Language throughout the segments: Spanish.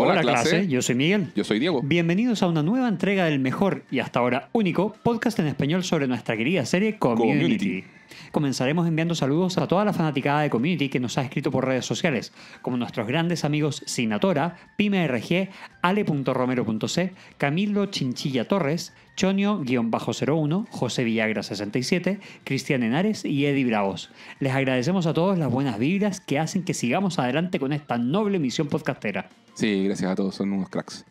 Hola, clase. yo soy Miguel. Yo soy Diego. Bienvenidos a una nueva entrega del mejor y hasta ahora único podcast en español sobre nuestra querida serie Community. Comenzaremos enviando saludos a toda la fanaticada de Community que nos ha escrito por redes sociales, como nuestros grandes amigos Sinatora, PymeRG, Ale.romero.c, Camilo Chinchilla Torres, Chonio-01, José Villagra67, Cristian Henares y Eddie Bravos. Les agradecemos a todos las buenas vibras que hacen que sigamos adelante con esta noble misión podcastera. Sí, gracias a todos, son unos cracks.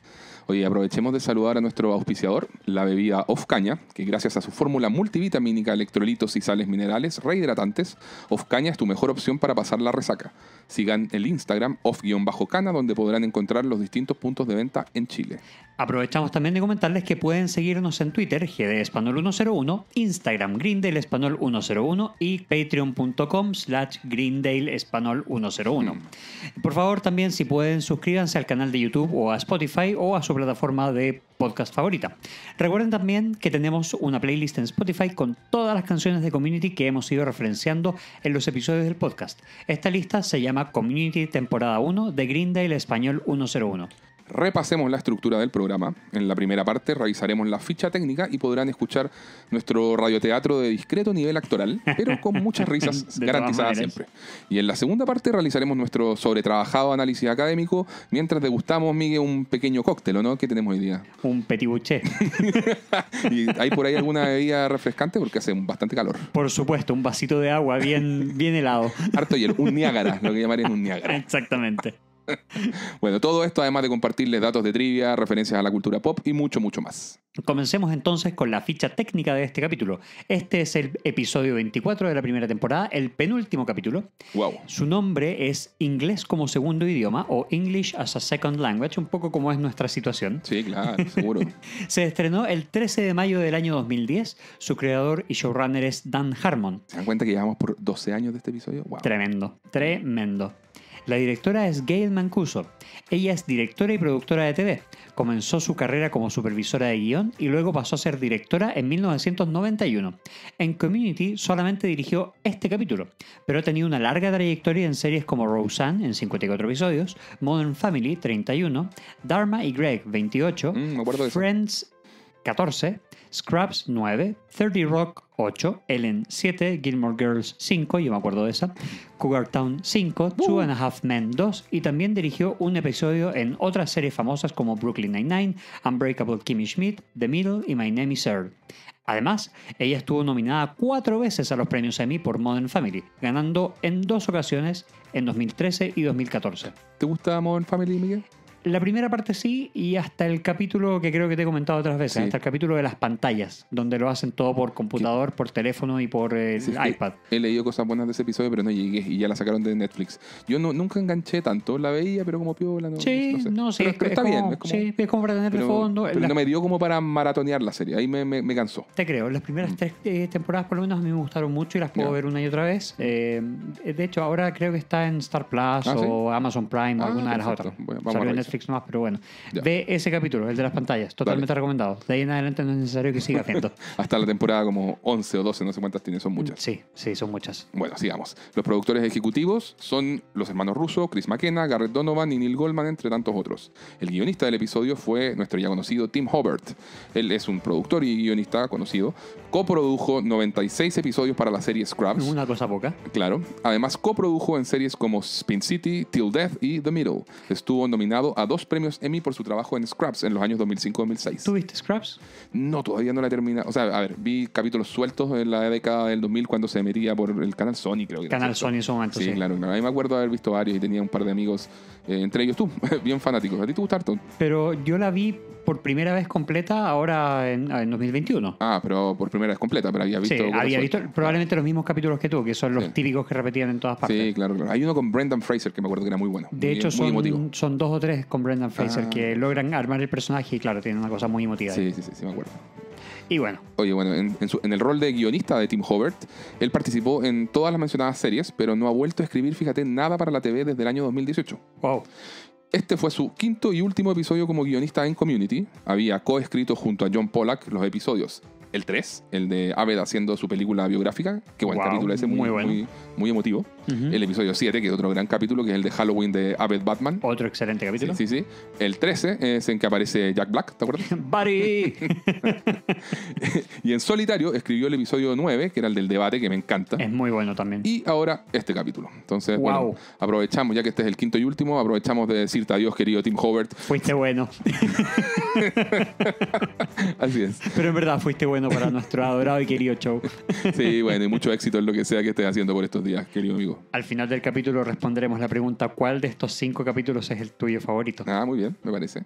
Oye, aprovechemos de saludar a nuestro auspiciador, la bebida Ofcaña, que gracias a su fórmula multivitamínica, electrolitos y sales minerales rehidratantes, Ofcaña es tu mejor opción para pasar la resaca. Sigan el Instagram off-cana, donde podrán encontrar los distintos puntos de venta en Chile. Aprovechamos también de comentarles que pueden seguirnos en Twitter, GD Español 101, Instagram Greendale 101 y patreon.com slash Greendale 101. Mm. Por favor, también si pueden suscríbanse al canal de YouTube o a Spotify o a su plataforma de podcast favorita. Recuerden también que tenemos una playlist en Spotify con todas las canciones de Community que hemos ido referenciando en los episodios del podcast. Esta lista se llama Community Temporada 1 de Grindale Español 101. Repasemos la estructura del programa. En la primera parte realizaremos la ficha técnica y podrán escuchar nuestro radioteatro de discreto nivel actoral, pero con muchas risas garantizadas siempre. Y en la segunda parte realizaremos nuestro sobretrabajado análisis académico mientras degustamos, Miguel, un pequeño cóctel, ¿o no? ¿Qué tenemos hoy día? Un petit ¿Y hay por ahí alguna bebida refrescante? Porque hace bastante calor. Por supuesto, un vasito de agua bien, bien helado. Harto hielo, un Niágara, lo que llamarían un Niágara. Exactamente. bueno, todo esto además de compartirles datos de trivia, referencias a la cultura pop y mucho, mucho más. Comencemos entonces con la ficha técnica de este capítulo. Este es el episodio 24 de la primera temporada, el penúltimo capítulo. Wow. Su nombre es Inglés como segundo idioma o English as a Second Language, un poco como es nuestra situación. Sí, claro, seguro. Se estrenó el 13 de mayo del año 2010. Su creador y showrunner es Dan Harmon. ¿Se dan cuenta que llevamos por 12 años de este episodio? Wow. Tremendo, tremendo. La directora es Gail Mancuso. Ella es directora y productora de TV. Comenzó su carrera como supervisora de guión y luego pasó a ser directora en 1991. En Community solamente dirigió este capítulo, pero ha tenido una larga trayectoria en series como Roseanne en 54 episodios, Modern Family 31, Dharma y Greg 28, mm, Friends 14, Scraps 9, 30 Rock 8, Ellen 7, Gilmore Girls 5, yo me acuerdo de esa, Cougar Town 5, uh. Two and a Half Men 2 y también dirigió un episodio en otras series famosas como Brooklyn Nine-Nine, Unbreakable Kimmy Schmidt, The Middle y My Name is Earl. Además, ella estuvo nominada cuatro veces a los premios Emmy por Modern Family, ganando en dos ocasiones en 2013 y 2014. ¿Te gusta Modern Family, Miguel? La primera parte sí, y hasta el capítulo que creo que te he comentado otras veces, hasta el capítulo de las pantallas, donde lo hacen todo por computador, por teléfono y por el eh, iPad. He leído cosas buenas de ese episodio, pero no llegué y ya la sacaron de Netflix. Yo no, nunca enganché tanto, la veía, pero como piola, no, sí, no sé. sí, pero, está bien. Es como, para tener de fondo. Pero no me dio como para maratonear la serie, ahí me, cansó. Te creo, las primeras mm. tres eh, temporadas por lo menos a mí me gustaron mucho y las puedo ver una y otra vez. Eh, de hecho, ahora creo que está en Star Plus ah, o Amazon Prime o ah, alguna de las otras. vamos a más pero bueno. Ve ese capítulo, el de las pantallas, totalmente recomendado. De ahí en adelante no es necesario que siga haciendo Hasta la temporada como 11 o 12, no sé cuántas tiene, son muchas. Sí, sí, son muchas. Bueno, sigamos. Los productores ejecutivos son los hermanos Russo, Chris McKenna, Garrett Donovan y Neil Goldman, entre tantos otros. El guionista del episodio fue nuestro ya conocido Tim Hobart. Él es un productor y guionista conocido. Coprodujo 96 episodios para la serie Scrubs. Una cosa poca. Claro. Además, coprodujo en series como Spin City, Till Death y The Middle. Estuvo nominado a dos premios Emmy por su trabajo en Scraps en los años 2005-2006. ¿Tuviste Scraps? No, todavía no la he terminado. O sea, a ver, vi capítulos sueltos en la década del 2000 cuando se emitía por el canal Sony, creo que. Canal Sony son antes. Sí, claro. A mí me acuerdo haber visto varios y tenía un par de amigos, eh, entre ellos tú, bien fanáticos. ¿A ti te gustó? Pero yo la vi por primera vez completa ahora en, 2021. Ah, ah, pero por primera vez completa, pero había visto. Sí, había visto probablemente los mismos capítulos que tú, que son los típicos que repetían en todas partes. Sí, claro, claro. Hay uno con Brendan Fraser que me acuerdo que era muy bueno. De hecho, son, dos o tres con Brendan Fraser que ah. logran armar el personaje y, claro, tienen una cosa muy emotiva. Sí, sí, sí, me acuerdo. Y bueno. Oye, bueno, en, en, el rol de guionista de Tim Hobart, él participó en todas las mencionadas series, pero no ha vuelto a escribir, fíjate, nada para la TV desde el año 2018. Wow. Este fue su quinto y último episodio como guionista en Community. Había coescrito junto a John Pollack los episodios el 3, el de Aved haciendo su película biográfica, que buen capítulo ese, muy, muy, bueno. muy, emotivo. El episodio 7, que es otro gran capítulo, que es el de Halloween de Aved Batman. Otro excelente capítulo. Sí, sí. El 13 es en que aparece Jack Black, ¿te acuerdas? ¡Buddy! y en solitario escribió el episodio 9, que era el del debate, que me encanta. Es muy bueno también. Y ahora este capítulo. Entonces, bueno, aprovechamos, ya que este es el quinto y último, aprovechamos de decirte adiós, querido Tim Hobart. Fuiste bueno. Así es. Pero en verdad, fuiste bueno bueno para nuestro adorado y querido show. Sí, bueno, y mucho éxito en lo que sea que estés haciendo por estos días, querido amigo. Al final del capítulo responderemos la pregunta: ¿cuál de estos cinco capítulos es el tuyo favorito? Ah, muy bien, me parece.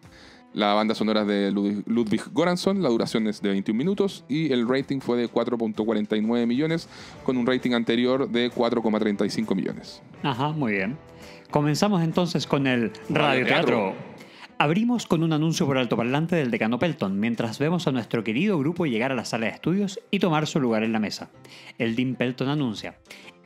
La banda sonora de Ludwig Goranson, la duración es de 21 minutos y el rating fue de 4.49 millones con un rating anterior de 4.35 millones. Ajá, muy bien. Comenzamos entonces con el Radio Teatro. Abrimos con un anuncio por altoparlante del decano Pelton, mientras vemos a nuestro querido grupo llegar a la sala de estudios y tomar su lugar en la mesa. El Dean Pelton anuncia.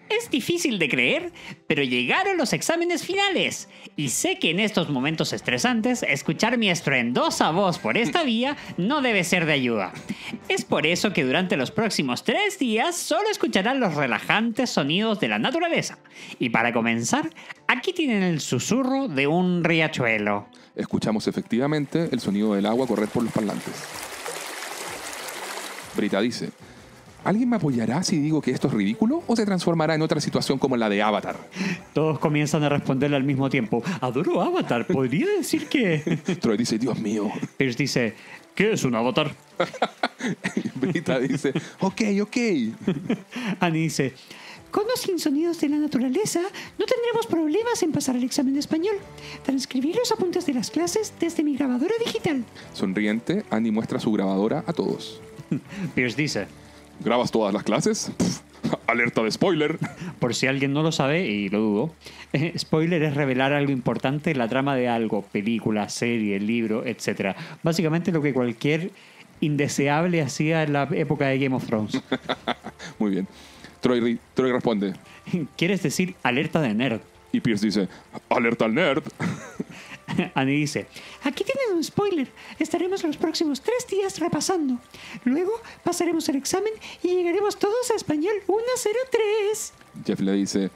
Es difícil de creer, pero llegaron los exámenes finales. Y sé que en estos momentos estresantes, escuchar mi estruendosa voz por esta vía no debe ser de ayuda. Es por eso que durante los próximos tres días solo escucharán los relajantes sonidos de la naturaleza. Y para comenzar, aquí tienen el susurro de un riachuelo escuchamos efectivamente el sonido del agua correr por los parlantes. Brita dice, ¿Alguien me apoyará si digo que esto es ridículo o se transformará en otra situación como la de Avatar? Todos comienzan a responderle al mismo tiempo. Adoro Avatar, podría decir que... Troy dice, Dios mío. Pierce dice, ¿qué es un Avatar? Brita dice, ok, ok. Annie dice, con sin sonidos de la naturaleza? No tendremos problemas en pasar el examen de español. Transcribir los apuntes de las clases desde mi grabadora digital. Sonriente, Andy muestra su grabadora a todos. Pierce dice, ¿Grabas todas las clases? alerta de spoiler. por si alguien no lo sabe, y lo dudo, eh, spoiler es revelar algo importante en la trama de algo, película, serie, libro, etc. Básicamente lo que cualquier indeseable hacía en la época de Game of Thrones. Muy bien. Troy, responde. ¿Quieres decir alerta de nerd? Y Pierce dice, alerta al nerd. Annie dice, aquí tienen un spoiler. Estaremos los próximos tres días repasando. Luego pasaremos el examen y llegaremos todos a español 103. Jeff le dice,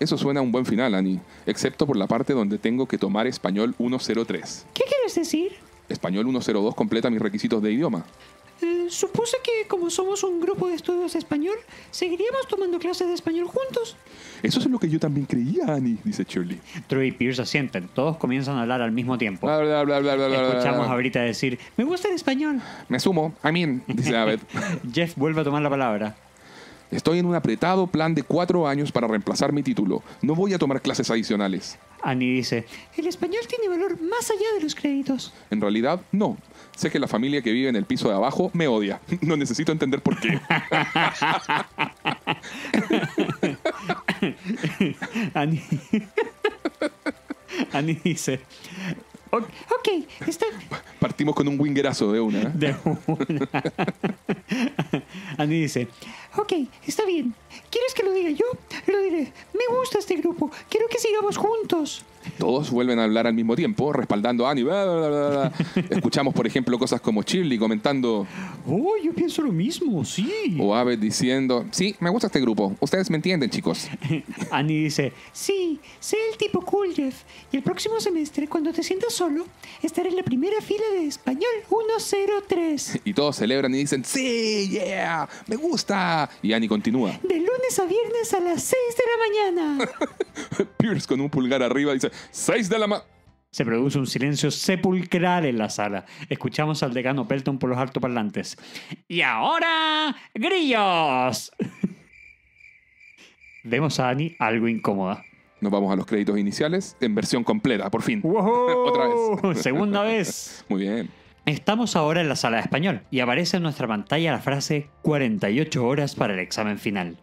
eso suena a un buen final, Annie, excepto por la parte donde tengo que tomar español 103. ¿Qué quieres decir? Español 102 completa mis requisitos de idioma. Eh, supuse que como somos un grupo de estudios español, seguiríamos tomando clases de español juntos. Eso es lo que yo también creía, Annie, dice Shirley. Troy y Pierce asienten. Todos comienzan a hablar al mismo tiempo. Bla, Escuchamos a decir, me gusta el español. Me sumo. I mean, dice Abed. Jeff vuelve a tomar la palabra. Estoy en un apretado plan de cuatro años para reemplazar mi título. No voy a tomar clases adicionales. Annie dice, el español tiene valor más allá de los créditos. En realidad, no. Sé que la familia que vive en el piso de abajo me odia. No necesito entender por qué. Ani, dice. Ok, está... Partimos con un wingerazo de una. ¿eh? De una. Ani dice, ok, está bien. ¿Quieres que lo diga yo? Lo diré. Me gusta este grupo. Quiero que sigamos juntos todos vuelven a hablar al mismo tiempo, respaldando a Annie. Escuchamos, por ejemplo, cosas como Chirley comentando. Oh, yo pienso lo mismo, sí. O Aves diciendo, sí, me gusta este grupo. Ustedes me entienden, chicos. Annie dice, sí, sé el tipo cool, Y el próximo semestre, cuando te sientas solo, estaré en la primera fila de español 103. y todos celebran y dicen, sí, yeah, me gusta. Y Annie continúa. De lunes a viernes a las 6 de la mañana. Pierce con un pulgar arriba dice, 6 de la Se produce un silencio sepulcral en la sala. Escuchamos al decano Pelton por los altoparlantes. Y ahora, grillos. Vemos a Annie algo incómoda. Nos vamos a los créditos iniciales en versión completa, por fin. Otra vez. Segunda vez. Muy bien. Estamos ahora en la sala de español y aparece en nuestra pantalla la frase 48 horas para el examen final.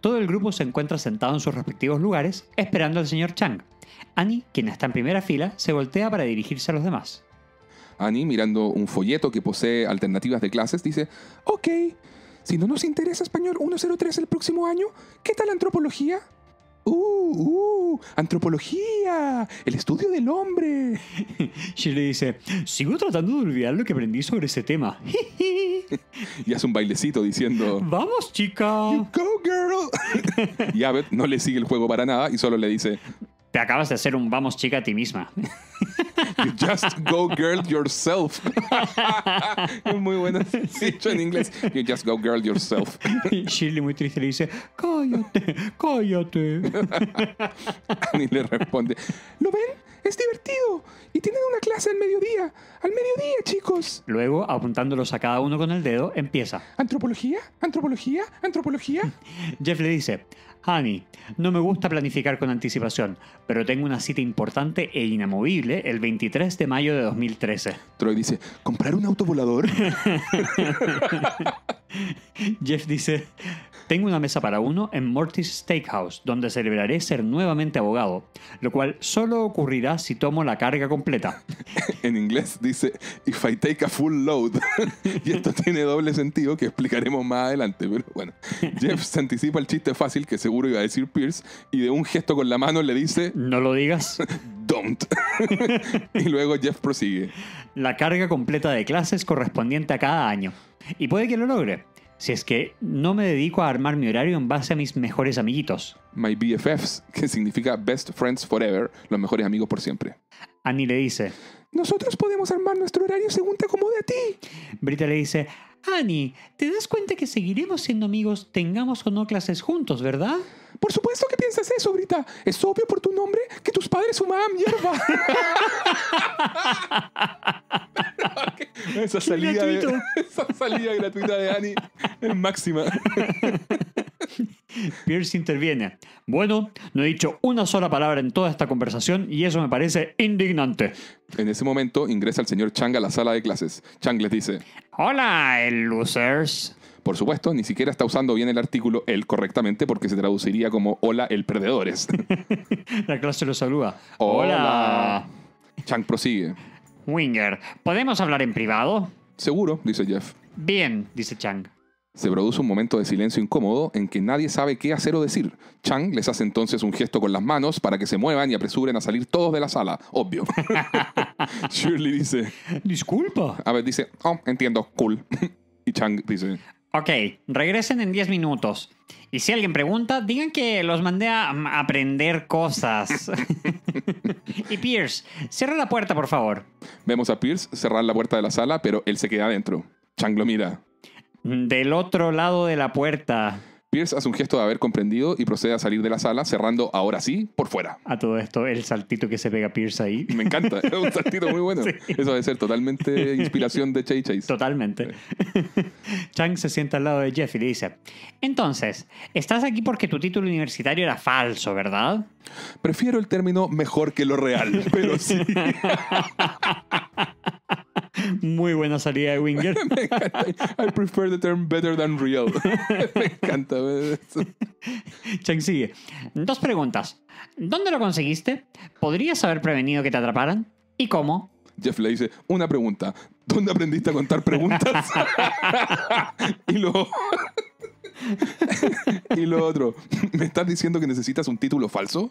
Todo el grupo se encuentra sentado en sus respectivos lugares esperando al señor Chang, Annie, quien está en primera fila, se voltea para dirigirse a los demás. Annie, mirando un folleto que posee alternativas de clases, dice, ok, si no nos interesa español 103 el próximo año, ¿qué tal antropología? ¡Uh! ¡Uh! ¡Antropología! ¡El estudio del hombre! le dice, sigo tratando de olvidar lo que aprendí sobre ese tema. y hace un bailecito diciendo, ¡Vamos, chica! You go, girl! y Abbott no le sigue el juego para nada y solo le dice, te acabas de hacer un vamos chica a ti misma. You just go girl yourself. muy bueno dicho en inglés. You just go girl yourself. Shirley muy triste le dice, cállate, cállate. Annie le responde, ¿lo ven? Es divertido. Y tienen una clase al mediodía. Al mediodía, chicos. Luego, apuntándolos a cada uno con el dedo, empieza. ¿Antropología? ¿Antropología? ¿Antropología? Jeff le dice, Honey, no me gusta planificar con anticipación, pero tengo una cita importante e inamovible el 23 de mayo de 2013. Troy dice, ¿comprar un volador Jeff dice, tengo una mesa para uno en Mortis Steakhouse, donde celebraré ser nuevamente abogado, lo cual solo ocurrirá si tomo la carga completa. en inglés dice, if I take a full load. y esto tiene doble sentido que explicaremos más adelante, pero bueno. Jeff se anticipa el chiste fácil que seguro iba a decir Pierce y de un gesto con la mano le dice... No lo digas. Don't. y luego Jeff prosigue. La carga completa de clases correspondiente a cada año. Y puede que lo logre si es que no me dedico a armar mi horario en base a mis mejores amiguitos. My BFFs, que significa Best Friends Forever, los mejores amigos por siempre. Annie le dice, nosotros podemos armar nuestro horario según te acomode a ti. Brita le dice, Annie, ¿te das cuenta que seguiremos siendo amigos, tengamos o no clases juntos, verdad? Por supuesto que piensas eso, Brita. Es obvio por tu nombre que tus padres fumaban hierba. esa, salida esa salida gratuita de Ani es máxima. Pierce interviene. Bueno, no he dicho una sola palabra en toda esta conversación y eso me parece indignante. En ese momento ingresa el señor Chang a la sala de clases. Chang les dice: Hola, el losers. Por supuesto, ni siquiera está usando bien el artículo el correctamente porque se traduciría como hola, el perdedores. la clase lo saluda. Hola. hola. Chang prosigue. Winger, ¿podemos hablar en privado? Seguro, dice Jeff. Bien, dice Chang. Se produce un momento de silencio incómodo en que nadie sabe qué hacer o decir. Chang les hace entonces un gesto con las manos para que se muevan y apresuren a salir todos de la sala, obvio. Shirley dice... Disculpa. A ver, dice, oh, entiendo, cool. y Chang dice... Ok, regresen en 10 minutos. Y si alguien pregunta, digan que los mandé a mm, aprender cosas. y Pierce, cierra la puerta, por favor. Vemos a Pierce cerrar la puerta de la sala, pero él se queda adentro. Chang lo mira. Del otro lado de la puerta. Pierce hace un gesto de haber comprendido y procede a salir de la sala, cerrando ahora sí por fuera. A todo esto, el saltito que se pega Pierce ahí. Me encanta, es un saltito muy bueno. Eso debe ser totalmente inspiración de Chase Chase. Totalmente. Chang se sienta al lado de Jeff y le dice: Entonces, estás aquí porque tu título universitario era falso, ¿verdad? Prefiero el término mejor que lo real, pero sí. Muy buena salida de Winger. me encanta. I prefer the term better than real. me encanta. Chang sigue. Dos preguntas. ¿Dónde lo conseguiste? ¿Podrías haber prevenido que te atraparan? ¿Y cómo? Jeff le dice, una pregunta. ¿Dónde aprendiste a contar preguntas? y y lo otro, ¿me estás diciendo que necesitas un título falso?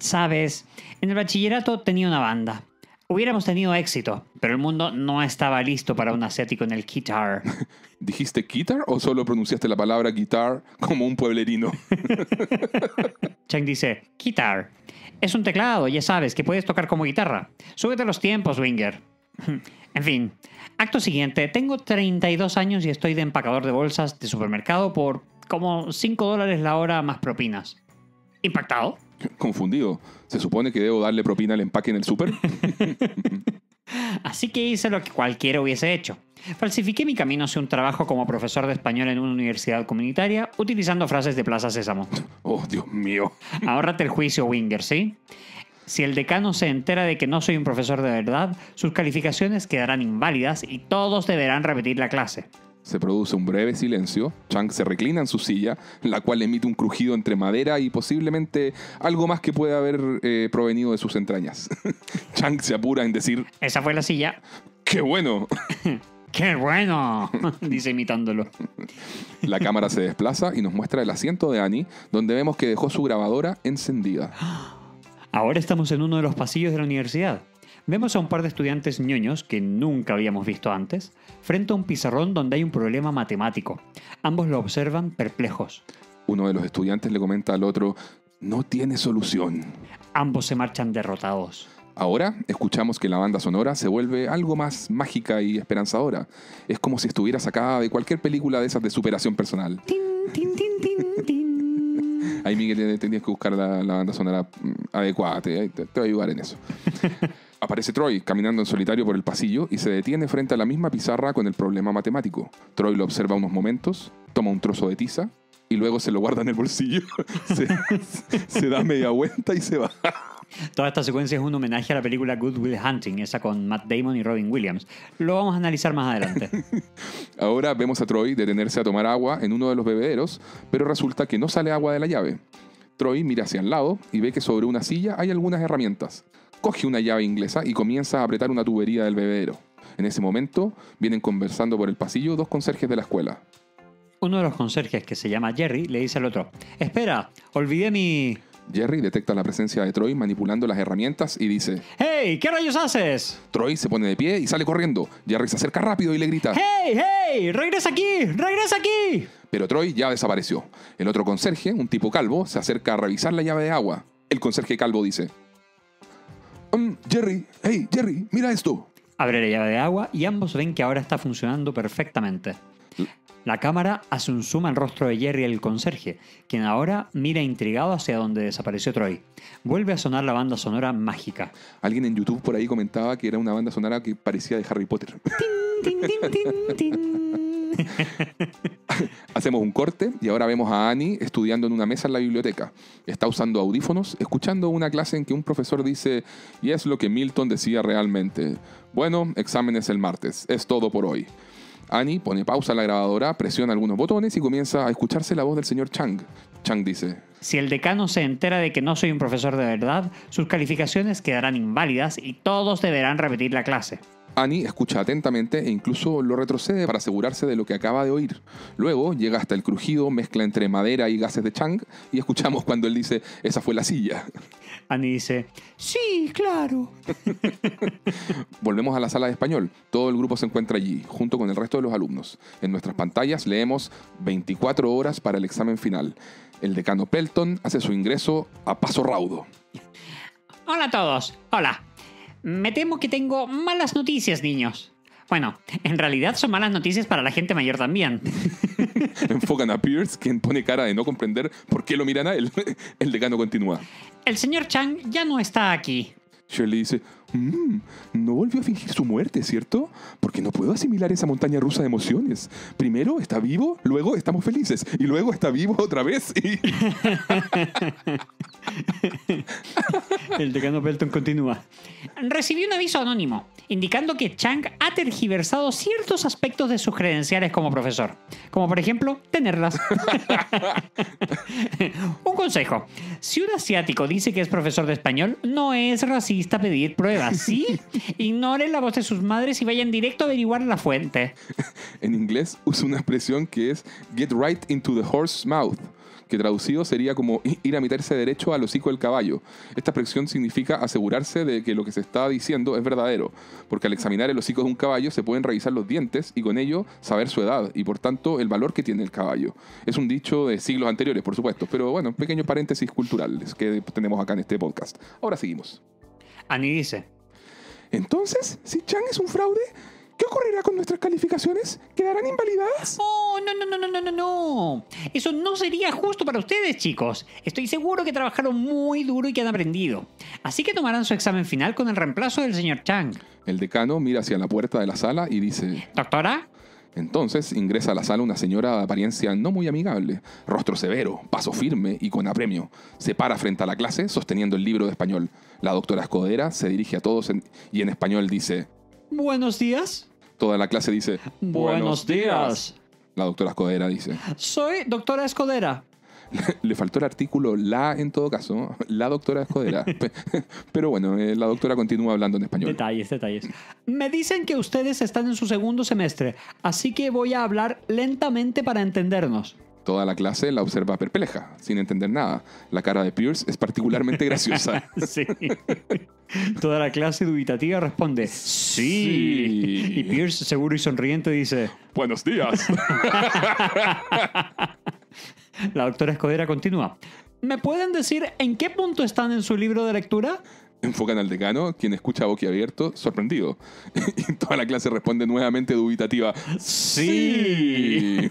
Sabes, en el bachillerato tenía una banda. Hubiéramos tenido éxito, pero el mundo no estaba listo para un asiático en el guitar. ¿Dijiste guitar o solo pronunciaste la palabra guitar como un pueblerino? Chang dice, guitar. Es un teclado, ya sabes, que puedes tocar como guitarra. Súbete los tiempos, Winger. En fin, acto siguiente, tengo 32 años y estoy de empacador de bolsas de supermercado por como 5 dólares la hora más propinas. Impactado, confundido. Se supone que debo darle propina al empaque en el súper. Así que hice lo que cualquiera hubiese hecho. Falsifiqué mi camino hacia un trabajo como profesor de español en una universidad comunitaria utilizando frases de Plaza Sésamo. Oh, Dios mío. Ahórrate el juicio, Winger, ¿sí? Si el decano se entera de que no soy un profesor de verdad, sus calificaciones quedarán inválidas y todos deberán repetir la clase. Se produce un breve silencio. Chang se reclina en su silla, la cual emite un crujido entre madera y posiblemente algo más que puede haber eh, provenido de sus entrañas. Chang se apura en decir... Esa fue la silla. ¡Qué bueno! ¡Qué bueno! dice imitándolo. La cámara se desplaza y nos muestra el asiento de Annie, donde vemos que dejó su grabadora encendida. Ahora estamos en uno de los pasillos de la universidad. Vemos a un par de estudiantes ñoños que nunca habíamos visto antes frente a un pizarrón donde hay un problema matemático. Ambos lo observan perplejos. Uno de los estudiantes le comenta al otro, no tiene solución. Ambos se marchan derrotados. Ahora escuchamos que la banda sonora se vuelve algo más mágica y esperanzadora. Es como si estuviera sacada de cualquier película de esas de superación personal. Tin, tin, tin, Ahí Miguel tenías que buscar la, banda sonora mm, adecuada, te, te voy a ayudar en eso. Aparece Troy caminando en solitario por el pasillo y se detiene frente a la misma pizarra con el problema matemático. Troy lo observa unos momentos, toma un trozo de tiza y luego se lo guarda en el bolsillo, se, da media vuelta y se va. Toda esta secuencia es un homenaje a la película Good Will Hunting, esa con Matt Damon y Robin Williams. Lo vamos a analizar más adelante. Ahora vemos a Troy detenerse a tomar agua en uno de los bebederos, pero resulta que no sale agua de la llave. Troy mira hacia el lado y ve que sobre una silla hay algunas herramientas coge una llave inglesa y comienza a apretar una tubería del bebedero. En ese momento, vienen conversando por el pasillo dos conserjes de la escuela. Uno de los conserjes, que se llama Jerry, le dice al otro, Espera, olvidé mi... Jerry detecta la presencia de Troy manipulando las herramientas y dice, ¡Hey! ¿Qué rayos haces? Troy se pone de pie y sale corriendo. Jerry se acerca rápido y le grita, ¡Hey! ¡Hey! ¡Regresa aquí! ¡Regresa aquí! Pero Troy ya desapareció. El otro conserje, un tipo calvo, se acerca a revisar la llave de agua. El conserje calvo dice, Um, Jerry, hey, Jerry, mira esto. Abre la llave de agua y ambos ven que ahora está funcionando perfectamente. La cámara hace un zoom al rostro de Jerry el conserje, quien ahora mira intrigado hacia donde desapareció Troy. Vuelve a sonar la banda sonora mágica. Alguien en YouTube por ahí comentaba que era una banda sonora que parecía de Harry Potter. Tin, tin, tin, Hacemos un corte y ahora vemos a Annie estudiando en una mesa en la biblioteca. Está usando audífonos, escuchando una clase en que un profesor dice, y es lo que Milton decía realmente. Bueno, exámenes el martes, es todo por hoy. Annie pone pausa a la grabadora, presiona algunos botones y comienza a escucharse la voz del señor Chang. Chang dice, si el decano se entera de que no soy un profesor de verdad, sus calificaciones quedarán inválidas y todos deberán repetir la clase. Annie escucha atentamente e incluso lo retrocede para asegurarse de lo que acaba de oír. Luego llega hasta el crujido, mezcla entre madera y gases de Chang y escuchamos cuando él dice, esa fue la silla. Annie dice, sí, claro. Volvemos a la sala de español. Todo el grupo se encuentra allí, junto con el resto de los alumnos. En nuestras pantallas leemos 24 horas para el examen final. El decano Pelton hace su ingreso a paso raudo. Hola a todos. Hola, me temo que tengo malas noticias, niños. Bueno, en realidad son malas noticias para la gente mayor también. Enfocan a Pierce, quien pone cara de no comprender por qué lo miran a él. El decano continúa. El señor Chang ya no está aquí. Shirley dice, Mm, no volvió a fingir su muerte, ¿cierto? Porque no puedo asimilar esa montaña rusa de emociones. Primero está vivo, luego estamos felices, y luego está vivo otra vez. El decano Pelton continúa. Recibí un aviso anónimo indicando que Chang ha tergiversado ciertos aspectos de sus credenciales como profesor, como por ejemplo tenerlas. un consejo, si un asiático dice que es profesor de español, no es racista pedir pruebas así, ignoren la voz de sus madres y vayan directo a averiguar la fuente. En inglés usa una expresión que es get right into the horse mouth que traducido sería como ir a meterse derecho al hocico del caballo. Esta expresión significa asegurarse de que lo que se está diciendo es verdadero, porque al examinar el hocico de un caballo se pueden revisar los dientes y con ello saber su edad y por tanto el valor que tiene el caballo. Es un dicho de siglos anteriores, por supuesto, pero bueno, pequeños paréntesis culturales que tenemos acá en este podcast. Ahora seguimos. Ani dice. Entonces, si Chang es un fraude, ¿qué ocurrirá con nuestras calificaciones? ¿Quedarán invalidadas? Oh, no, no, no, no, no, no, no. Eso no sería justo para ustedes, chicos. Estoy seguro que trabajaron muy duro y que han aprendido. Así que tomarán su examen final con el reemplazo del señor Chang. El decano mira hacia la puerta de la sala y dice... Doctora, entonces ingresa a la sala una señora de apariencia no muy amigable, rostro severo, paso firme y con apremio. Se para frente a la clase sosteniendo el libro de español. La doctora Escodera se dirige a todos y en español dice, Buenos días. Toda la clase dice, Buenos, días. La doctora Escodera dice, Soy doctora Escodera. Le faltó el artículo la, en todo caso, la doctora Escodera. Pero bueno, eh, la doctora continúa hablando en español. Detalles, detalles. Me dicen que ustedes están en su segundo semestre, así que voy a hablar lentamente para entendernos. Toda la clase la observa perpleja, sin entender nada. La cara de Pierce es particularmente graciosa. sí. Toda la clase dubitativa responde, sí. sí. Y Pierce, seguro y sonriente, dice, Buenos días. La doctora Escodera continúa. ¿Me pueden decir en qué punto están en su libro de lectura? Enfocan al decano, quien escucha boquiabierto, sorprendido. y toda la clase responde nuevamente dubitativa. ¡Sí!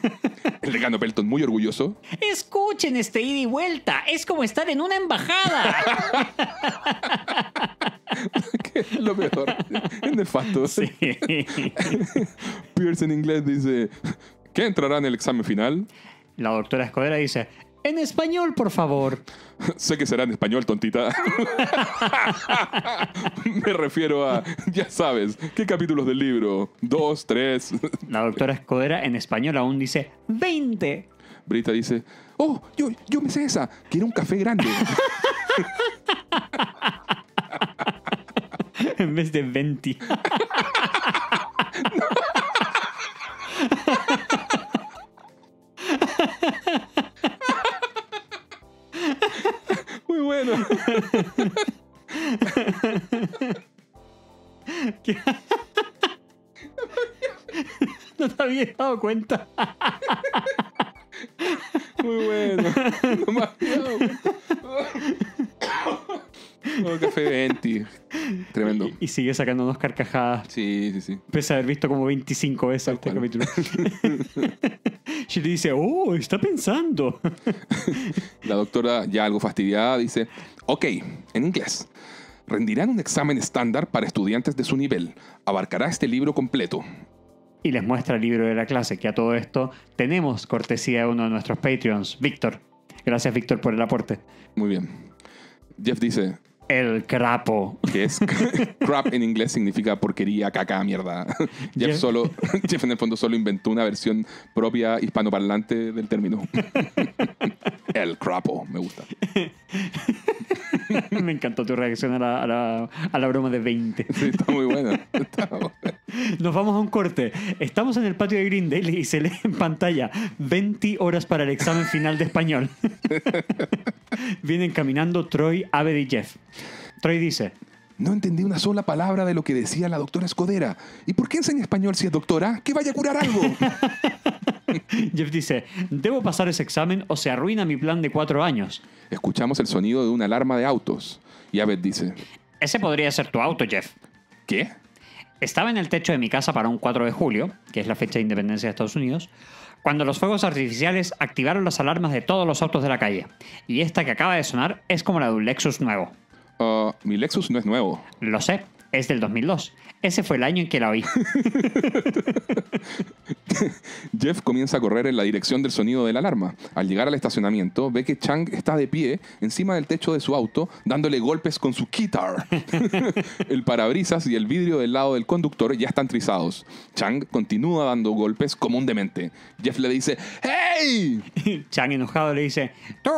El decano Pelton, muy orgulloso. Escuchen este ida y vuelta. Es como estar en una embajada. lo peor. Es nefasto. Sí. Pierce en inglés dice: ¿Qué entrará en el examen final? la doctora Escodera dice, en español, por favor. sé que será en español, tontita. Me refiero a, ya sabes, ¿qué capítulos del libro? Dos, tres. la doctora Escodera en español aún dice 20. Brita dice, oh, yo, yo me sé esa, quiero un café grande. en vez de 20. Muy bueno. No te había dado cuenta. Muy bueno. No me Oh, café 20. Tremendo. Y, sigue sacando dos carcajadas. Sí, sí, sí. Pese a haber visto como 25 veces este capítulo. le dice, oh, está pensando. La doctora, ya algo fastidiada, dice, ok, en inglés. Rendirán un examen estándar para estudiantes de su nivel. Abarcará este libro completo y les muestra el libro de la clase, que a todo esto tenemos cortesía de uno de nuestros Patreons, Víctor. Gracias, Víctor, por el aporte. Muy bien. Jeff dice, el crapo. Que es crap en inglés significa porquería, caca, mierda. Jeff, solo, Jeff en el fondo solo inventó una versión propia hispanoparlante del término. el crapo, me gusta. me encantó tu reacción a la, broma de 20. Sí, está muy buena. Nos vamos a un corte. Estamos en el patio de Daily y se lee en pantalla 20 horas para el examen final de español. Vienen caminando Troy, Abed y Jeff. Troy dice, no entendí una sola palabra de lo que decía la doctora Escodera. ¿Y por qué enseña español si es doctora? ¡Que vaya a curar algo! Jeff dice, debo pasar ese examen o se arruina mi plan de cuatro años. Escuchamos el sonido de una alarma de autos. Y Abed dice, ese podría ser tu auto, Jeff. ¿Qué? Estaba en el techo de mi casa para un 4 de julio, que es la fecha de independencia de Estados Unidos, cuando los fuegos artificiales activaron las alarmas de todos los autos de la calle. Y esta que acaba de sonar es como la de un Lexus nuevo. Oh, mi Lexus no es nuevo. Lo sé es del 2002. Ese fue el año en que la oí. Jeff comienza a correr en la dirección del sonido de la alarma. Al llegar al estacionamiento, ve que Chang está de pie encima del techo de su auto, dándole golpes con su guitar. el parabrisas y el vidrio del lado del conductor ya están trizados. Chang continúa dando golpes como un demente. Jeff le dice, ¡Hey! Chang enojado le dice, ¡Tú,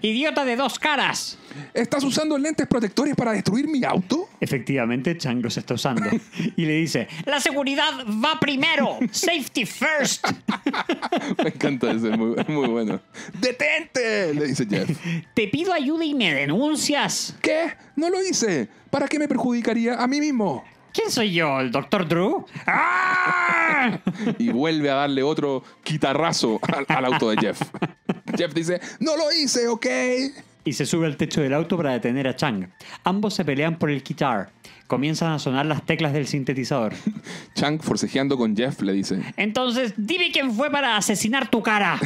idiota de dos caras! ¿Estás usando lentes protectores para destruir mi auto? Efectivamente chango Chang los está usando. Y le dice, la seguridad va primero, safety first. Me encanta eso, es muy, bueno. ¡Detente! Le dice Jeff. Te pido ayuda y me denuncias. ¿Qué? No lo hice. ¿Para qué me perjudicaría a mí mismo? ¿Quién soy yo, el doctor Drew? ¡Ah! y vuelve a darle otro quitarrazo al, al auto de Jeff. Jeff dice, no lo hice, ¿ok? y se sube al techo del auto para detener a Chang. Ambos se pelean por el guitar. Comienzan a sonar las teclas del sintetizador. Chang, forcejeando con Jeff, le dice: Entonces, dime quién fue para asesinar tu cara.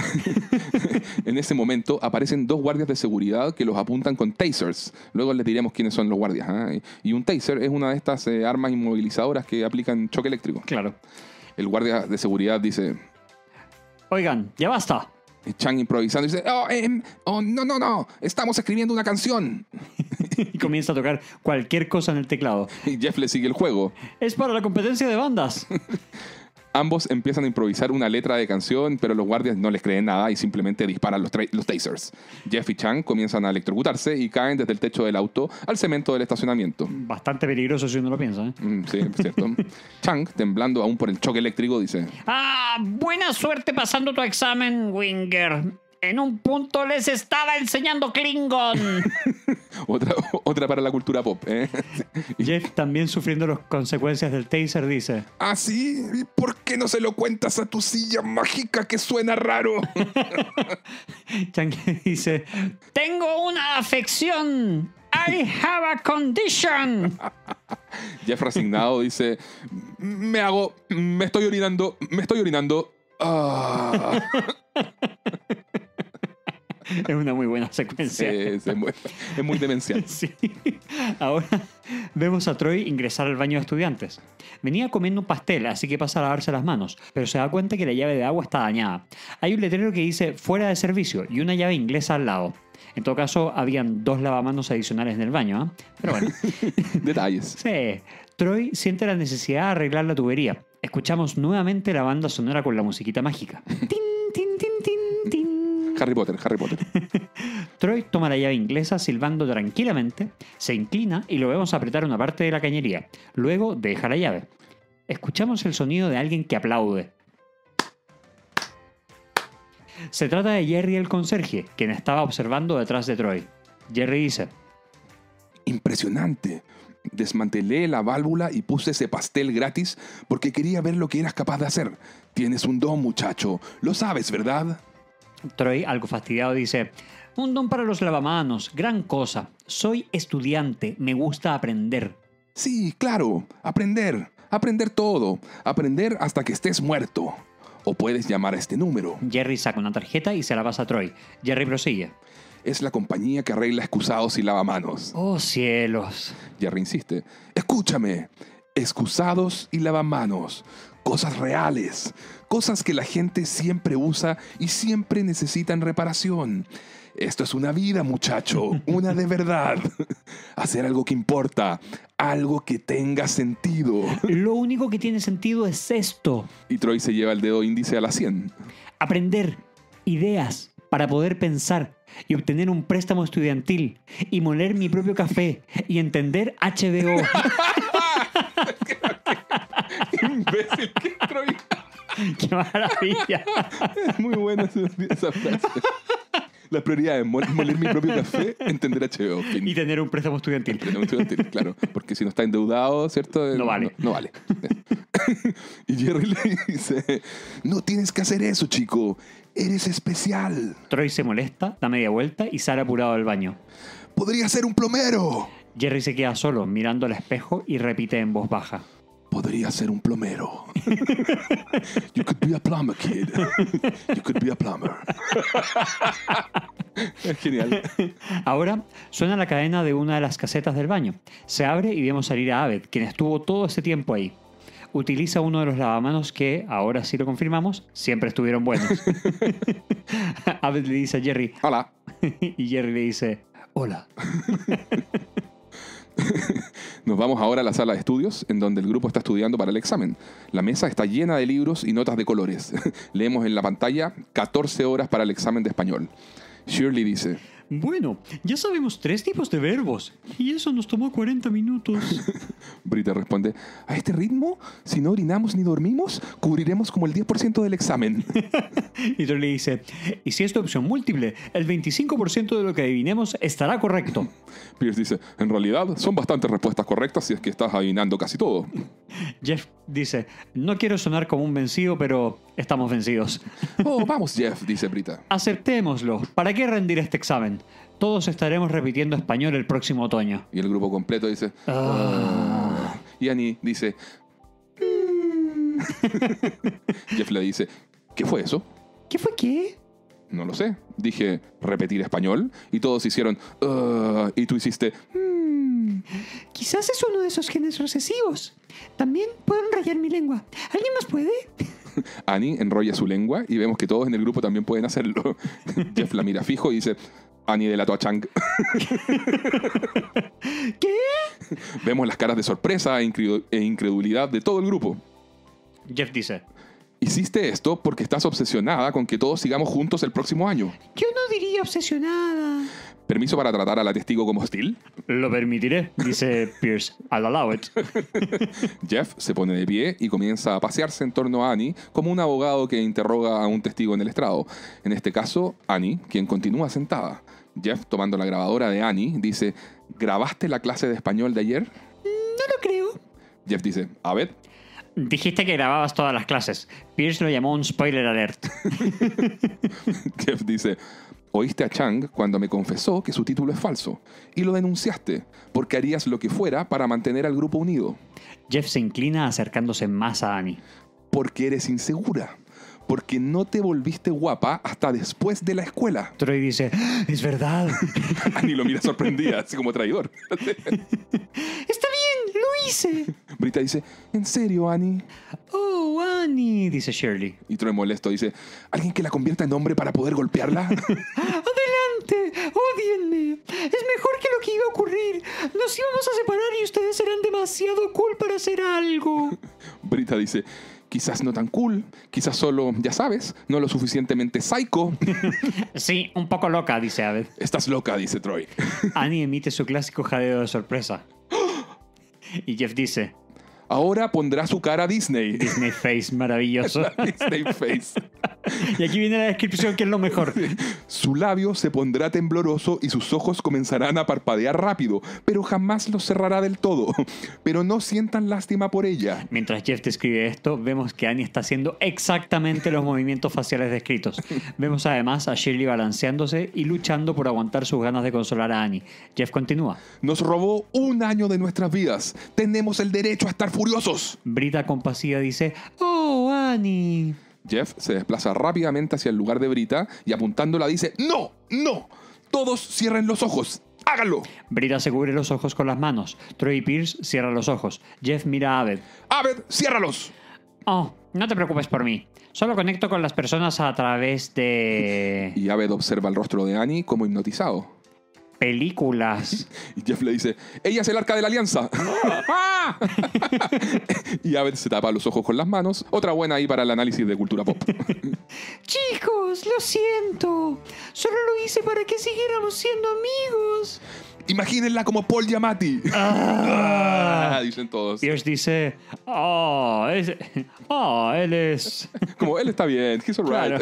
en ese momento aparecen dos guardias de seguridad que los apuntan con tasers. Luego les diremos quiénes son los guardias. ¿ah? Y un taser es una de estas eh, armas inmovilizadoras que aplican choque eléctrico. Claro. El guardia de seguridad dice: Oigan, ya basta. Chang improvisando y dice, oh, em, oh, no, no, no, estamos escribiendo una canción. y comienza a tocar cualquier cosa en el teclado. Y Jeff le sigue el juego. Es para la competencia de bandas. Ambos empiezan a improvisar una letra de canción, pero los guardias no les creen nada y simplemente disparan los, tasers. Jeff y Chang comienzan a electrocutarse y caen desde el techo del auto al cemento del estacionamiento. Bastante peligroso si uno lo piensa. ¿eh? Mm, sí, es cierto. Chang, temblando aún por el choque eléctrico, dice... Ah, buena suerte pasando tu examen, Winger. En un punto les estaba enseñando Klingon. otra, para la cultura pop. ¿eh? Jeff también sufriendo las consecuencias del taser dice. Ah, sí. ¿Por qué no se lo cuentas a tu silla mágica que suena raro? Chang dice. Tengo una afección. I have a condition. Jeff resignado dice. Me hago. Me estoy orinando. Me estoy orinando. Ah. es una muy buena secuencia. es, muy, demencial. Ahora vemos a Troy ingresar al baño de estudiantes. Venía comiendo un pastel, así que pasa a lavarse las manos, pero se da cuenta que la llave de agua está dañada. Hay un letrero que dice fuera de servicio y una llave inglesa al lado. En todo caso, habían dos lavamanos adicionales en el baño, ¿ah? pero bueno. Detalles. Sí. Troy siente la necesidad de arreglar la tubería escuchamos nuevamente la banda sonora con la musiquita mágica. ¡Tin, tin, tin, tin, Harry Potter, Harry Potter. Troy toma la llave inglesa silbando tranquilamente, se inclina y lo vemos apretar una parte de la cañería. Luego deja la llave. Escuchamos el sonido de alguien que aplaude. Se trata de Jerry el conserje, quien estaba observando detrás de Troy. Jerry dice, Impresionante. Desmantelé la válvula y puse ese pastel gratis porque quería ver lo que eras capaz de hacer. Tienes un don, muchacho. Lo sabes, ¿verdad? Troy, algo fastidiado, dice, un don para los lavamanos, gran cosa. Soy estudiante, me gusta aprender. Sí, claro, aprender, aprender todo, aprender hasta que estés muerto. O puedes llamar a este número. Jerry saca una tarjeta y se la pasa a Troy. Jerry prosigue es la compañía que arregla excusados y lavamanos. Oh, cielos. Jerry insiste. Escúchame, excusados y lavamanos. Cosas reales. Cosas que la gente siempre usa y siempre necesitan reparación. Esto es una vida, muchacho, una de verdad. Hacer algo que importa, algo que tenga sentido. Lo único que tiene sentido es esto. Y Troy se lleva el dedo índice a la 100. Aprender ideas para poder pensar y obtener un préstamo estudiantil y moler mi propio café y entender HBO. ¡Qué imbécil! ¡Qué ¡Qué maravilla! Es muy buena esa frase. La prioridad es moler mi propio café, entender HBO. Y tener un préstamo estudiantil. Un préstamo estudiantil, claro. Porque si no está endeudado, ¿cierto? No vale. No, no vale. y Jerry le dice, no tienes que hacer eso, chico. Eres especial. Troy se molesta, da media vuelta y sale apurado al baño. Podría ser un plomero. Jerry se queda solo, mirando al espejo y repite en voz baja. Podría ser un plomero. you could be a plumber, kid. You could be a plumber. es genial. Ahora suena la cadena de una de las casetas del baño. Se abre y vemos salir a Abed, quien estuvo todo ese tiempo ahí utiliza uno de los lavamanos que, ahora sí lo confirmamos, siempre estuvieron buenos. Abed le dice a Jerry, hola. y Jerry le dice, hola. Nos vamos ahora a la sala de estudios, en donde el grupo está estudiando para el examen. La mesa está llena de libros y notas de colores. Leemos en la pantalla 14 horas para el examen de español. Shirley dice, bueno, ya sabemos tres tipos de verbos y eso nos tomó 40 minutos. Brita responde, a este ritmo, si no orinamos ni dormimos, cubriremos como el 10% del examen. y yo le dice, y si es de opción múltiple, el 25% de lo que adivinemos estará correcto. Pierce dice, en realidad son bastantes respuestas correctas si es que estás adivinando casi todo. Jeff dice, no quiero sonar como un vencido, pero estamos vencidos. oh, vamos Jeff, dice Brita. Aceptémoslo. ¿Para qué rendir este examen? Todos estaremos repitiendo español el próximo otoño. Y el grupo completo dice. Ah. Ah". Y Annie dice. Jeff le dice: ¿Qué fue eso? ¿Qué fue qué? No lo sé. Dije repetir español y todos hicieron. Ah". y tú hiciste. Hmm". Quizás es uno de esos genes recesivos. También puedo enrollar mi lengua. ¿Alguien más puede? Annie enrolla su lengua y vemos que todos en el grupo también pueden hacerlo. Jeff la mira fijo y dice: de la la Chang. ¿Qué? Vemos las caras de sorpresa e, e incredulidad de todo el grupo. Jeff dice. Hiciste esto porque estás obsesionada con que todos sigamos juntos el próximo año. Yo no diría obsesionada. ¿Permiso para tratar a la testigo como hostil? Lo permitiré, dice Pierce. I'll allow it. Jeff se pone de pie y comienza a pasearse en torno a Annie como un abogado que interroga a un testigo en el estrado. En este caso, Annie, quien continúa sentada. Jeff, tomando la grabadora de Annie, dice, ¿grabaste la clase de español de ayer? No lo creo. Jeff dice, a ver. Dijiste que grababas todas las clases. Pierce lo llamó un spoiler alert. Jeff dice, oíste a Chang cuando me confesó que su título es falso y lo denunciaste porque harías lo que fuera para mantener al grupo unido. Jeff se inclina acercándose más a Annie. Porque eres insegura porque no te volviste guapa hasta después de la escuela. Troy dice, ah, es verdad. Annie lo mira sorprendida, así como traidor. Está bien, lo hice. Brita dice, ¿en serio, Annie? Oh, Annie, dice Shirley. Y Troy molesto dice, ¿alguien que la convierta en hombre para poder golpearla? ¡Adelante! ¡Odienme! Es mejor que lo que iba a ocurrir. Nos íbamos a separar y ustedes serán demasiado cool para hacer algo. Brita dice, quizás no tan cool, quizás solo, ya sabes, no lo suficientemente psycho. Sí, un poco loca, dice Aved. Estás loca, dice Troy. Annie emite su clásico jadeo de sorpresa. Y Jeff dice, Ahora pondrá su cara a Disney. Disney Face, maravilloso. Disney Face. y aquí viene la descripción que es lo mejor. Su labio se pondrá tembloroso y sus ojos comenzarán a parpadear rápido, pero jamás los cerrará del todo. Pero no sientan lástima por ella. Mientras Jeff describe esto, vemos que Annie está haciendo exactamente los movimientos faciales descritos. Vemos además a Shirley balanceándose y luchando por aguantar sus ganas de consolar a Annie. Jeff continúa. Nos robó un año de nuestras vidas. Tenemos el derecho a estar furiosos. Brita con dice, ¡Oh, Annie! Jeff se desplaza rápidamente hacia el lugar de Brita y apuntándola dice, ¡No! ¡No! Todos cierren los ojos. ¡Háganlo! Brita se cubre los ojos con las manos. Troy Pierce cierra los ojos. Jeff mira a Abed. ¡Abed, ciérralos! Oh, no te preocupes por mí. Solo conecto con las personas a través de... Y Abed observa el rostro de Annie como hipnotizado películas. Y Jeff le dice, ella es el arca de la alianza. y veces se tapa los ojos con las manos. Otra buena ahí para el análisis de cultura pop. Chicos, lo siento. Solo lo hice para que siguiéramos siendo amigos. Imagínenla como Paul Yamati. Ah, dicen todos. Osh dice, oh, él es... Como, él está bien, he's alright.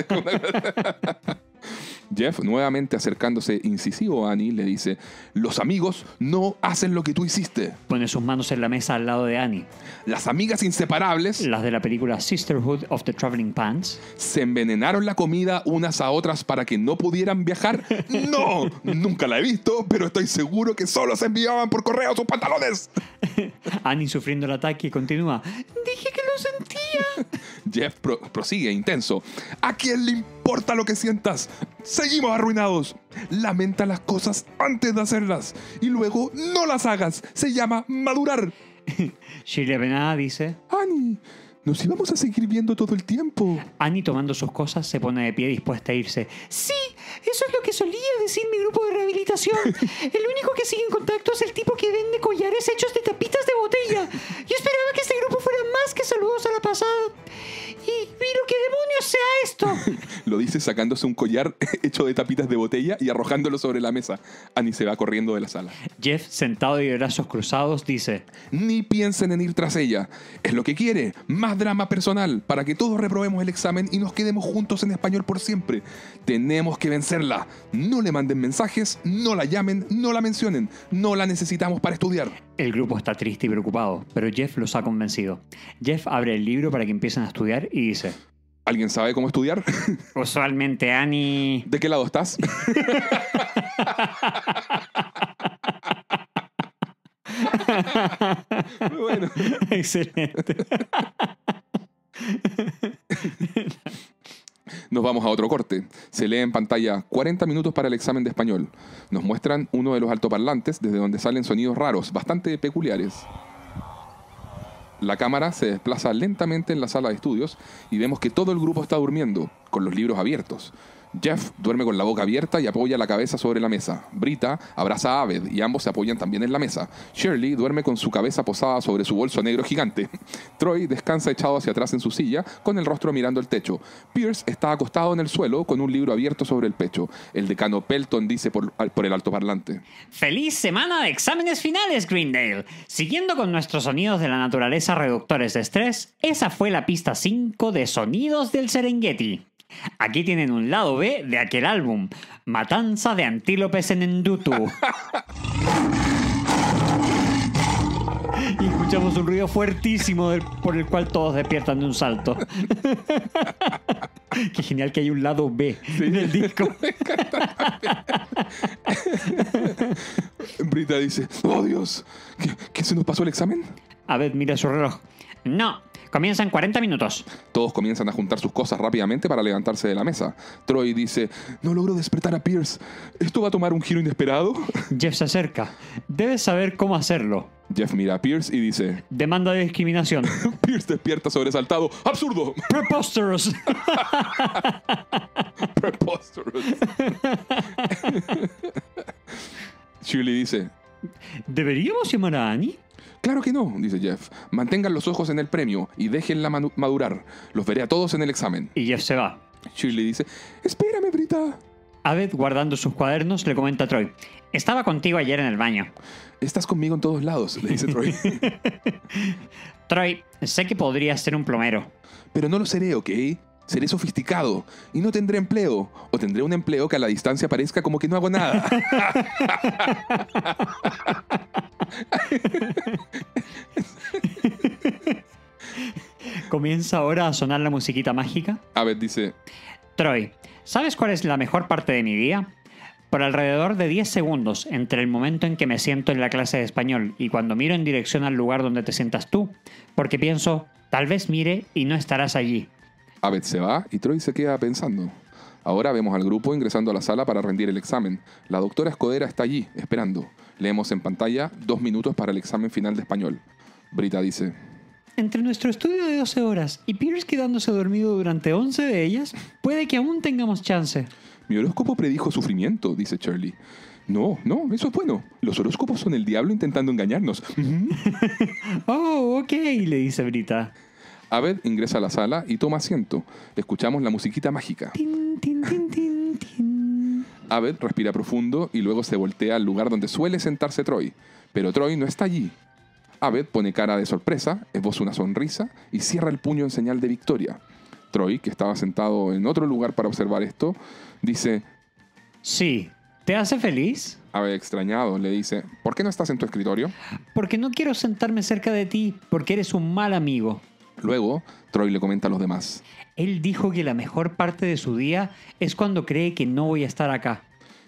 Jeff, nuevamente acercándose incisivo a Annie, le dice, los amigos no hacen lo que tú hiciste. Pone sus manos en la mesa al lado de Annie. Las amigas inseparables. Las de la película Sisterhood of the Traveling Pants. Se envenenaron la comida unas a otras para que no pudieran viajar. no, nunca la he visto, pero estoy seguro que solo se enviaban por correo sus pantalones. Annie sufriendo el ataque continúa. Dije que lo sentía. Jeff prosigue intenso. ¿A quién importa lo que sientas, seguimos arruinados. Lamenta las cosas antes de hacerlas y luego no las hagas. Se llama madurar. Shirley Renada dice: Annie, nos íbamos a seguir viendo todo el tiempo. Annie, tomando sus cosas, se pone de pie dispuesta a irse. ¡Sí! Eso es lo que solía decir mi grupo de rehabilitación. El único que sigue en contacto es el tipo que vende collares hechos de tapitas de botella. Yo esperaba que este grupo fuera más que saludos a la pasada sea esto? lo dice sacándose un collar hecho de tapitas de botella y arrojándolo sobre la mesa. Annie se va corriendo de la sala. Jeff, sentado y de brazos cruzados, dice: Ni piensen en ir tras ella. Es lo que quiere. Más drama personal para que todos reprobemos el examen y nos quedemos juntos en español por siempre. Tenemos que vencerla. No le manden mensajes, no la llamen, no la mencionen. No la necesitamos para estudiar. El grupo está triste y preocupado, pero Jeff los ha convencido. Jeff abre el libro para que empiecen a estudiar y dice: ¿Alguien sabe cómo estudiar? Usualmente, Ani. ¿De qué lado estás? bueno. Excelente. Nos vamos a otro corte. Se lee en pantalla 40 minutos para el examen de español. Nos muestran uno de los altoparlantes desde donde salen sonidos raros, bastante peculiares. La cámara se desplaza lentamente en la sala de estudios y vemos que todo el grupo está durmiendo, con los libros abiertos. Jeff duerme con la boca abierta y apoya la cabeza sobre la mesa. Brita abraza a Aved y ambos se apoyan también en la mesa. Shirley duerme con su cabeza posada sobre su bolso negro gigante. Troy descansa echado hacia atrás en su silla, con el rostro mirando el techo. Pierce está acostado en el suelo con un libro abierto sobre el pecho. El decano Pelton dice por, el altoparlante. ¡Feliz semana de exámenes finales, Greendale! Siguiendo con nuestros sonidos de la naturaleza reductores de estrés, esa fue la pista 5 de Sonidos del Serengeti. Aquí tienen un lado B de aquel álbum, Matanza de Antílopes en Endutu. y escuchamos un ruido fuertísimo por el cual todos despiertan de un salto. Qué genial que hay un lado B En el disco. Brita dice, oh Dios, ¿qué, se nos pasó el examen? A ver, mira su reloj. No, Comienzan en 40 minutos. Todos comienzan a juntar sus cosas rápidamente para levantarse de la mesa. Troy dice, no logro despertar a Pierce. ¿Esto va a tomar un giro inesperado? Jeff se acerca. Debes saber cómo hacerlo. Jeff mira a Pierce y dice, Demanda de discriminación. Pierce despierta sobresaltado. ¡Absurdo! Preposterous. Preposterous. julie dice, ¿Deberíamos llamar a Annie? Claro que no, dice Jeff. Mantengan los ojos en el premio y déjenla madurar. Los veré a todos en el examen. Y Jeff se va. Shirley dice, espérame, Brita. Abed, guardando sus cuadernos, le comenta a Troy, estaba contigo ayer en el baño. Estás conmigo en todos lados, le dice Troy. Troy, sé que podrías ser un plomero. Pero no lo seré, ¿ok? Seré sofisticado y no tendré empleo. O tendré un empleo que a la distancia parezca como que no hago nada. Comienza ahora a sonar la musiquita mágica. A ver, dice... Troy, ¿sabes cuál es la mejor parte de mi día? Por alrededor de 10 segundos entre el momento en que me siento en la clase de español y cuando miro en dirección al lugar donde te sientas tú, porque pienso, tal vez mire y no estarás allí. Abed se va y Troy se queda pensando. Ahora vemos al grupo ingresando a la sala para rendir el examen. La doctora Escodera está allí, esperando. Leemos en pantalla dos minutos para el examen final de español. Brita dice... Entre nuestro estudio de 12 horas y Pierce quedándose dormido durante 11 de ellas, puede que aún tengamos chance. Mi horóscopo predijo sufrimiento, dice Charlie. No, no, eso es bueno. Los horóscopos son el diablo intentando engañarnos. oh, ok, le dice Brita. Abed ingresa a la sala y toma asiento. Escuchamos la musiquita mágica. Tin, Abed respira profundo y luego se voltea al lugar donde suele sentarse Troy, pero Troy no está allí. Abed pone cara de sorpresa, esboza una sonrisa y cierra el puño en señal de victoria. Troy, que estaba sentado en otro lugar para observar esto, dice... Sí, ¿te hace feliz? Abed extrañado le dice, ¿por qué no estás en tu escritorio? Porque no quiero sentarme cerca de ti, porque eres un mal amigo. Luego, Troy le comenta a los demás. Él dijo que la mejor parte de su día es cuando cree que no voy a estar acá.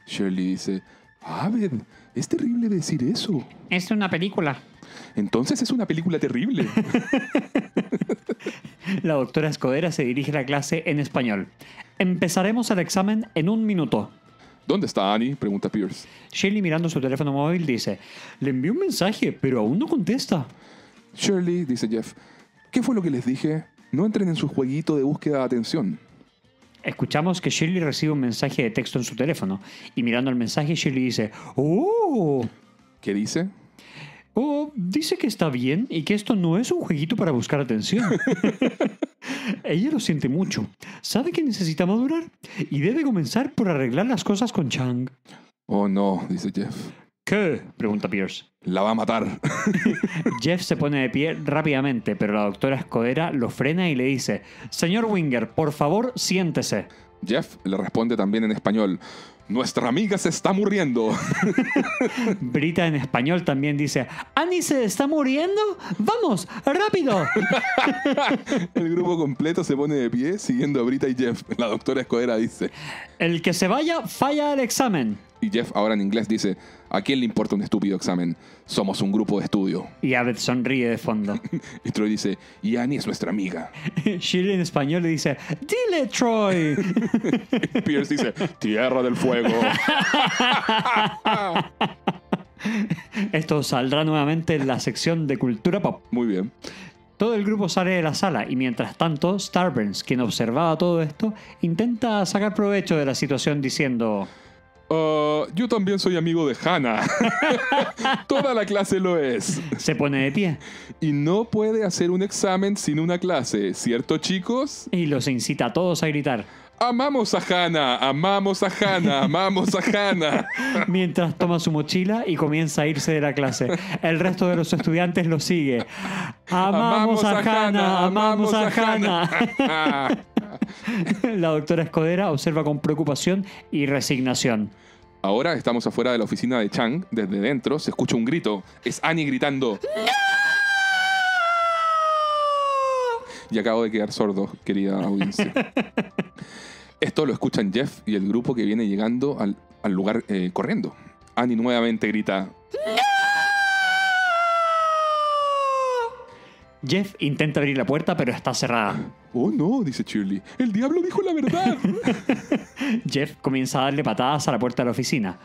Shirley dice, Abed, es terrible decir eso. Es una película. Entonces es una película terrible. la doctora Escodera se dirige a la clase en español. Empezaremos el examen en un minuto. ¿Dónde está Annie? Pregunta Pierce. Shirley mirando su teléfono móvil dice, le envió un mensaje, pero aún no contesta. Shirley, dice Jeff, ¿Qué fue lo que les dije? No entren en su jueguito de búsqueda de atención. Escuchamos que Shirley recibe un mensaje de texto en su teléfono y mirando el mensaje Shirley dice, ¡Oh! ¿Qué dice? Oh, dice que está bien y que esto no es un jueguito para buscar atención. Ella lo siente mucho, sabe que necesita madurar y debe comenzar por arreglar las cosas con Chang. Oh no, dice Jeff. ¿Qué? pregunta Pierce. La va a matar. Jeff se pone de pie rápidamente, pero la doctora Escodera lo frena y le dice, Señor Winger, por favor, siéntese. Jeff le responde también en español, Nuestra amiga se está muriendo. Brita en español también dice, ¿Annie se está muriendo? ¡Vamos, rápido! El grupo completo se pone de pie siguiendo a Brita y Jeff. La doctora Escodera dice, El que se vaya falla el examen. Y Jeff ahora en inglés dice, ¿a quién le importa un estúpido examen? Somos un grupo de estudio. Y Abed sonríe de fondo. y Troy dice, y Annie es nuestra amiga. Shirley en español le dice, dile Troy. y Pierce dice, tierra del fuego. Esto saldrá nuevamente en la sección de cultura pop. Muy bien. Todo el grupo sale de la sala y mientras tanto, Starburns, quien observaba todo esto, intenta sacar provecho de la situación diciendo... Ah, yo también soy amigo de Hannah. Toda la clase lo es. Se pone de pie. Y no puede hacer un examen sin una clase, ¿cierto, chicos? Y los incita a todos a gritar. Amamos a Hannah, amamos a Hannah, amamos a Hannah. Mientras toma su mochila y comienza a irse de la clase. El resto de los estudiantes lo sigue. Amamos, a, amamos a, Hanna! La doctora Escodera observa con preocupación y resignación. Ahora estamos afuera de la oficina de Chang. Desde dentro se escucha un grito. Es Annie gritando. Y acabo de quedar sordo, querida audiencia. Esto lo escuchan Jeff y el grupo que viene llegando al, lugar eh, corriendo. Annie nuevamente grita. Jeff intenta abrir la puerta, pero está cerrada. Oh no, dice Shirley. El diablo dijo la verdad. Jeff comienza a darle patadas a la puerta de la oficina.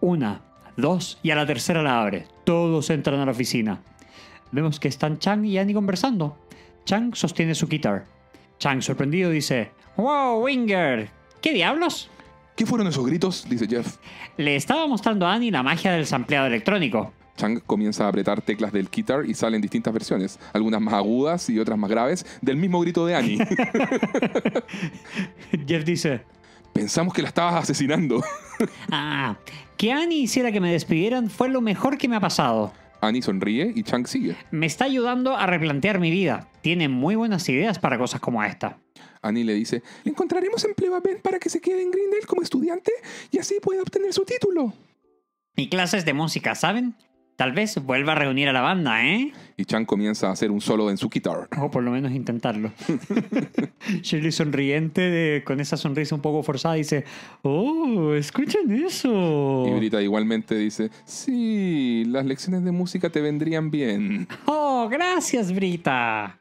Una, dos, y a la tercera la abre. Todos entran a la oficina. Vemos que están Chang y Annie conversando. Chang sostiene su guitar. Chang, sorprendido, dice: ¡Wow, Winger! ¿Qué diablos? ¿Qué fueron esos gritos? dice Jeff. Le estaba mostrando a Annie la magia del sampleado electrónico. Chang comienza a apretar teclas del guitar y salen distintas versiones, algunas más agudas y otras más graves, del mismo grito de Annie. Jeff dice: Pensamos que la estabas asesinando. ah, que Annie hiciera que me despidieran fue lo mejor que me ha pasado. Annie sonríe y Chang sigue. Me está ayudando a replantear mi vida. Tiene muy buenas ideas para cosas como esta. Annie le dice, le encontraremos empleo a para que se quede en Grindel como estudiante y así pueda obtener su título. Y clases de música, ¿saben? Tal vez vuelva a reunir a la banda, ¿eh? Y Chan comienza a hacer un solo en su guitarra. O por lo menos intentarlo. Shirley sonriente, con esa sonrisa un poco forzada, dice, oh, escuchen eso. Y Brita igualmente dice, sí, las lecciones de música te vendrían bien. Oh, gracias, Brita.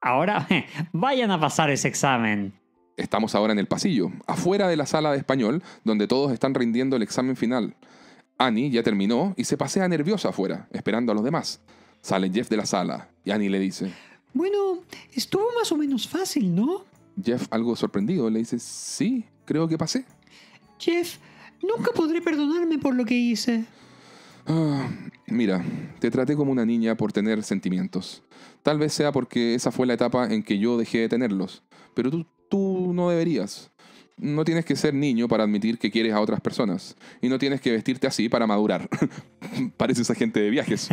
Ahora, vayan a pasar ese examen. Estamos ahora en el pasillo, afuera de la sala de español, donde todos están rindiendo el examen final. Annie ya terminó y se pasea nerviosa afuera, esperando a los demás. Sale Jeff de la sala y Annie le dice... Bueno, estuvo más o menos fácil, ¿no? Jeff, algo sorprendido, le dice, sí, creo que pasé. Jeff, nunca podré perdonarme por lo que hice. Ah, mira, te traté como una niña por tener sentimientos. Tal vez sea porque esa fue la etapa en que yo dejé de tenerlos, pero tú, tú no deberías no tienes que ser niño para admitir que quieres a otras personas. Y no tienes que vestirte así para madurar. Pareces agente gente de viajes.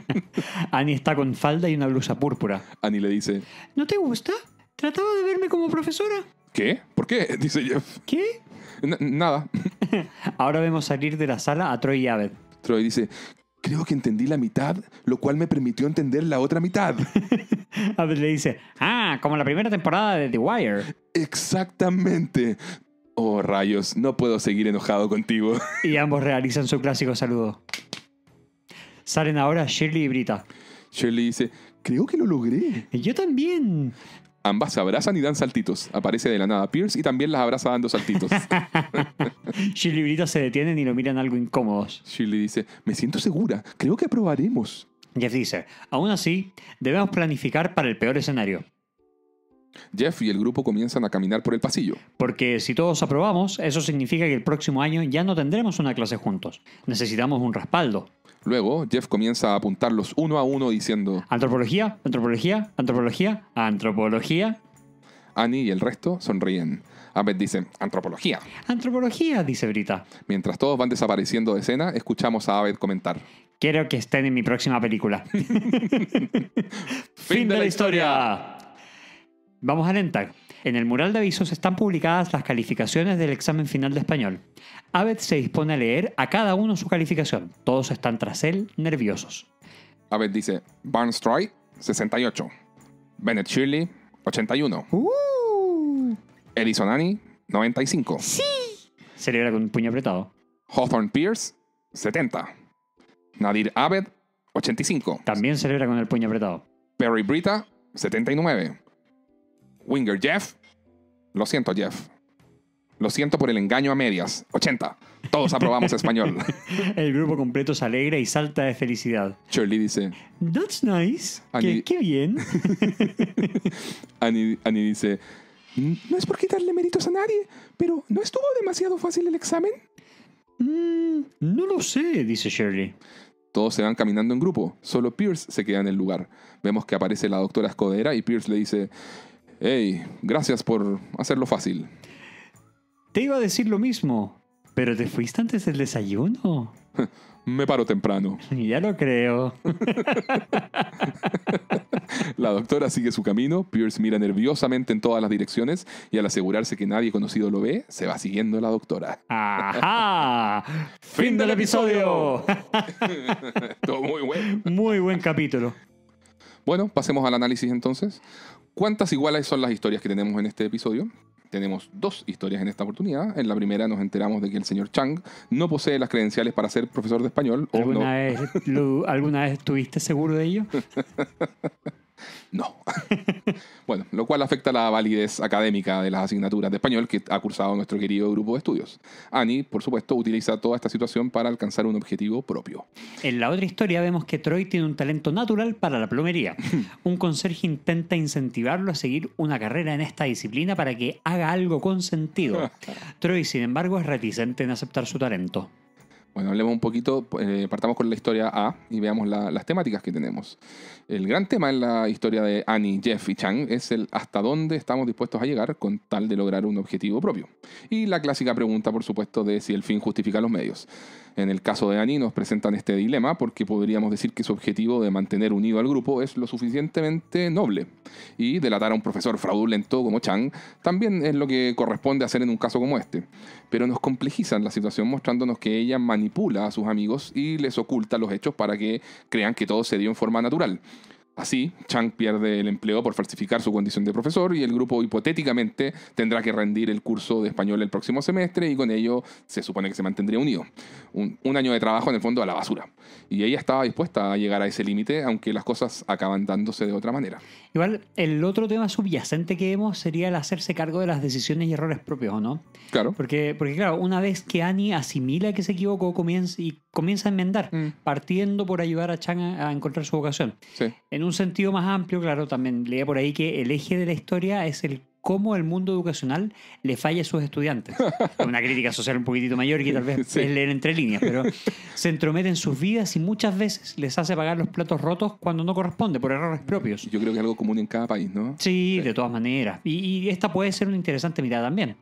Annie está con falda y una blusa púrpura. Annie le dice: ¿No te gusta? Trataba de verme como profesora. ¿Qué? ¿Por qué? Dice Jeff. ¿Qué? nada. Ahora vemos salir de la sala a Troy y Abed. Troy dice: creo que entendí la mitad, lo cual me permitió entender la otra mitad. Le dice, ah, como la primera temporada de The Wire. Exactamente. Oh, rayos, no puedo seguir enojado contigo. Y ambos realizan su clásico saludo. Salen ahora Shirley y Brita. Shirley dice, creo que lo logré. Yo también. Ambas se abrazan y dan saltitos. Aparece de la nada Pierce y también las abraza dando saltitos. Shirley y Brito se detienen y lo miran algo incómodos. Shirley dice, me siento segura, creo que aprobaremos. Jeff dice, aún así, debemos planificar para el peor escenario. Jeff y el grupo comienzan a caminar por el pasillo. Porque si todos aprobamos, eso significa que el próximo año ya no tendremos una clase juntos. Necesitamos un respaldo. Luego, Jeff comienza a apuntarlos uno a uno diciendo... Antropología, antropología, antropología, antropología. Annie y el resto sonríen. Abed dice, antropología. Antropología, dice Brita. Mientras todos van desapareciendo de escena, escuchamos a Abed comentar. Quiero que estén en mi próxima película. fin, de, la historia. Vamos a ENTAC. En el mural de avisos están publicadas las calificaciones del examen final de español. Abed se dispone a leer a cada uno su calificación. Todos están tras él, nerviosos. Abed dice, Barnes 68. Bennett Shirley, 81. Uh. 95. Sí. Celebra con un puño apretado. Hawthorne Pierce, 70. Nadir Abed, 85. También celebra con el puño apretado. Perry Brita, 79. Winger Jeff. Lo siento, Jeff. Lo siento por el engaño a medias. 80. Todos aprobamos español. El grupo completo se alegra y salta de felicidad. Shirley dice: That's nice. qué, bien. Annie, dice: mm, No es por quitarle méritos a nadie, pero ¿no estuvo demasiado fácil el examen? Mm, no lo sé, dice Shirley. Todos se van caminando en grupo, solo Pierce se queda en el lugar. Vemos que aparece la doctora Escodera y Pierce le dice, Hey, gracias por hacerlo fácil. Te iba a decir lo mismo, pero te fuiste antes del desayuno. Me paro temprano. Ya lo creo. la doctora sigue su camino, Pierce mira nerviosamente en todas las direcciones y al asegurarse que nadie conocido lo ve, se va siguiendo a la doctora. ¡Ajá! ¡Fin, del episodio! Todo muy bueno. Muy buen capítulo. Bueno, pasemos al análisis entonces. ¿Cuántas iguales son las historias que tenemos en este episodio? Tenemos dos historias en esta oportunidad. En la primera nos enteramos de que el señor Chang no posee las credenciales para ser profesor de español. ¿Alguna, o no. ¿alguna vez estuviste seguro de ello? No. bueno, lo cual afecta la validez académica de las asignaturas de español que ha cursado nuestro querido grupo de estudios. Annie, por supuesto, utiliza toda esta situación para alcanzar un objetivo propio. En la otra historia vemos que Troy tiene un talento natural para la plomería. un conserje intenta incentivarlo a seguir una carrera en esta disciplina para que haga algo con sentido. Troy, sin embargo, es reticente en aceptar su talento. Bueno, hablemos un poquito, eh, partamos con la historia A y veamos las temáticas que tenemos. El gran tema en la historia de Annie, Jeff y Chang es el hasta dónde estamos dispuestos a llegar con tal de lograr un objetivo propio. Y la clásica pregunta, por supuesto, de si el fin justifica los medios. En el caso de Annie nos presentan este dilema porque podríamos decir que su objetivo de mantener unido al grupo es lo suficientemente noble. Y delatar a un profesor fraudulento como Chang también es lo que corresponde hacer en un caso como este. Pero nos complejizan la situación mostrándonos que ella manipula a sus amigos y les oculta los hechos para que crean que todo se dio en forma natural. Así, Chang pierde el empleo por falsificar su condición de profesor y el grupo hipotéticamente tendrá que rendir el curso de español el próximo semestre y con ello se supone que se mantendría unido. Un, año de trabajo en el fondo a la basura. Y ella estaba dispuesta a llegar a ese límite, aunque las cosas acaban dándose de otra manera. Igual, el otro tema subyacente que vemos sería el hacerse cargo de las decisiones y errores propios, ¿no? Claro. Porque, porque claro, una vez que Annie asimila que se equivocó comienza, y comienza a enmendar, mm. partiendo por ayudar a Chang a, encontrar su vocación. Sí un sentido más amplio, claro, también leía por ahí que el eje de la historia es el cómo el mundo educacional le falla a sus estudiantes. Una crítica social un poquitito mayor que tal vez es leer entre líneas, pero se entromete en sus vidas y muchas veces les hace pagar los platos rotos cuando no corresponde, por errores propios. Yo creo que es algo común en cada país, ¿no? Sí, de todas maneras. Y, esta puede ser una interesante mirada también.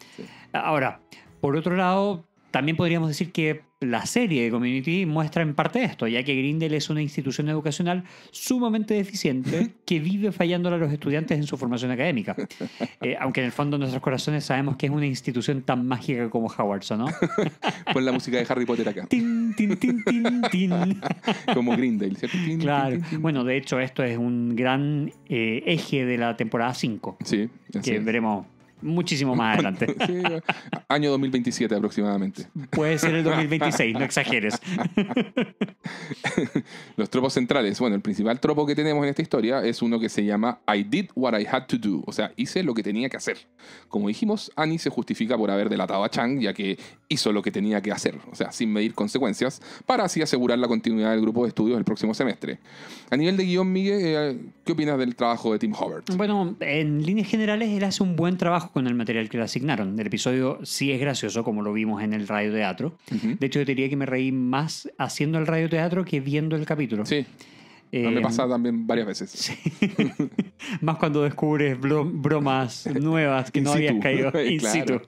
Ahora, por otro lado, también podríamos decir que la serie de Community muestra en parte esto, ya que Grindel es una institución educacional sumamente deficiente que vive fallándole a los estudiantes en su formación académica. Eh, aunque en el fondo de nuestros corazones sabemos que es una institución tan mágica como Howard's, ¿no? Pon la música de Harry Potter acá. Tin, tin, tin, tin, tin. como Grindel, ¿cierto? claro. bueno, de hecho, esto es un gran eh, eje de la temporada 5. Sí, así que veremos muchísimo más adelante. año 2027 aproximadamente. Puede ser el 2026, no exageres. Los tropos centrales. Bueno, el principal tropo que tenemos en esta historia es uno que se llama I did what I had to do, o sea, hice lo que tenía que hacer. Como dijimos, Annie se justifica por haber delatado a Chang, ya que hizo lo que tenía que hacer, o sea, sin medir consecuencias, para así asegurar la continuidad del grupo de estudios el próximo semestre. A nivel de guión, Miguel, eh, ¿qué opinas del trabajo de Tim Howard? Bueno, en líneas generales él hace un buen trabajo con el material que le asignaron. El episodio sí es gracioso, como lo vimos en el radio teatro. De hecho, yo diría que me reí más haciendo el radio teatro que viendo el capítulo. Sí. Eh, me em, pasa también varias veces. Más cuando descubres bromas nuevas que no habías caído in situ.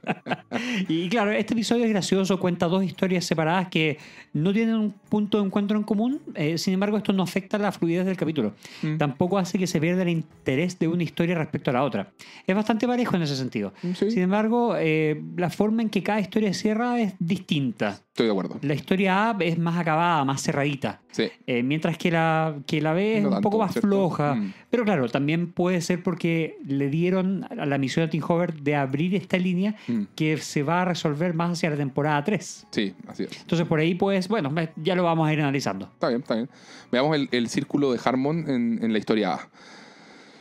y claro, este episodio es gracioso, cuenta dos historias separadas que no tienen un punto de encuentro en común, eh, sin embargo esto no afecta la fluidez del capítulo. Mm. Tampoco hace que se pierda el interés de una historia respecto a la otra. Es bastante parejo en ese sentido. Mm, sin embargo, eh, la forma en que cada historia cierra es distinta. Estoy de acuerdo. La historia A es más acabada, más cerradita. Sí. Eh, mientras que la que la ve un poco más floja. Mm. Pero claro, también puede ser porque le dieron a la misión de Tim Hover de abrir esta línea mm. que se va a resolver más hacia la temporada 3. Sí, así es. Entonces por ahí, pues, bueno, ya lo vamos a ir analizando. Está bien, está bien. Veamos el, círculo de Harmon en, la historia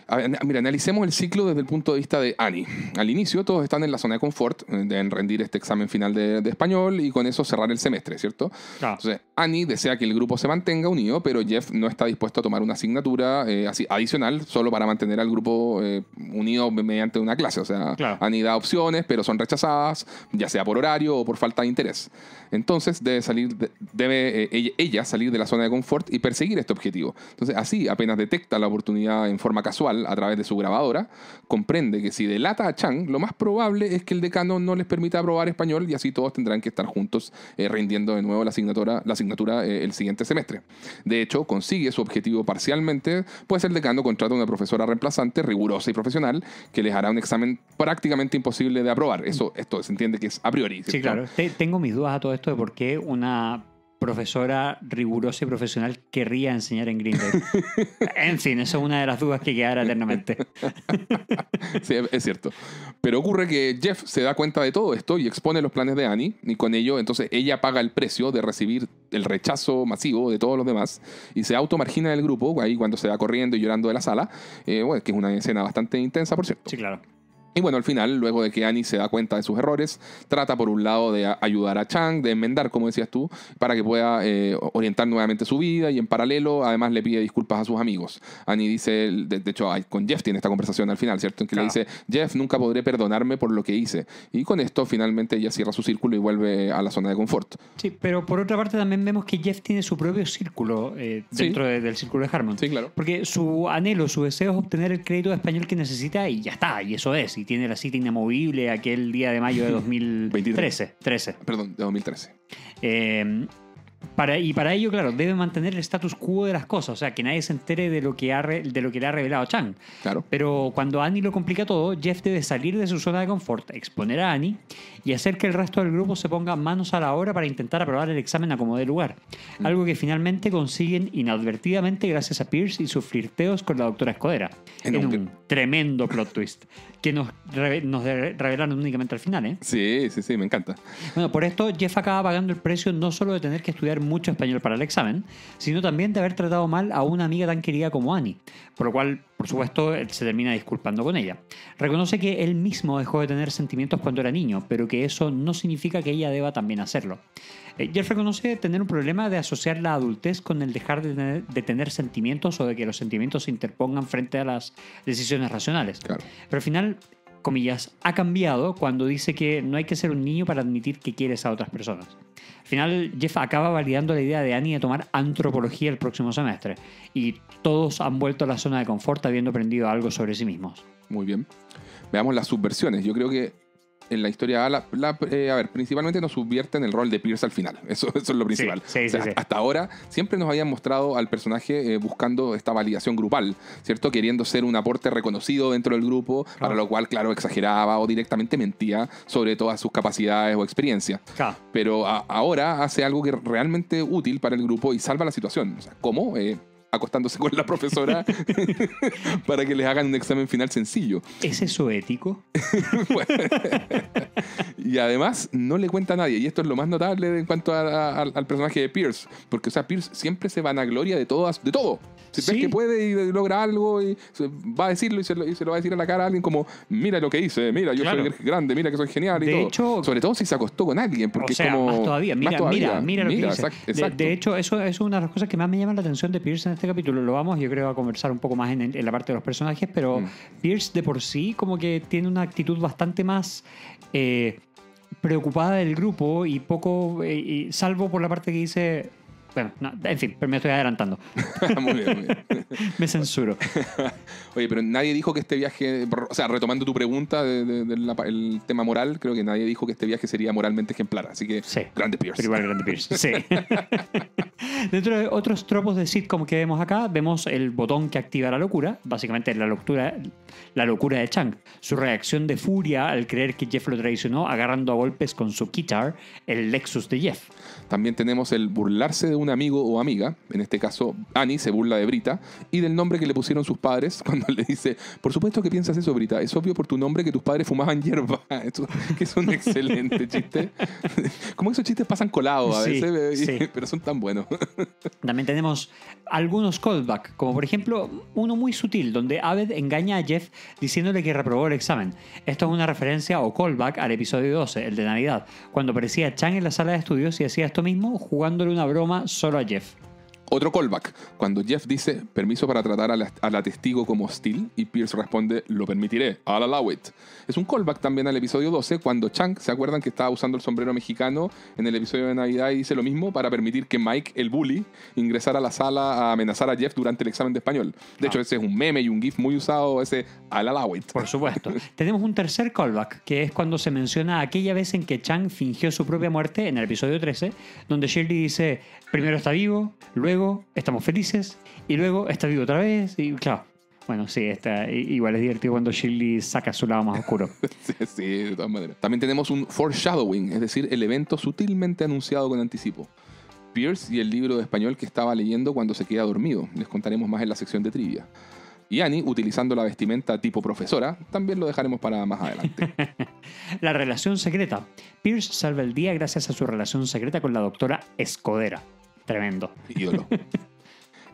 A. mira, analicemos el ciclo desde el punto de vista de Annie. Al inicio todos están en la zona de confort, eh, en rendir este examen final de, español y con eso cerrar el semestre, ¿cierto? Claro. Entonces, Annie desea que el grupo se mantenga unido, pero Jeff no está dispuesto a tomar una asignatura eh, así, adicional solo para mantener al grupo eh, unido mediante una clase. O sea, Ani Annie da opciones, pero son rechazadas, ya sea por horario o por falta de interés. Entonces debe, salir debe eh, ella, salir de la zona de confort y perseguir este objetivo. Entonces así, apenas detecta la oportunidad en forma casual a través de su grabadora, comprende que si delata a Chang, lo más probable es que el decano no les permita aprobar español y así todos tendrán que estar juntos rindiendo de nuevo la asignatura eh, el siguiente semestre. De hecho, consigue su objetivo parcialmente, pues el decano contrata una profesora reemplazante, rigurosa y profesional, que les hará un examen prácticamente imposible de aprobar. Eso, esto se entiende que es a priori. ¿sí? claro. Tengo mis dudas a todo esto de por qué una profesora rigurosa y profesional querría enseñar en Green en fin, esa es una de las dudas que quedará eternamente. sí, es cierto. Pero ocurre que Jeff se da cuenta de todo esto y expone los planes de Annie y con ello entonces ella paga el precio de recibir el rechazo masivo de todos los demás y se automargina del grupo ahí cuando se va corriendo y llorando de la sala, eh, bueno, que es una escena bastante intensa, por cierto. Sí, claro. Y bueno, al final, luego de que Annie se da cuenta de sus errores, trata por un lado de ayudar a Chang, de enmendar, como decías tú, para que pueda eh, orientar nuevamente su vida y en paralelo, además, le pide disculpas a sus amigos. Annie dice, de, hecho, con Jeff tiene esta conversación al final, ¿cierto? En que le dice, Jeff, nunca podré perdonarme por lo que hice. Y con esto, finalmente, ella cierra su círculo y vuelve a la zona de confort. Sí, pero por otra parte, también vemos que Jeff tiene su propio círculo eh, dentro del círculo de Harmon. Sí, claro. Porque su anhelo, su deseo es obtener el crédito de español que necesita y ya está, y eso es tiene la cita inamovible aquel día de mayo de 2013. 13. Perdón, de 2013. Em, para, y para ello, claro, debe mantener el status quo de las cosas, o sea, que nadie se entere de lo que, ha, de lo que le ha revelado Chang. Claro. Pero cuando Annie lo complica todo, Jeff debe salir de su zona de confort, exponer a Annie y hacer que el resto del grupo se ponga manos a la obra para intentar aprobar el examen a como dé lugar. Mm. Algo que finalmente consiguen inadvertidamente gracias a Pierce y sus flirteos con la doctora Escodera. En, un tremendo plot twist. que nos, nos revelaron únicamente al final. ¿eh? Sí, sí, sí, me encanta. Bueno, por esto Jeff acaba pagando el precio no solo de tener que estudiar mucho español para el examen, sino también de haber tratado mal a una amiga tan querida como Annie, por lo cual por supuesto, él se termina disculpando con ella. Reconoce que él mismo dejó de tener sentimientos cuando era niño, pero que eso no significa que ella deba también hacerlo. Eh, Jeff reconoce tener un problema de asociar la adultez con el dejar de tener, sentimientos o de que los sentimientos se interpongan frente a las decisiones racionales. Pero al final, comillas, ha cambiado cuando dice que no hay que ser un niño para admitir que quieres a otras personas. Al final, Jeff acaba validando la idea de Annie de tomar antropología el próximo semestre, y todos han vuelto a la zona de confort habiendo aprendido algo sobre sí mismos. Muy bien. Veamos las subversiones. Yo creo que en la historia la, eh, a ver, principalmente nos en el rol de Pierce al final. Eso, eso es lo principal. hasta ahora siempre nos habían mostrado al personaje eh, buscando esta validación grupal, ¿cierto? Queriendo ser un aporte reconocido dentro del grupo, para lo cual, claro, exageraba o directamente mentía sobre todas sus capacidades o experiencia. Pero ahora hace algo que es realmente útil para el grupo y salva la situación. O sea, ¿cómo? Eh, acostándose con la profesora para que les hagan un examen final sencillo. ¿Es eso ético? y además no le cuenta a nadie. Y esto es lo más notable en cuanto al personaje de Pierce. Porque, o sea, Pierce siempre se vanagloria de, todas, de todo. Si ¿Sí? que puede y logra algo, y va a decirlo y se, lo, va a decir a la cara a alguien como, mira lo que hice, mira, yo soy grande, mira que soy genial. Y de hecho, sobre todo si se acostó con alguien. Porque es como, todavía, mira, mira, mira lo que hice. de, hecho, eso, es una de las cosas que más me llama la atención de Pierce este capítulo lo vamos, yo creo, a conversar un poco más en, la parte de los personajes, pero mm. Pierce de por sí como que tiene una actitud bastante más... Eh, preocupada del grupo y poco, eh, y salvo por la parte que dice bueno, en fin, pero me estoy adelantando. muy bien, muy bien. me censuro. Oye, pero nadie dijo que este viaje, o sea, retomando tu pregunta del tema moral, creo que nadie dijo que este viaje sería moralmente ejemplar. Así que, sí, grande Pierce. Pero igual grande Pierce, sí. Dentro de otros tropos de sitcom que vemos acá, vemos el botón que activa la locura, básicamente la locura, la locura de Chang. Su reacción de furia al creer que Jeff lo traicionó agarrando a golpes con su guitar el Lexus de Jeff. También tenemos el burlarse de un amigo o amiga, en este caso Annie se burla de Brita, y del nombre que le pusieron sus padres cuando le dice, por supuesto que piensas eso Brita, es obvio por tu nombre que tus padres fumaban hierba, que es un excelente chiste. Como esos chistes pasan colados a veces, eh, pero son tan buenos. También tenemos algunos callbacks, como por ejemplo uno muy sutil, donde Abed engaña a Jeff diciéndole que reprobó el examen. Esto es una referencia o callback al episodio 12, el de Navidad, cuando aparecía Chang en la sala de estudios y hacía esto mismo jugándole una broma solo a Jeff. Otro callback, cuando Jeff dice permiso para tratar a la, testigo como hostil y Pierce responde lo permitiré, I'll allow it. Es un callback también al episodio 12 cuando Chang, ¿se acuerdan que estaba usando el sombrero mexicano en el episodio de Navidad y dice lo mismo para permitir que Mike, el bully, ingresara a la sala a amenazar a Jeff durante el examen de español? De hecho, ah. ese es un meme y un GIF muy usado, ese I'll allow it. Por supuesto. Tenemos un tercer callback, que es cuando se menciona aquella vez en que Chang fingió su propia muerte en el episodio 13, donde Shirley dice primero está vivo, luego estamos felices y luego está vivo otra vez y claro. Bueno, sí, está, igual es divertido cuando Shirley saca su lado más oscuro. sí, de todas maneras. También tenemos un foreshadowing, es decir, el evento sutilmente anunciado con anticipo. Pierce y el libro de español que estaba leyendo cuando se queda dormido. Les contaremos más en la sección de trivia. Y Annie, utilizando la vestimenta tipo profesora, también lo dejaremos para más adelante. la relación secreta. Pierce salva el día gracias a su relación secreta con la doctora Escodera. Tremendo.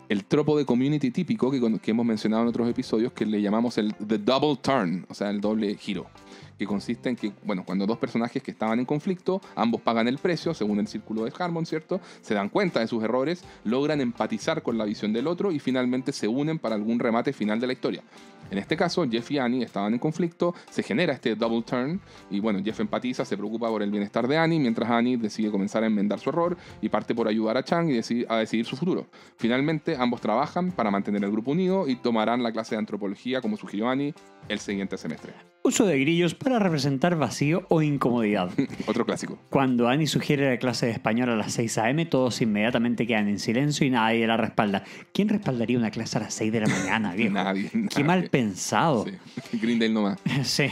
el tropo de community típico que, que, hemos mencionado en otros episodios, que le llamamos el The Double Turn, o sea, el doble giro que consiste en que, bueno, cuando dos personajes que estaban en conflicto, ambos pagan el precio, según el círculo de Harmon, ¿cierto? Se dan cuenta de sus errores, logran empatizar con la visión del otro y finalmente se unen para algún remate final de la historia. En este caso, Jeff y Annie estaban en conflicto, se genera este double turn y bueno, Jeff empatiza, se preocupa por el bienestar de Annie, mientras Annie decide comenzar a enmendar su error y parte por ayudar a Chang y a decidir su futuro. Finalmente, ambos trabajan para mantener el grupo unido y tomarán la clase de antropología como sugirió Annie el siguiente semestre. Uso de grillos para representar vacío o incomodidad. Otro clásico. Cuando Annie sugiere la clase de español a las 6 a.m., todos inmediatamente quedan en silencio y nadie la respalda. ¿Quién respaldaría una clase a las 6 de la mañana, viejo? nadie, Qué mal pensado. Sí. Grindel nomás. sí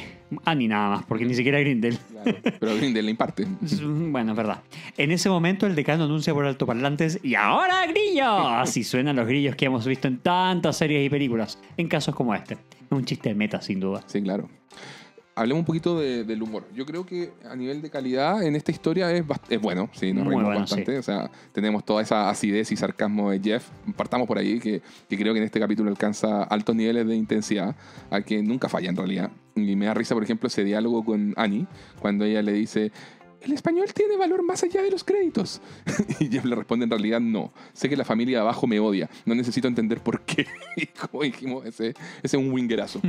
ah ni nada más, porque ni siquiera Grindel. pero Grindel le imparte. bueno, es verdad. En ese momento el decano anuncia por altoparlantes y ahora grillo. Así suenan los grillos que hemos visto en tantas series y películas, en casos como este. un chiste de meta, sin duda. Sí, claro hablemos un poquito del humor. Yo creo que a nivel de calidad en esta historia es, es bueno, sí, nos reímos bastante. O sea, tenemos toda esa acidez y sarcasmo de Jeff. Partamos por ahí, que, que, creo que en este capítulo alcanza altos niveles de intensidad, al que nunca falla en realidad. Y me da risa, por ejemplo, ese diálogo con Annie, cuando ella le dice, el español tiene valor más allá de los créditos. y Jeff le responde, en realidad no. Sé que la familia de abajo me odia. No necesito entender por qué. y como dijimos, ese, es un wingerazo.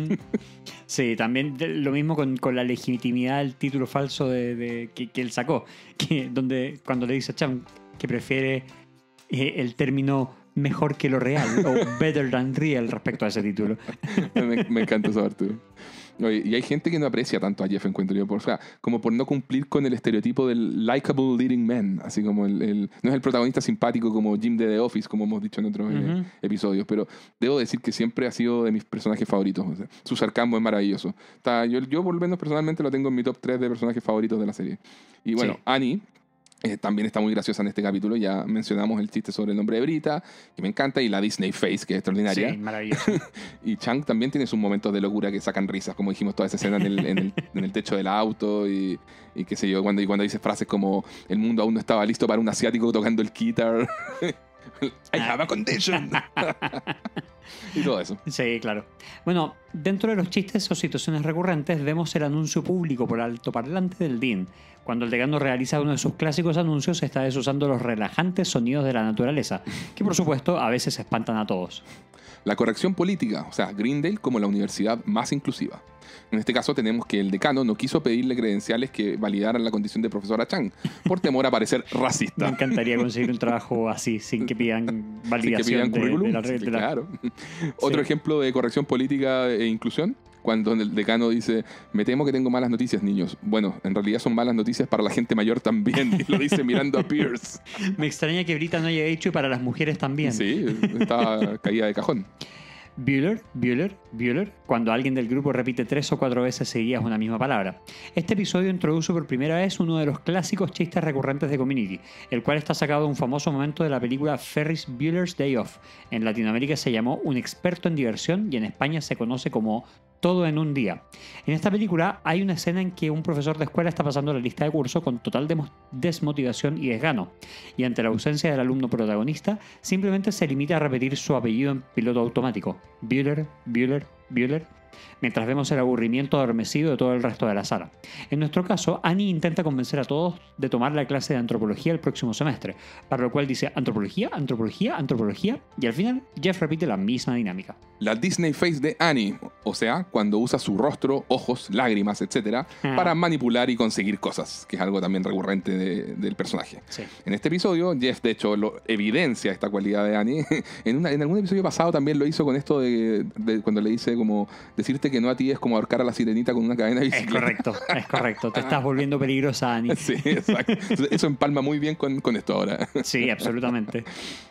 sí, también lo mismo con, con la legitimidad del título falso de, que, él sacó. Que, donde cuando le dice a Cham que prefiere eh, el término mejor que lo real o better than real respecto a ese título. me, me encanta saber tú y hay gente que no aprecia tanto a Jeff, encuentro yo, sea, como por no cumplir con el estereotipo del likable leading man, así como el, no es el protagonista simpático como Jim de The Office, como hemos dicho en otros eh, episodios, pero debo decir que siempre ha sido de mis personajes favoritos. su sarcasmo es maravilloso. Está, yo, yo, por personalmente lo tengo en mi top 3 de personajes favoritos de la serie. Y bueno, Annie eh, también está muy graciosa en este capítulo. Ya mencionamos el chiste sobre el nombre de Brita, que me encanta, y la Disney Face, que es extraordinaria. Sí, y Chang también tiene sus momentos de locura que sacan risas, como dijimos, toda esa escena en el, techo del auto y, qué sé yo, cuando, y cuando dice frases como el mundo aún no estaba listo para un asiático tocando el guitar. I have a condition. y todo eso. Sí, claro. Bueno, dentro de los chistes o situaciones recurrentes vemos el anuncio público por altoparlante del Dean Cuando el decano realiza uno de sus clásicos anuncios, está desusando los relajantes sonidos de la naturaleza, que por supuesto a veces espantan a todos. La corrección política, o sea, Grindel como la universidad más inclusiva. En este caso tenemos que el decano no quiso pedirle credenciales que validaran la condición de profesora Chang por temor a parecer racista. Me encantaría conseguir un trabajo así, sin que pidan validación Claro. Otro ejemplo de corrección política e inclusión cuando el decano dice, me temo que tengo malas noticias, niños. Bueno, en realidad son malas noticias para la gente mayor también, lo dice mirando a Pierce. me extraña que Brita no haya hecho para las mujeres también. Sí, estaba caída de cajón. Bueller, Bueller, Bueller, cuando alguien del grupo repite tres o cuatro veces seguidas una misma palabra. Este episodio introduce por primera vez uno de los clásicos chistes recurrentes de Community, el cual está sacado de un famoso momento de la película Ferris Bueller's Day Off. En Latinoamérica se llamó Un experto en diversión y en España se conoce como todo en un día. En esta película hay una escena en que un profesor de escuela está pasando la lista de curso con total desmotivación y desgano, y ante la ausencia del alumno protagonista, simplemente se limita a repetir su apellido en piloto automático, Bueller, Bueller, Bueller, mientras vemos el aburrimiento adormecido de todo el resto de la sala. En nuestro caso, Annie intenta convencer a todos de tomar la clase de antropología el próximo semestre, para lo cual dice antropología, antropología, antropología, y al final Jeff repite la misma dinámica. La Disney Face de Annie, o sea, cuando usa su rostro, ojos, lágrimas, etc., ah. para manipular y conseguir cosas, que es algo también recurrente del personaje. En este episodio, Jeff, de hecho, lo evidencia esta cualidad de Annie. en, algún episodio pasado también lo hizo con esto de, cuando le dice como... Decirte que no a ti es como ahorcar a la sirenita con una cadena de bicicleta. Es correcto, es correcto. Te estás volviendo peligrosa, Ani. Sí, exacto. eso empalma muy bien con, esto ahora. Sí, absolutamente.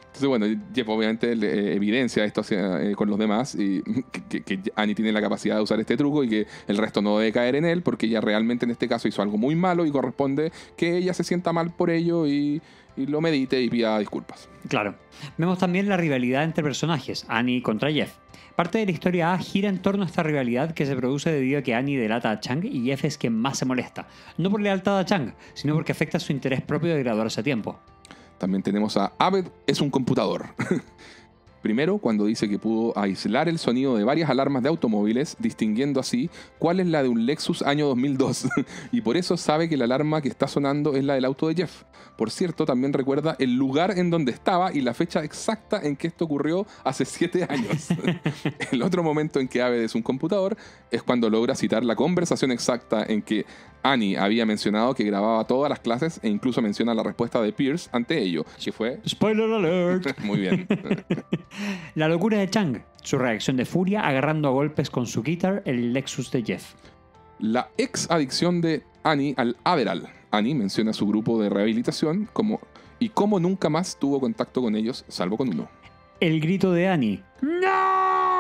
Entonces, bueno, Jeff obviamente eh, evidencia esto eh, con los demás y que, Annie tiene la capacidad de usar este truco y que el resto no debe caer en él porque ella realmente en este caso hizo algo muy malo y corresponde que ella se sienta mal por ello y, y lo medite y pida disculpas. Claro. Vemos también la rivalidad entre personajes, Annie contra Jeff. Parte de la historia A gira en torno a esta rivalidad que se produce debido a que Annie delata a Chang y Jeff es quien más se molesta, no por lealtad a Chang, sino porque afecta su interés propio de graduarse a tiempo. También tenemos a Abed es un computador. Primero, cuando dice que pudo aislar el sonido de varias alarmas de automóviles, distinguiendo así cuál es la de un Lexus año 2002, y por eso sabe que la alarma que está sonando es la del auto de Jeff. Por cierto, también recuerda el lugar en donde estaba y la fecha exacta en que esto ocurrió hace siete años. el otro momento en que Aved es un computador es cuando logra citar la conversación exacta en que Annie había mencionado que grababa todas las clases e incluso menciona la respuesta de Pierce ante ello, que fue... Spoiler alert. Muy bien. la locura de Chang, su reacción de furia agarrando a golpes con su guitar el Lexus de Jeff. La ex adicción de Annie al Averal. Annie menciona su grupo de rehabilitación como, y cómo nunca más tuvo contacto con ellos, salvo con uno. El grito de Annie. ¡No!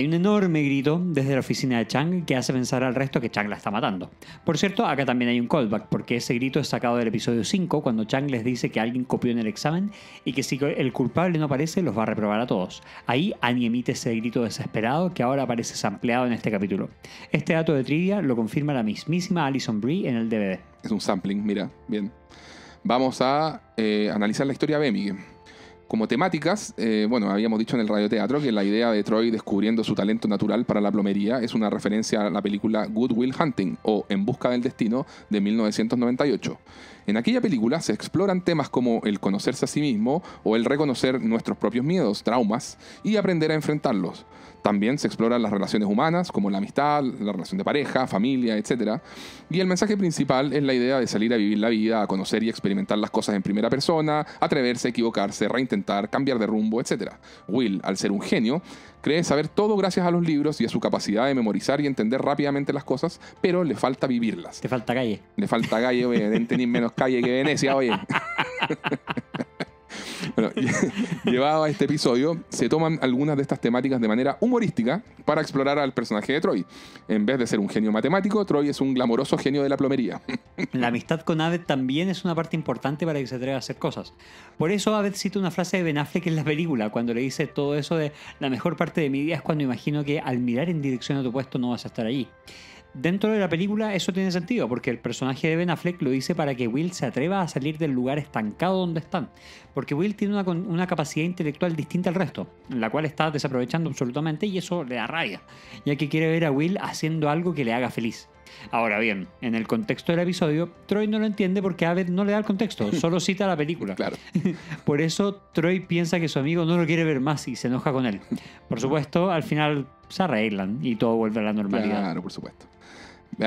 Hay un enorme grito desde la oficina de Chang que hace pensar al resto que Chang la está matando. Por cierto, acá también hay un callback, porque ese grito es sacado del episodio 5, cuando Chang les dice que alguien copió en el examen y que si el culpable no aparece, los va a reprobar a todos. Ahí Annie emite ese grito desesperado que ahora aparece sampleado en este capítulo. Este dato de trivia lo confirma la mismísima Alison Brie en el DVD. Es un sampling, mira, bien. Vamos a eh, analizar la historia de Miguel. Como temáticas, eh, bueno, habíamos dicho en el radioteatro que la idea de Troy descubriendo su talento natural para la plomería es una referencia a la película Good Will Hunting o En Busca del Destino de 1998 en aquella película se exploran temas como el conocerse a sí mismo o el reconocer nuestros propios miedos, traumas y aprender a enfrentarlos. También se exploran las relaciones humanas, como la amistad, la relación de pareja, familia, etc. Y el mensaje principal es la idea de salir a vivir la vida, a conocer y experimentar las cosas en primera persona, atreverse, equivocarse, reintentar, cambiar de rumbo, etc. Will, al ser un genio, Cree saber todo gracias a los libros y a su capacidad de memorizar y entender rápidamente las cosas, pero le falta vivirlas. le falta calle. Le falta calle, oye. Deben tener menos calle que Venecia, oye. llevado a este episodio, se toman algunas de estas temáticas de manera humorística para explorar al personaje de Troy. En vez de ser un genio matemático, Troy es un glamoroso genio de la plomería. La amistad con Abed también es una parte importante para que se atreva a hacer cosas. Por eso Aved cita una frase de Ben Affleck en la película, cuando le dice todo eso de la mejor parte de mi día es cuando imagino que al mirar en dirección a tu puesto no vas a estar allí dentro de la película eso tiene sentido, porque el personaje de Ben Affleck lo dice para que Will se atreva a salir del lugar estancado donde están, porque Will tiene una, capacidad intelectual distinta al resto, la cual está desaprovechando absolutamente y eso le da rabia, ya que quiere ver a Will haciendo algo que le haga feliz. Ahora bien, en el contexto del episodio, Troy no lo entiende porque Abed no le da el contexto, solo cita la película. Claro. Por eso, Troy piensa que su amigo no lo quiere ver más y se enoja con él. Por supuesto, al final se arreglan y todo vuelve a la normalidad. Claro, por supuesto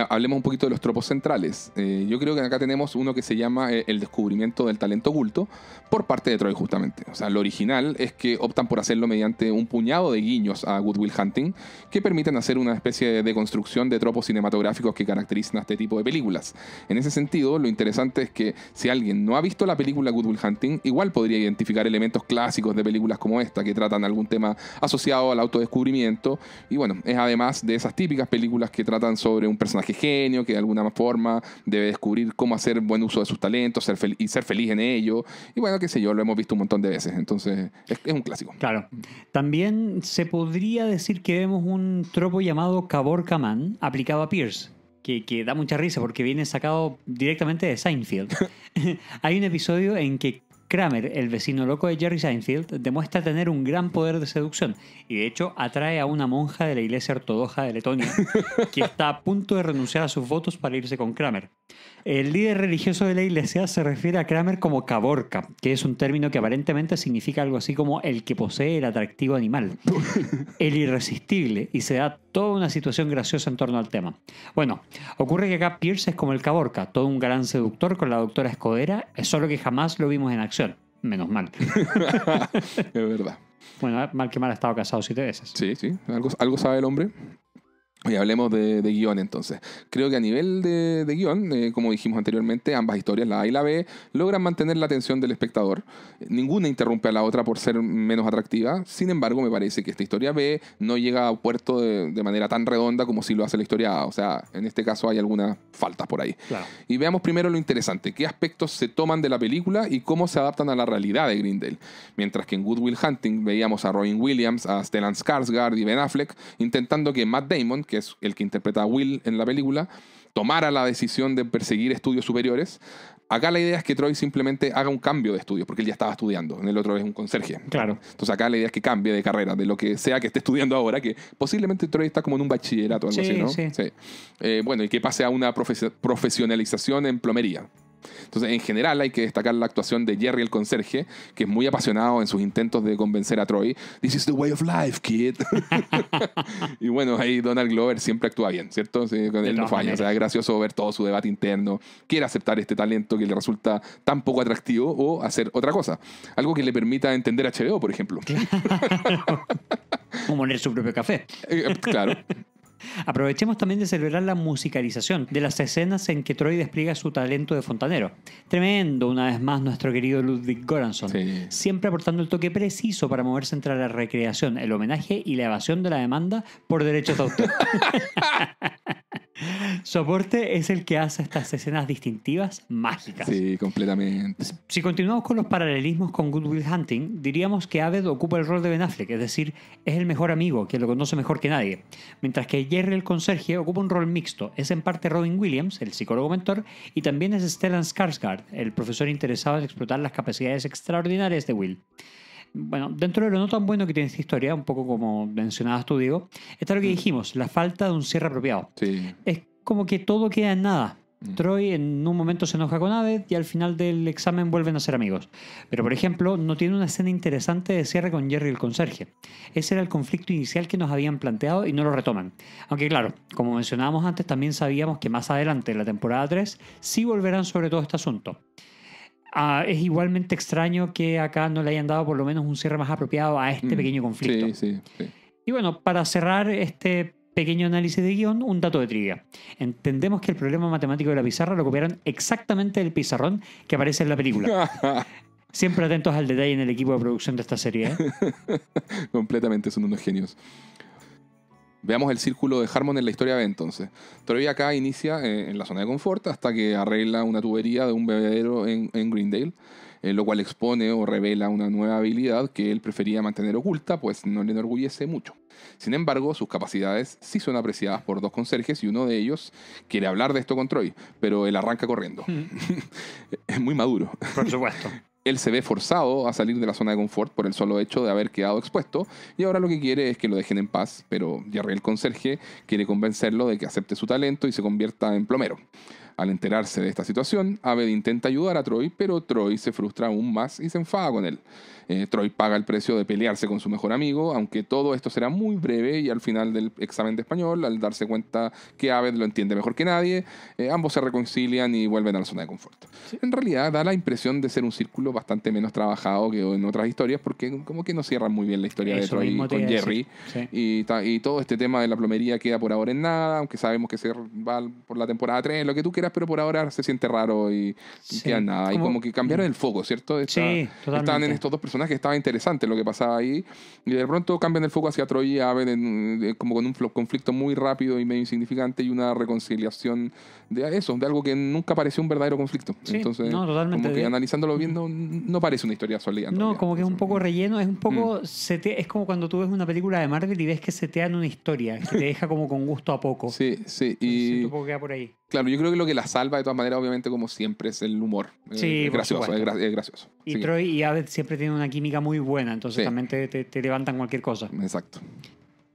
hablemos un poquito de los tropos centrales. Eh, yo creo que acá tenemos uno que se llama eh, el descubrimiento del talento oculto por parte de Troy justamente. O sea, lo original es que optan por hacerlo mediante un puñado de guiños a Goodwill Hunting que permiten hacer una especie de construcción de tropos cinematográficos que caracterizan a este tipo de películas. En ese sentido, lo interesante es que si alguien no ha visto la película Goodwill Hunting, igual podría identificar elementos clásicos de películas como esta que tratan algún tema asociado al autodescubrimiento y bueno, es además de esas típicas películas que tratan sobre un personaje personaje genio que de alguna forma debe descubrir cómo hacer buen uso de sus talentos ser y ser feliz en ello. Y bueno, qué sé yo, lo hemos visto un montón de veces. Entonces, es, un clásico. Claro. También se podría decir que vemos un tropo llamado Cabor Kaman aplicado a Pierce. Que, que, da mucha risa porque viene sacado directamente de Seinfeld. Hay un episodio en que Kramer, el vecino loco de Jerry Seinfeld, demuestra tener un gran poder de seducción y de hecho atrae a una monja de la iglesia ortodoxa de Letonia que está a punto de renunciar a sus votos para irse con Kramer. El líder religioso de la iglesia se refiere a Kramer como caborca, que es un término que aparentemente significa algo así como el que posee el atractivo animal, el irresistible, y se da toda una situación graciosa en torno al tema. Bueno, ocurre que acá Pierce es como el caborca, todo un gran seductor con la doctora Escodera, solo que jamás lo vimos en acción. Menos mal. es verdad. Bueno, mal que mal ha estado casado siete veces. Sí, sí. Algo, algo sabe el hombre. Y hablemos de, guión entonces. Creo que a nivel de, guión, eh, como dijimos anteriormente, ambas historias, la A y la B, logran mantener la atención del espectador. Ninguna interrumpe a la otra por ser menos atractiva. Sin embargo, me parece que esta historia B no llega a puerto de, manera tan redonda como si lo hace la historia A. O sea, en este caso hay algunas faltas por ahí. Y veamos primero lo interesante, qué aspectos se toman de la película y cómo se adaptan a la realidad de Grindel. Mientras que en Good Will Hunting veíamos a Robin Williams, a Stellan Skarsgård y Ben Affleck intentando que Matt Damon, que es el que interpreta a Will en la película, tomara la decisión de perseguir estudios superiores. Acá la idea es que Troy simplemente haga un cambio de estudio, porque él ya estaba estudiando, en el otro es un conserje. Claro. Entonces acá la idea es que cambie de carrera, de lo que sea que esté estudiando ahora, que posiblemente Troy está como en un bachillerato o algo así, ¿no? Sí. Eh, bueno, y que pase a una profesionalización en plomería. Entonces, en general, hay que destacar la actuación de Jerry el conserje, que es muy apasionado en sus intentos de convencer a Troy. This is the way of life, kid. y bueno, ahí Donald Glover siempre actúa bien, ¿cierto? Sí, él no falla. O sea, es gracioso ver todo su debate interno. Quiere aceptar este talento que le resulta tan poco atractivo o hacer otra cosa. Algo que le permita entender HBO, por ejemplo. como en su propio café. Eh, claro. Aprovechemos también de celebrar la musicalización de las escenas en que Troy despliega su talento de fontanero. Tremendo, una vez más, nuestro querido Ludwig Goransson siempre aportando el toque preciso para moverse entre la recreación, el homenaje y la evasión de la demanda por derechos de autor. Su aporte es el que hace estas escenas distintivas mágicas. Sí, completamente. Si continuamos con los paralelismos con Good Will Hunting, diríamos que Aved ocupa el rol de Ben Affleck, es decir, es el mejor amigo, que lo conoce mejor que nadie. Mientras que Jerry el conserje ocupa un rol mixto, es en parte Robin Williams, el psicólogo mentor, y también es Stellan Skarsgård, el profesor interesado en explotar las capacidades extraordinarias de Will bueno, dentro de lo no tan bueno que tiene esta historia, un poco como mencionabas tú, digo, está lo que mm. dijimos, la falta de un cierre apropiado. Sí. Es como que todo queda en nada. Mm. Troy en un momento se enoja con Abed y al final del examen vuelven a ser amigos. Pero, por ejemplo, no tiene una escena interesante de cierre con Jerry el conserje. Ese era el conflicto inicial que nos habían planteado y no lo retoman. Aunque, claro, como mencionábamos antes, también sabíamos que más adelante, en la temporada 3, sí volverán sobre todo este asunto. Ah, es igualmente extraño que acá no le hayan dado por lo menos un cierre más apropiado a este mm. pequeño conflicto. Y bueno, para cerrar este pequeño análisis de guión, un dato de trivia. Entendemos que el problema matemático de la pizarra lo copiaron exactamente del pizarrón que aparece en la película. Siempre atentos al detalle en el equipo de producción de esta serie. ¿eh? Completamente, son unos genios. Veamos el círculo de Harmon en la historia de entonces. Troy acá inicia eh, en la zona de confort hasta que arregla una tubería de un bebedero en, Greendale, en eh, lo cual expone o revela una nueva habilidad que él prefería mantener oculta, pues no le enorgullece mucho. Sin embargo, sus capacidades sí son apreciadas por dos conserjes y uno de ellos quiere hablar de esto con Troy, pero él arranca corriendo. Mm. es muy maduro. Por supuesto él se ve forzado a salir de la zona de confort por el solo hecho de haber quedado expuesto y ahora lo que quiere es que lo dejen en paz, pero el Conserje quiere convencerlo de que acepte su talento y se convierta en plomero. Al enterarse de esta situación, Abed intenta ayudar a Troy, pero Troy se frustra aún más y se enfada con él. Eh, Troy paga el precio de pelearse con su mejor amigo, aunque todo esto será muy breve y al final del examen de español, al darse cuenta que Aved lo entiende mejor que nadie, eh, ambos se reconcilian y vuelven a la zona de confort. En realidad da la impresión de ser un círculo bastante menos trabajado que en otras historias porque como que no cierran muy bien la historia de Troy con Jerry y, todo este tema de la plomería queda por ahora en nada, aunque sabemos que se va por la temporada 3, lo que tú quieras, pero por ahora se siente raro y, queda nada. y como que cambiaron mm. el foco, ¿cierto? sí, Están en estos dos personajes personaje estaba interesante lo que pasaba ahí. Y de pronto cambian el foco hacia Troy y Aven eh, como con un conflicto muy rápido y medio insignificante y una reconciliación de eso, de algo que nunca pareció un verdadero conflicto. Entonces, como que analizándolo viendo no, parece una historia sólida. No, como que es un poco relleno, es un poco. Mm. es como cuando tú ves una película de Marvel y ves que se dan una historia, que te deja como con gusto a poco. Sí, sí. Y... poco queda por ahí. Claro, yo creo que lo que la salva de todas maneras, obviamente, como siempre, es el humor. Sí, eh, es gracioso, es, gracioso. Y Troy y siempre tienen una química muy buena, entonces también te, levantan cualquier cosa. Exacto.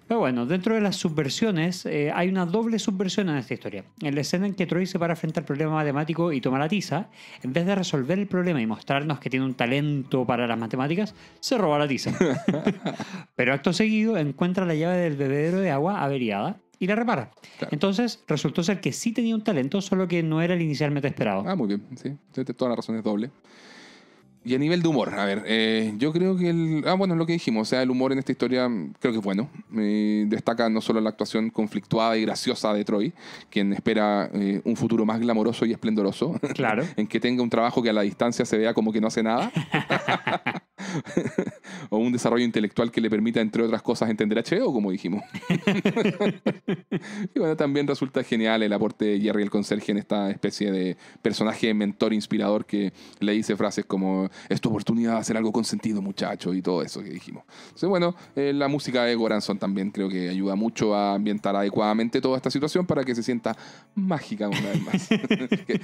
Pero bueno, dentro de las subversiones eh, hay una doble subversión en esta historia. En la escena en que Troy se para frente al problema matemático y toma la tiza, en vez de resolver el problema y mostrarnos que tiene un talento para las matemáticas, se roba la tiza. Pero acto seguido encuentra la llave del bebedero de agua averiada y la repara. Entonces resultó ser que sí tenía un talento, solo que no era el inicialmente esperado. Ah, muy bien, sí. Entonces toda la razón, es doble. Y a nivel de humor, a ver, eh, yo creo que el. Ah, bueno, es lo que dijimos. O sea, el humor en esta historia mm, creo que es bueno. destaca no solo la actuación conflictuada y graciosa de Troy, quien espera eh, un futuro más glamoroso y esplendoroso. Claro. en que tenga un trabajo que a la distancia se vea como que no hace nada. o un desarrollo intelectual que le permita, entre otras cosas, entender a Cheo, como dijimos. y bueno, también resulta genial el aporte de Jerry el conserje en esta especie de personaje mentor inspirador que le dice frases como es tu oportunidad de hacer algo con sentido, muchachos, y todo eso que dijimos. Entonces, bueno, eh, la música de Goranson también creo que ayuda mucho a ambientar adecuadamente toda esta situación para que se sienta mágica una vez más.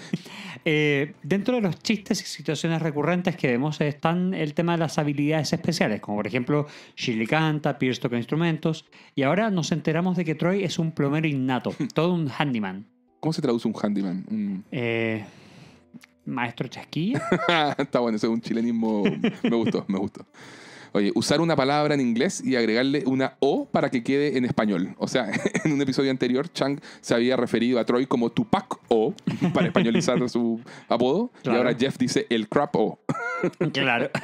Eh, dentro de los chistes y situaciones recurrentes que vemos están el tema de las habilidades especiales, como por ejemplo Shirley canta, Pierce toca instrumentos, y ahora nos enteramos de que Troy es un plomero innato, todo un handyman. ¿Cómo se traduce un handyman? Eh... Maestro Chasquilla. Está bueno, eso es un chilenismo. me gustó, me gustó. Oye, usar una palabra en inglés y agregarle una O para que quede en español. O sea, en un episodio anterior, Chang se había referido a Troy como Tupac O para españolizar su apodo. Y ahora Jeff dice el crap O. claro.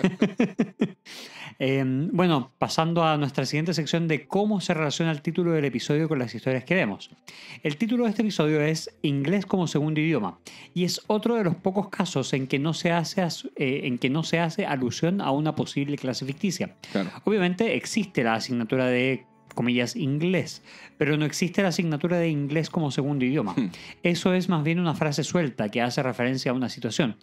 Em, bueno, pasando a nuestra siguiente sección de cómo se relaciona el título del episodio con las historias que vemos. El título de este episodio es Inglés como segundo idioma y es otro de los pocos casos en que no se hace, eh, en que no se hace alusión a una posible clase ficticia. Obviamente existe la asignatura de comillas, inglés, pero no existe la asignatura de inglés como segundo idioma. Hmm. Eso es más bien una frase suelta que hace referencia a una situación.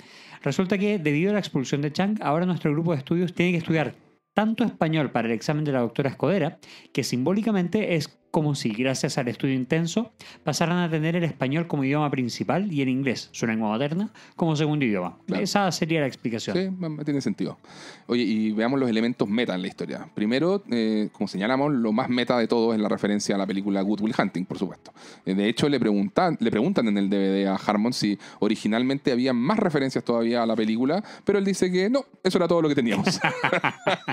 Resulta que, debido a la expulsión de Chang, ahora nuestro grupo de estudios tiene que estudiar tanto español para el examen de la doctora Escodera que simbólicamente es como si, gracias al estudio intenso, pasaran a tener el español como idioma principal y el inglés, su lengua moderna como segundo idioma. Esa sería la explicación. Sí, tiene sentido. Oye, y veamos los elementos meta en la historia. Primero, eh, como señalamos, lo más meta de todo es la referencia a la película Good Will Hunting, por supuesto. Eh, de hecho, le preguntan, le preguntan en el DVD a Harmon si originalmente había más referencias todavía a la película, pero él dice que no, eso era todo lo que teníamos.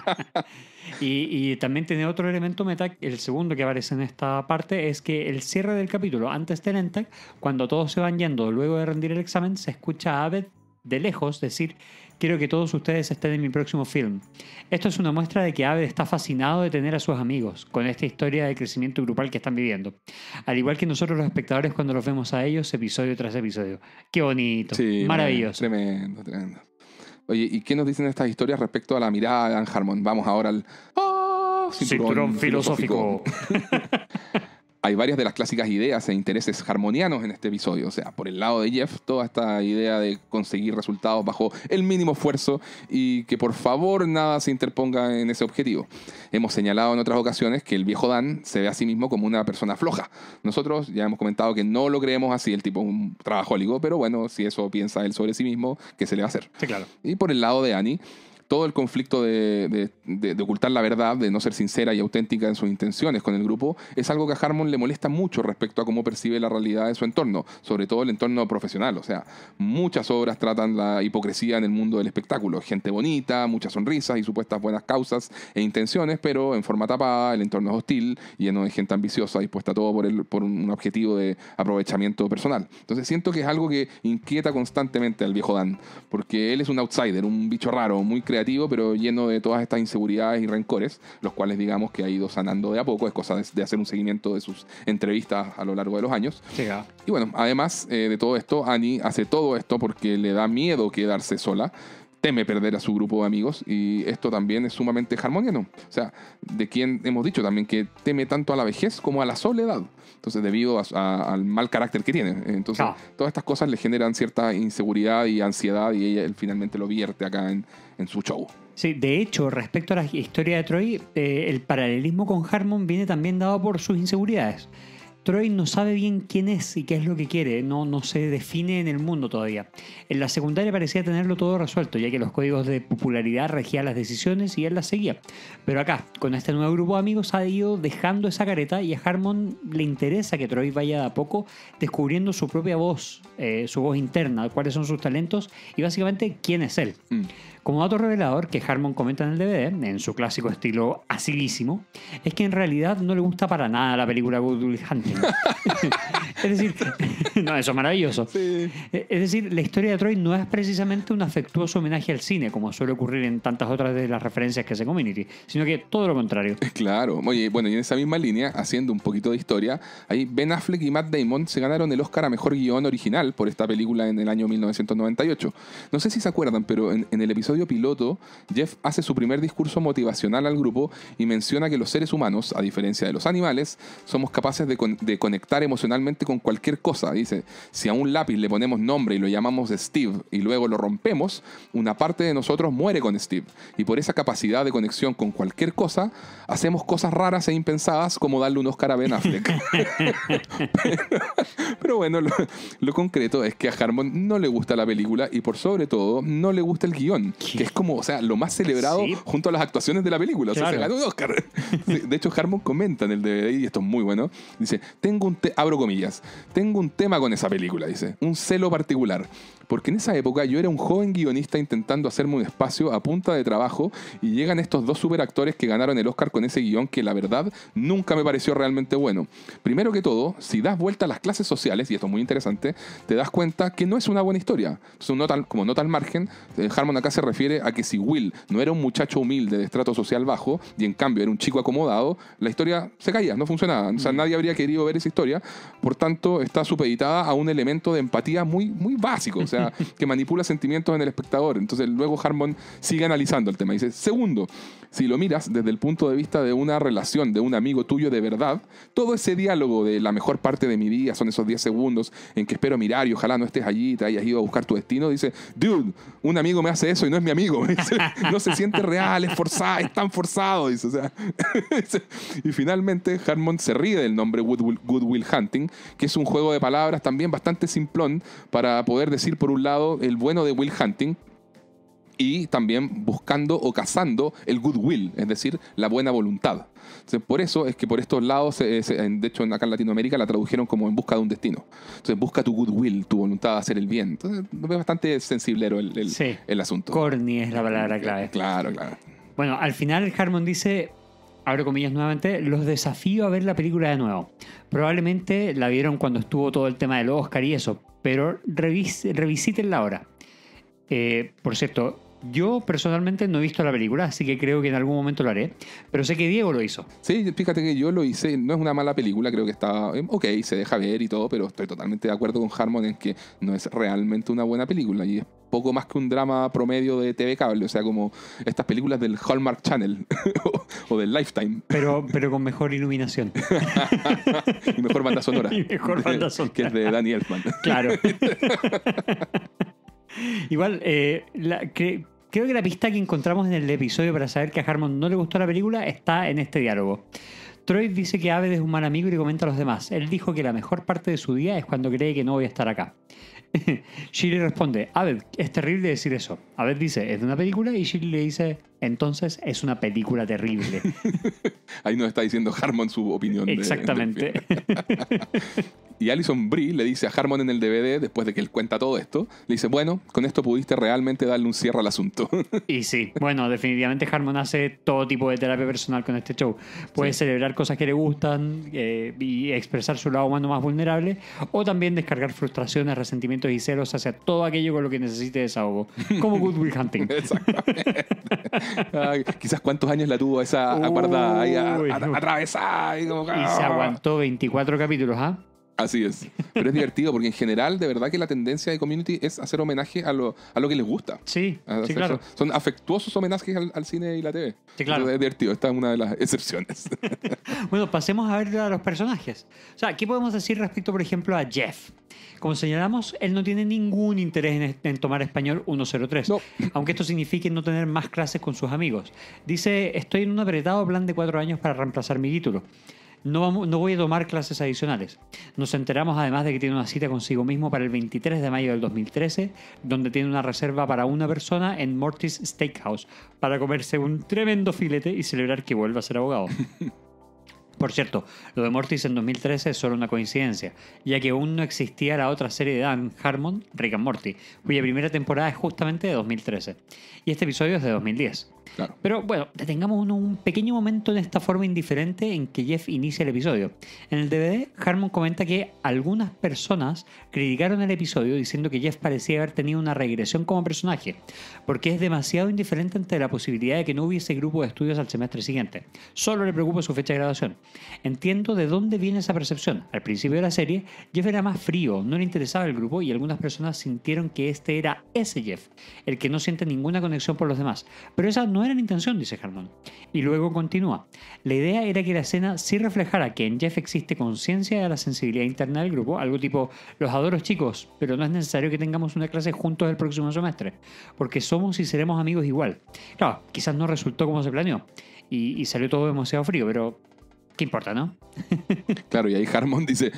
y, y, también tiene otro elemento meta, el segundo que aparece en esta parte es que el cierre del capítulo antes del Nentec, cuando todos se van yendo luego de rendir el examen, se escucha a Abed de lejos decir, quiero que todos ustedes estén en mi próximo film. Esto es una muestra de que Abed está fascinado de tener a sus amigos con esta historia de crecimiento grupal que están viviendo. Al igual que nosotros los espectadores cuando los vemos a ellos episodio tras episodio. Qué bonito, maravilloso. Tremendo, tremendo. Oye, ¿y qué nos dicen estas historias respecto a la mirada de Dan Harmon? Vamos ahora al... Cinturón, filosófico. Hay varias de las clásicas ideas e intereses harmonianos en este episodio. O sea, por el lado de Jeff, toda esta idea de conseguir resultados bajo el mínimo esfuerzo y que por favor nada se interponga en ese objetivo. Hemos señalado en otras ocasiones que el viejo Dan se ve a sí mismo como una persona floja. Nosotros ya hemos comentado que no lo creemos así, el tipo es un trabajólico, pero bueno, si eso piensa él sobre sí mismo, ¿qué se le va a hacer? Sí, claro. Y por el lado de Annie, todo el conflicto de, ocultar la verdad, de no ser sincera y auténtica en sus intenciones con el grupo, es algo que a Harmon le molesta mucho respecto a cómo percibe la realidad de su entorno, sobre todo el entorno profesional. O sea, muchas obras tratan la hipocresía en el mundo del espectáculo. Gente bonita, muchas sonrisas y supuestas buenas causas e intenciones, pero en forma tapada, el entorno es hostil, lleno de gente ambiciosa, dispuesta a todo por, el, por un objetivo de aprovechamiento personal. Entonces siento que es algo que inquieta constantemente al viejo Dan, porque él es un outsider, un bicho raro, muy creativo pero lleno de todas estas inseguridades y rencores, los cuales digamos que ha ido sanando de a poco, es cosa de, hacer un seguimiento de sus entrevistas a lo largo de los años. Y bueno, además eh, de todo esto, Annie hace todo esto porque le da miedo quedarse sola teme perder a su grupo de amigos y esto también es sumamente harmoniano. O sea, de quien hemos dicho también que teme tanto a la vejez como a la soledad. Entonces, debido al mal carácter que tiene. Entonces, todas estas cosas le generan cierta inseguridad y ansiedad y ella él finalmente lo vierte acá en, en, su show. Sí, de hecho, respecto a la historia de Troy, eh, el paralelismo con Harmon viene también dado por sus inseguridades. Troy no sabe bien quién es y qué es lo que quiere, no, no se define en el mundo todavía. En la secundaria parecía tenerlo todo resuelto, ya que los códigos de popularidad regían las decisiones y él las seguía. Pero acá, con este nuevo grupo de amigos, ha ido dejando esa careta y a Harmon le interesa que Troy vaya de a poco descubriendo su propia voz, eh, su voz interna, cuáles son sus talentos y básicamente quién es él. Mm. Como dato revelador que Harmon comenta en el DVD, en su clásico estilo asilísimo, es que en realidad no le gusta para nada la película Good Hunting. es decir, no, eso es maravilloso. E, es decir, la historia de Troy no es precisamente un afectuoso homenaje al cine, como suele ocurrir en tantas otras de las referencias que hace Community, sino que todo lo contrario. Claro. Oye, bueno, y en esa misma línea, haciendo un poquito de historia, ahí Ben Affleck y Matt Damon se ganaron el Oscar a Mejor Guión Original por esta película en el año 1998. No sé si se acuerdan, pero en, en el episodio piloto, Jeff hace su primer discurso motivacional al grupo y menciona que los seres humanos, a diferencia de los animales, somos capaces de, conectar emocionalmente con cualquier cosa. Dice, si a un lápiz le ponemos nombre y lo llamamos Steve y luego lo rompemos, una parte de nosotros muere con Steve. Y por esa capacidad de conexión con cualquier cosa, hacemos cosas raras e impensadas como darle un Oscar a Ben Affleck. Pero bueno, lo, lo, concreto es que a Harmon no le gusta la película y por sobre todo no le gusta el guión que es como, o sea, lo más celebrado junto a las actuaciones de la película. O sea, se ganó un Oscar. de hecho, Harmon comenta en el DVD, y esto es muy bueno, dice, tengo un, abro comillas, tengo un tema con esa película, dice, un celo particular. Porque en esa época yo era un joven guionista intentando hacerme un espacio a punta de trabajo y llegan estos dos superactores que ganaron el Oscar con ese guión que la verdad nunca me pareció realmente bueno. Primero que todo, si das vuelta a las clases sociales, y esto es muy interesante, te das cuenta que no es una buena historia. Entonces, no tal, como nota al margen, eh, Harmon acá se refiere refiere a que si Will no era un muchacho humilde de estrato social bajo y en cambio era un chico acomodado, la historia se caía, no funcionaba. O sea, mm. nadie habría querido ver esa historia. Por tanto, está supeditada a un elemento de empatía muy, muy básico, o sea, que manipula sentimientos en el espectador. Entonces, luego Harmon sigue analizando el tema. dice, segundo, si lo miras desde el punto de vista de una relación, de un amigo tuyo de verdad, todo ese diálogo de la mejor parte de mi vida son esos 10 segundos en que espero mirar y ojalá no estés allí te hayas ido a buscar tu destino, dice, dude, un amigo me hace eso y no es mi amigo. no se siente real, es forzado, es tan forzado. y finalmente Harmon se ríe del nombre Goodwill Hunting, que es un juego de palabras también bastante simplón para poder decir por un lado el bueno de Will Hunting, y también buscando o cazando el goodwill, es decir, la buena voluntad. por eso es que por estos lados, eh, de hecho acá en Latinoamérica la tradujeron como en busca de un destino. Entonces, busca tu goodwill, tu voluntad de hacer el bien. Entonces, es bastante sensiblero el, el, asunto. Corny es la palabra clave. Claro, claro. Bueno, al final Harmon dice, abro comillas nuevamente, los desafío a ver la película de nuevo. Probablemente la vieron cuando estuvo todo el tema del Oscar y eso, pero revisítenla ahora. Eh, por cierto, yo personalmente no he visto la película, así que creo que en algún momento lo haré. Pero sé que Diego lo hizo. Sí, fíjate que yo lo hice. No es una mala película, creo que está. Em, ok, se deja ver y todo, pero estoy totalmente de acuerdo con Harmon en que no es realmente una buena película y es poco más que un drama promedio de TV cable. O sea, como estas películas del Hallmark Channel o, del Lifetime. Pero, pero con mejor iluminación. y mejor banda sonora. Y mejor banda sonora. que es de Danny Elfman. Claro. Igual, que, eh, Creo que la pista que encontramos en el episodio para saber que a Harmon no le gustó la película está en este diálogo. Troy dice que Aved es un mal amigo y le comenta a los demás. Él dijo que la mejor parte de su día es cuando cree que no voy a estar acá. Shirley responde, Aved, es terrible decir eso. Aved dice, es de una película y Shirley le dice, entonces es una película terrible. Ahí nos está diciendo Harmon su opinión. Exactamente. Este y Alison Brie le dice a Harmon en el DVD, después de que él cuenta todo esto, le dice, bueno, con esto pudiste realmente darle un cierre al asunto. y sí, bueno, definitivamente Harmon hace todo tipo de terapia personal con este show. Puede celebrar cosas que le gustan eh, y expresar su lado humano más vulnerable, o también descargar frustraciones, resentimientos y celos hacia todo aquello con lo que necesite desahogo, como Good Will Hunting. Exactamente quizás cuántos años la tuvo esa guardada Y, se ah. aguantó 24 capítulos, ¿ah? Así es. Pero es divertido porque en general, de verdad que la tendencia de community es hacer homenaje a lo, a lo que les gusta. Sí, claro. Son afectuosos homenajes al, cine y la TV. Sí, claro. Pero es divertido, esta es una de las excepciones. bueno, pasemos a ver a los personajes. O sea, ¿qué podemos decir respecto, por ejemplo, a Jeff? Como señalamos, él no tiene ningún interés en, tomar español 103, aunque esto signifique no tener más clases con sus amigos. Dice, estoy en un apretado plan de cuatro años para reemplazar mi título. No, voy a tomar clases adicionales. Nos enteramos además de que tiene una cita consigo mismo para el 23 de mayo del 2013, donde tiene una reserva para una persona en Mortis Steakhouse, para comerse un tremendo filete y celebrar que vuelva a ser abogado. Por cierto, lo de Mortis en 2013 es solo una coincidencia, ya que aún no existía la otra serie de Dan Harmon, Rick and Morty, cuya primera temporada es justamente de 2013. Y este episodio es de 2010. Pero bueno, detengamos un, pequeño momento en esta forma indiferente en que Jeff inicia el episodio. En el DVD, Harmon comenta que algunas personas criticaron el episodio diciendo que Jeff parecía haber tenido una regresión como personaje, porque es demasiado indiferente ante la posibilidad de que no hubiese grupo de estudios al semestre siguiente. Solo le preocupa su fecha de graduación. Entiendo de dónde viene esa percepción. Al principio de la serie, Jeff era más frío, no le interesaba el grupo y algunas personas sintieron que este era ese Jeff, el que no siente ninguna conexión por los demás. Pero esa no era la intención, dice Harmon Y luego continúa. La idea era que la escena sí reflejara que en Jeff existe conciencia de la sensibilidad interna del grupo, algo tipo, los adoro chicos, pero no es necesario que tengamos una clase juntos el próximo semestre, porque somos y seremos amigos igual. Claro, quizás no resultó como se planeó y, y salió todo demasiado frío, pero ¿qué importa, no? Claro, y ahí Harmon dice,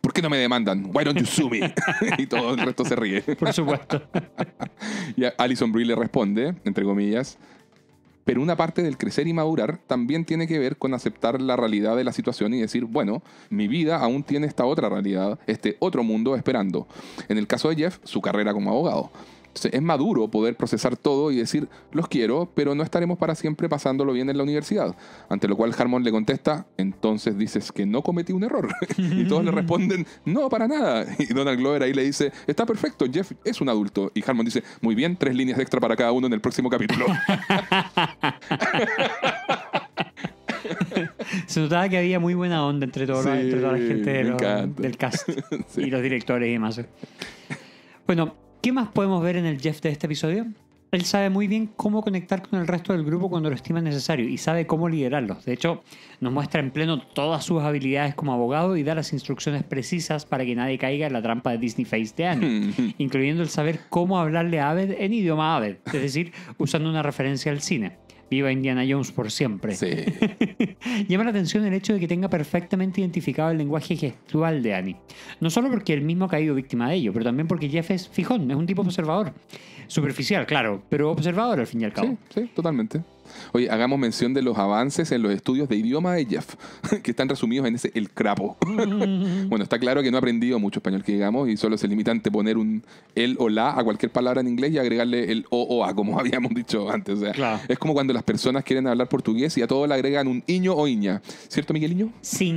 ¿por qué no me demandan? Why don't you sue me? y todo el resto se ríe. Por supuesto. y Alison Brie le responde, entre comillas, pero una parte del crecer y madurar también tiene que ver con aceptar la realidad de la situación y decir, bueno, mi vida aún tiene esta otra realidad, este otro mundo esperando. En el caso de Jeff, su carrera como abogado es maduro poder procesar todo y decir, los quiero, pero no estaremos para siempre pasándolo bien en la universidad. Ante lo cual Harmon le contesta, entonces dices que no cometí un error. y todos le responden, no, para nada. Y Donald Glover ahí le dice, está perfecto, Jeff es un adulto. Y Harmon dice, muy bien, tres líneas extra para cada uno en el próximo capítulo. Se notaba que había muy buena onda entre, todos toda la gente del cast y los directores y demás. Bueno, ¿Qué más podemos ver en el Jeff de este episodio? Él sabe muy bien cómo conectar con el resto del grupo cuando lo estima necesario y sabe cómo liderarlos. De hecho, nos muestra en pleno todas sus habilidades como abogado y da las instrucciones precisas para que nadie caiga en la trampa de Disney Face de Annie, incluyendo el saber cómo hablarle a Aved en idioma Aved, es decir, usando una referencia al cine viva Indiana Jones por siempre. Llama la atención el hecho de que tenga perfectamente identificado el lenguaje gestual de Annie. No solo porque él mismo ha caído víctima de ello, pero también porque Jeff es fijón, es un tipo observador. Superficial, claro, pero observador al fin y al cabo. Sí, sí, totalmente. Oye, hagamos mención de los avances en los estudios de idioma de Jeff, que están resumidos en ese el crapo. bueno, está claro que no ha aprendido mucho español que digamos y solo se limita a poner un el o la a cualquier palabra en inglés y agregarle el o o a, como habíamos dicho antes. es como cuando las personas quieren hablar portugués y a todo le agregan un iño o iña. ¿Cierto, Miguel Iño? Sí.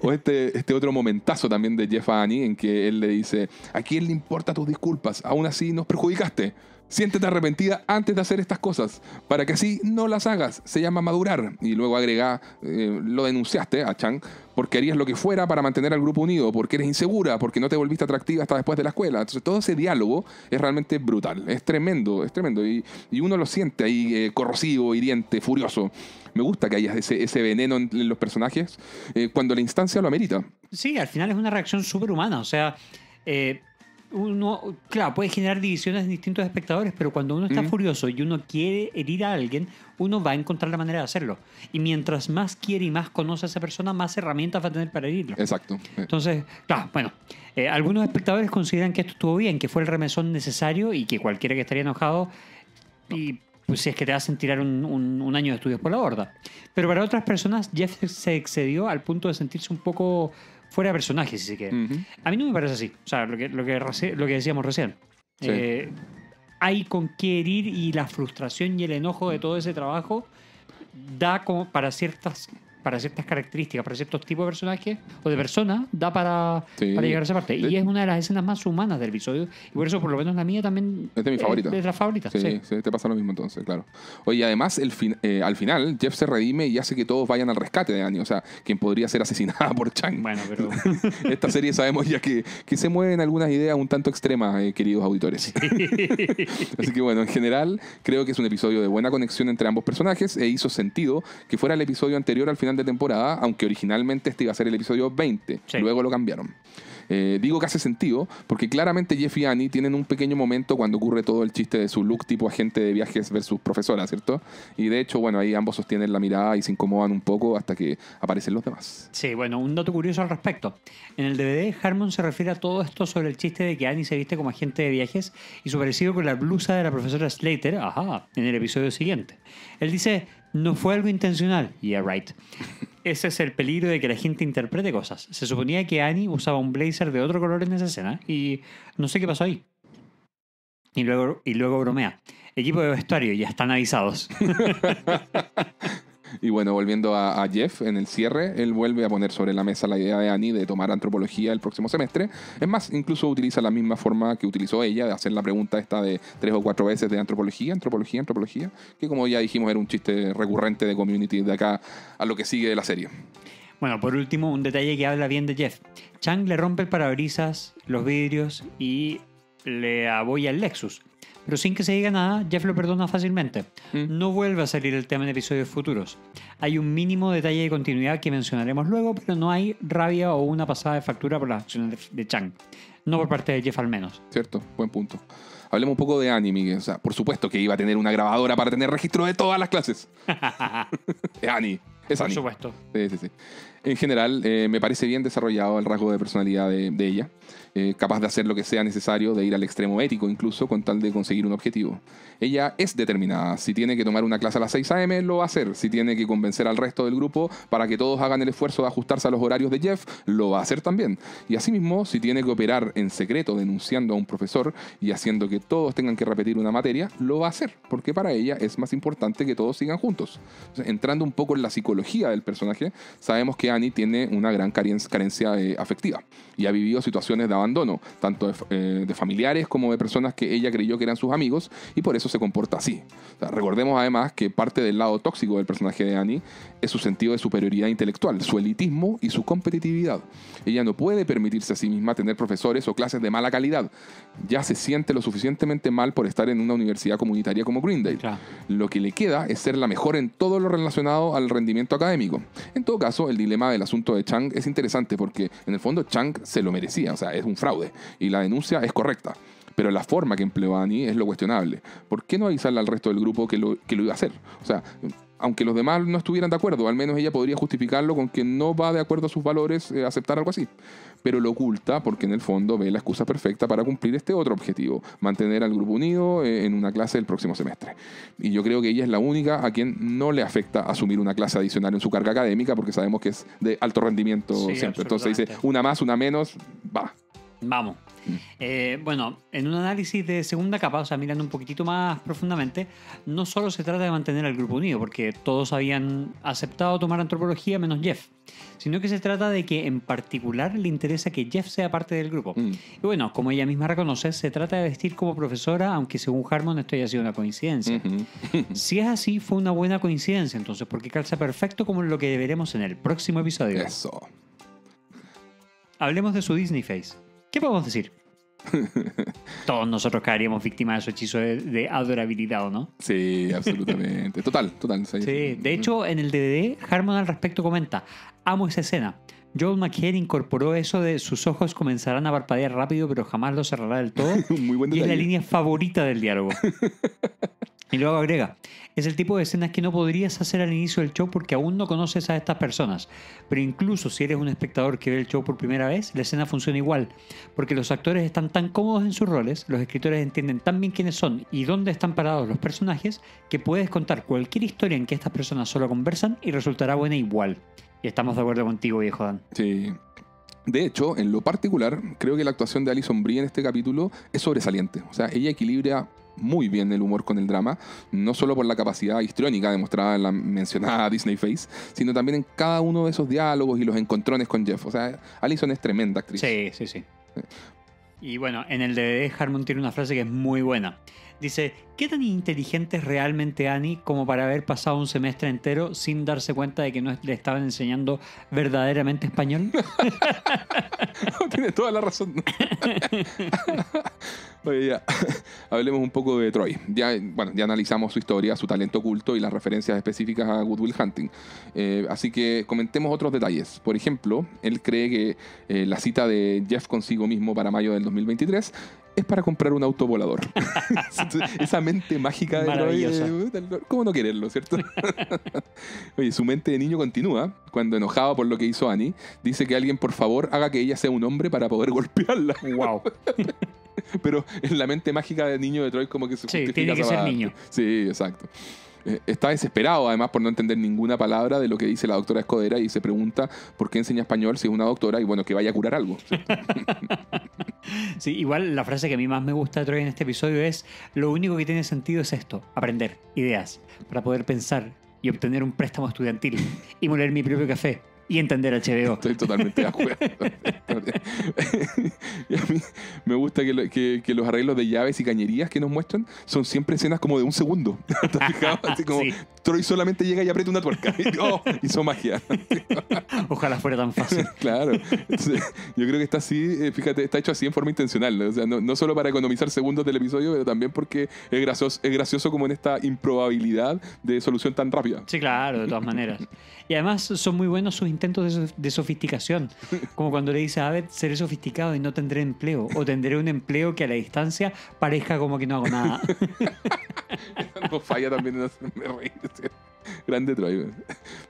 o este, este, otro momentazo también de Jeff Annie en que él le dice, ¿a quién le importa tus disculpas? Aún así nos perjudicaste. Siéntete arrepentida antes de hacer estas cosas, para que así no las hagas. Se llama madurar. Y luego agrega, eh, lo denunciaste a Chang, porque harías lo que fuera para mantener al grupo unido, porque eres insegura, porque no te volviste atractiva hasta después de la escuela. Entonces todo ese diálogo es realmente brutal, es tremendo, es tremendo. Y, uno lo siente ahí eh, corrosivo, hiriente, furioso. Me gusta que haya ese, veneno en, los personajes eh, cuando la instancia lo amerita. Sí, al final es una reacción súper humana, o sea uno, claro, puede generar divisiones en distintos espectadores, pero cuando uno está furioso y uno quiere herir a alguien, uno va a encontrar la manera de hacerlo. Y mientras más quiere y más conoce a esa persona, más herramientas va a tener para herirlo. Exacto. Entonces, claro, bueno, eh, algunos espectadores consideran que esto estuvo bien, que fue el remesón necesario y que cualquiera que estaría enojado, y, pues, si es que te hacen tirar un, un año de estudios por la borda. Pero para otras personas, Jeff se excedió al punto de sentirse un poco fuera de personajes, si se A mí no me parece así. O sea, lo que, lo que, decíamos recién. Eh, hay con qué herir y la frustración y el enojo de todo ese trabajo da como para ciertas para ciertas características, para ciertos tipos de personajes o de personas, da para, llegar a esa parte. Y es una de las escenas más humanas del episodio. Y por eso, por lo menos la mía también. Es de mis favoritas. Es de la favorita Sí, sí. te pasa lo mismo entonces, claro. Oye, además, el eh, al final, Jeff se redime y hace que todos vayan al rescate de Annie. O sea, quien podría ser asesinada por Chang. Bueno, pero. Esta serie sabemos ya que, que se mueven algunas ideas un tanto extremas, eh, queridos auditores. Así que bueno, en general, creo que es un episodio de buena conexión entre ambos personajes e hizo sentido que fuera el episodio anterior al final de temporada, aunque originalmente este iba a ser el episodio 20, luego lo cambiaron. Eh, digo que hace sentido, porque claramente Jeff y Annie tienen un pequeño momento cuando ocurre todo el chiste de su look tipo agente de viajes versus profesora, ¿cierto? Y de hecho, bueno, ahí ambos sostienen la mirada y se incomodan un poco hasta que aparecen los demás. Sí, bueno, un dato curioso al respecto. En el DVD, Harmon se refiere a todo esto sobre el chiste de que Annie se viste como agente de viajes y su parecido con la blusa de la profesora Slater, ajá, en el episodio siguiente. Él dice, no fue algo intencional. Yeah, right. Ese es el peligro de que la gente interprete cosas. Se suponía que Annie usaba un blazer de otro color en esa escena y no sé qué pasó ahí. Y luego, y luego bromea. Equipo de vestuario, ya están avisados. Y bueno, volviendo a, Jeff en el cierre, él vuelve a poner sobre la mesa la idea de Annie de tomar antropología el próximo semestre. Es más, incluso utiliza la misma forma que utilizó ella de hacer la pregunta esta de tres o cuatro veces de antropología, antropología, antropología, que como ya dijimos era un chiste recurrente de community de acá a lo que sigue de la serie. Bueno, por último, un detalle que habla bien de Jeff. Chang le rompe el parabrisas, los vidrios y le aboya el Lexus pero sin que se diga nada, Jeff lo perdona fácilmente. Mm. No vuelve a salir el tema en episodios futuros. Hay un mínimo detalle de continuidad que mencionaremos luego, pero no hay rabia o una pasada de factura por las acciones de Chang. No por parte de Jeff al menos. Cierto, buen punto. Hablemos un poco de Annie, O sea, por supuesto que iba a tener una grabadora para tener registro de todas las clases. es Annie. Es por supuesto. Sí, sí, sí. En general, eh, me parece bien desarrollado el rasgo de personalidad de, de ella. Eh, capaz de hacer lo que sea necesario, de ir al extremo ético incluso, con tal de conseguir un objetivo. Ella es determinada. Si tiene que tomar una clase a las 6 a.m., lo va a hacer. Si tiene que convencer al resto del grupo para que todos hagan el esfuerzo de ajustarse a los horarios de Jeff, lo va a hacer también. Y asimismo, si tiene que operar en secreto denunciando a un profesor y haciendo que todos tengan que repetir una materia, lo va a hacer, porque para ella es más importante que todos sigan juntos. entrando un poco en la psicología del personaje, sabemos que Annie tiene una gran carencia, eh, afectiva y ha vivido situaciones de abandono, tanto eh, de, familiares como de personas que ella creyó que eran sus amigos, y por eso se comporta así. recordemos además que parte del lado tóxico del personaje de Annie es su sentido de superioridad intelectual, su elitismo y su competitividad. Ella no puede permitirse a sí misma tener profesores o clases de mala calidad. Ya se siente lo suficientemente mal por estar en una universidad comunitaria como Greendale. Day. Lo que le queda es ser la mejor en todo lo relacionado al rendimiento académico. En todo caso, el dilema del asunto de Chang es interesante porque en el fondo Chang se lo merecía, o sea, es un un fraude y la denuncia es correcta. Pero la forma que empleó Ani es lo cuestionable. ¿Por qué no avisarle al resto del grupo que lo, que lo iba a hacer? O sea, aunque los demás no estuvieran de acuerdo, al menos ella podría justificarlo con que no va de acuerdo a sus valores eh, aceptar algo así. Pero lo oculta porque en el fondo ve la excusa perfecta para cumplir este otro objetivo, mantener al grupo unido eh, en una clase el próximo semestre. Y yo creo que ella es la única a quien no le afecta asumir una clase adicional en su carga académica porque sabemos que es de alto rendimiento siempre. Entonces dice, una más, una menos, va. Vamos. Mm. Eh, bueno, en un análisis de segunda capa, o sea, mirando un poquitito más profundamente, no solo se trata de mantener al grupo unido, porque todos habían aceptado tomar antropología menos Jeff, sino que se trata de que en particular le interesa que Jeff sea parte del grupo. Mm. Y bueno, como ella misma reconoce, se trata de vestir como profesora, aunque según Harmon esto haya sido una coincidencia. si es así, fue una buena coincidencia entonces, porque calza perfecto como lo que veremos en el próximo episodio. Eso. Hablemos de su Disney Face. ¿Qué podemos decir? Todos nosotros caeríamos víctimas de su hechizo de, adorabilidad, no? Sí, absolutamente. total, total. Sí, de hecho, en el DVD, Harmon al respecto comenta, amo esa escena. Joel McHale incorporó eso de sus ojos comenzarán a parpadear rápido, pero jamás lo cerrará del todo. Muy buen y es la línea favorita del diálogo. y luego agrega, es el tipo de escenas que no podrías hacer al inicio del show porque aún no conoces a estas personas. Pero incluso si eres un espectador que ve el show por primera vez, la escena funciona igual, porque los actores están tan cómodos en sus roles, los escritores entienden tan bien quiénes son y dónde están parados los personajes, que puedes contar cualquier historia en que estas personas solo conversan y resultará buena igual. Y estamos de acuerdo contigo, viejo Dan. Sí. De hecho, en lo particular, creo que la actuación de Alison Brie en este capítulo es sobresaliente. O sea, ella equilibra muy bien el humor con el drama, no solo por la capacidad histriónica demostrada en la mencionada Disney Face, sino también en cada uno de esos diálogos y los encontrones con Jeff. O sea, Allison es tremenda actriz. Sí, sí, sí. Y bueno, en el de Harmon tiene una frase que es muy buena. Dice, ¿qué tan inteligente es realmente Annie como para haber pasado un semestre entero sin darse cuenta de que no le estaban enseñando verdaderamente español? Tiene toda la razón. hablemos un poco de Troy. Ya, ya analizamos su historia, su talento oculto y las referencias específicas a Goodwill Hunting. Eh, así que comentemos otros detalles. Por ejemplo, él cree que eh, la cita de Jeff consigo mismo para mayo del 2023 es para comprar un auto volador. Esa mente mágica de ¿Cómo no quererlo, cierto? Oye, su mente de niño continúa cuando enojaba por lo que hizo Annie. Dice que alguien, por favor, haga que ella sea un hombre para poder golpearla. ¡Wow! Pero en la mente mágica del niño de Troy, como que se tiene que ser niño. Sí, exacto. Eh, está desesperado además por no entender ninguna palabra de lo que dice la doctora Escodera y se pregunta por qué enseña español si es una doctora y bueno, que vaya a curar algo. sí, igual la frase que a mí más me gusta de en este episodio es, lo único que tiene sentido es esto, aprender ideas para poder pensar y obtener un préstamo estudiantil y moler mi propio café y entender HBO. Estoy totalmente de acuerdo. a mí me gusta que, los arreglos de llaves y cañerías que nos muestran son siempre escenas como de un segundo. Así como Troy solamente llega y aprieta una tuerca. Y, oh, hizo magia. Ojalá fuera tan fácil. claro. yo creo que está así, eh, fíjate, está hecho así en forma intencional. ¿no? O sea, no, solo para economizar segundos del episodio, pero también porque es gracioso, es gracioso como en esta improbabilidad de solución tan rápida. Sí, claro, de todas maneras. Y además son muy buenos sus intentos de, sofisticación, como cuando le dice a Abed, seré sofisticado y no tendré empleo, o tendré un empleo que a la distancia parezca como que no hago nada. no falla también en hacerme reír. Grande Troy.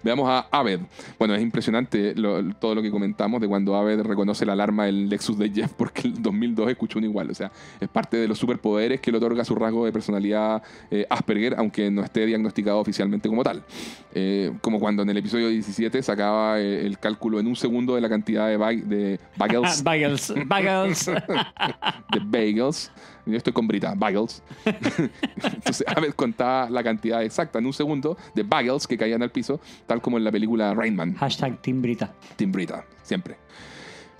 Veamos a Aved. Bueno, es impresionante todo lo que comentamos de cuando Aved reconoce la alarma del Lexus de Jeff porque en 2002 escuchó un igual. O sea, es parte de los superpoderes que le otorga su rasgo de personalidad eh, Asperger, aunque no esté diagnosticado oficialmente como tal. Eh, como cuando en el episodio 17 sacaba eh, el cálculo en un segundo de la cantidad de bagels. bagels. bagels. de bagels yo estoy con Brita, bagels. Entonces Abed contaba la cantidad exacta en un segundo de bagels que caían al piso, tal como en la película Rainman. Hashtag Team Brita. Team Brita, siempre.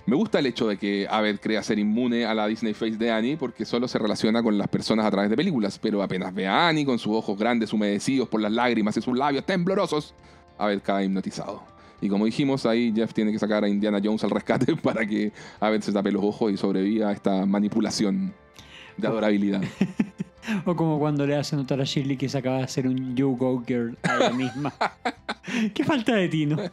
Me gusta el hecho de que Abed crea ser inmune a la Disney Face de Annie porque solo se relaciona con las personas a través de películas, pero apenas ve a Annie con sus ojos grandes humedecidos por las lágrimas y sus labios temblorosos, Abed cae hipnotizado. Y como dijimos, ahí Jeff tiene que sacar a Indiana Jones al rescate para que Abed se tape los ojos y sobreviva a esta manipulación de adorabilidad. o como cuando le hace notar a Shirley que se acaba de hacer un You Go Girl a la misma. Qué falta de tino.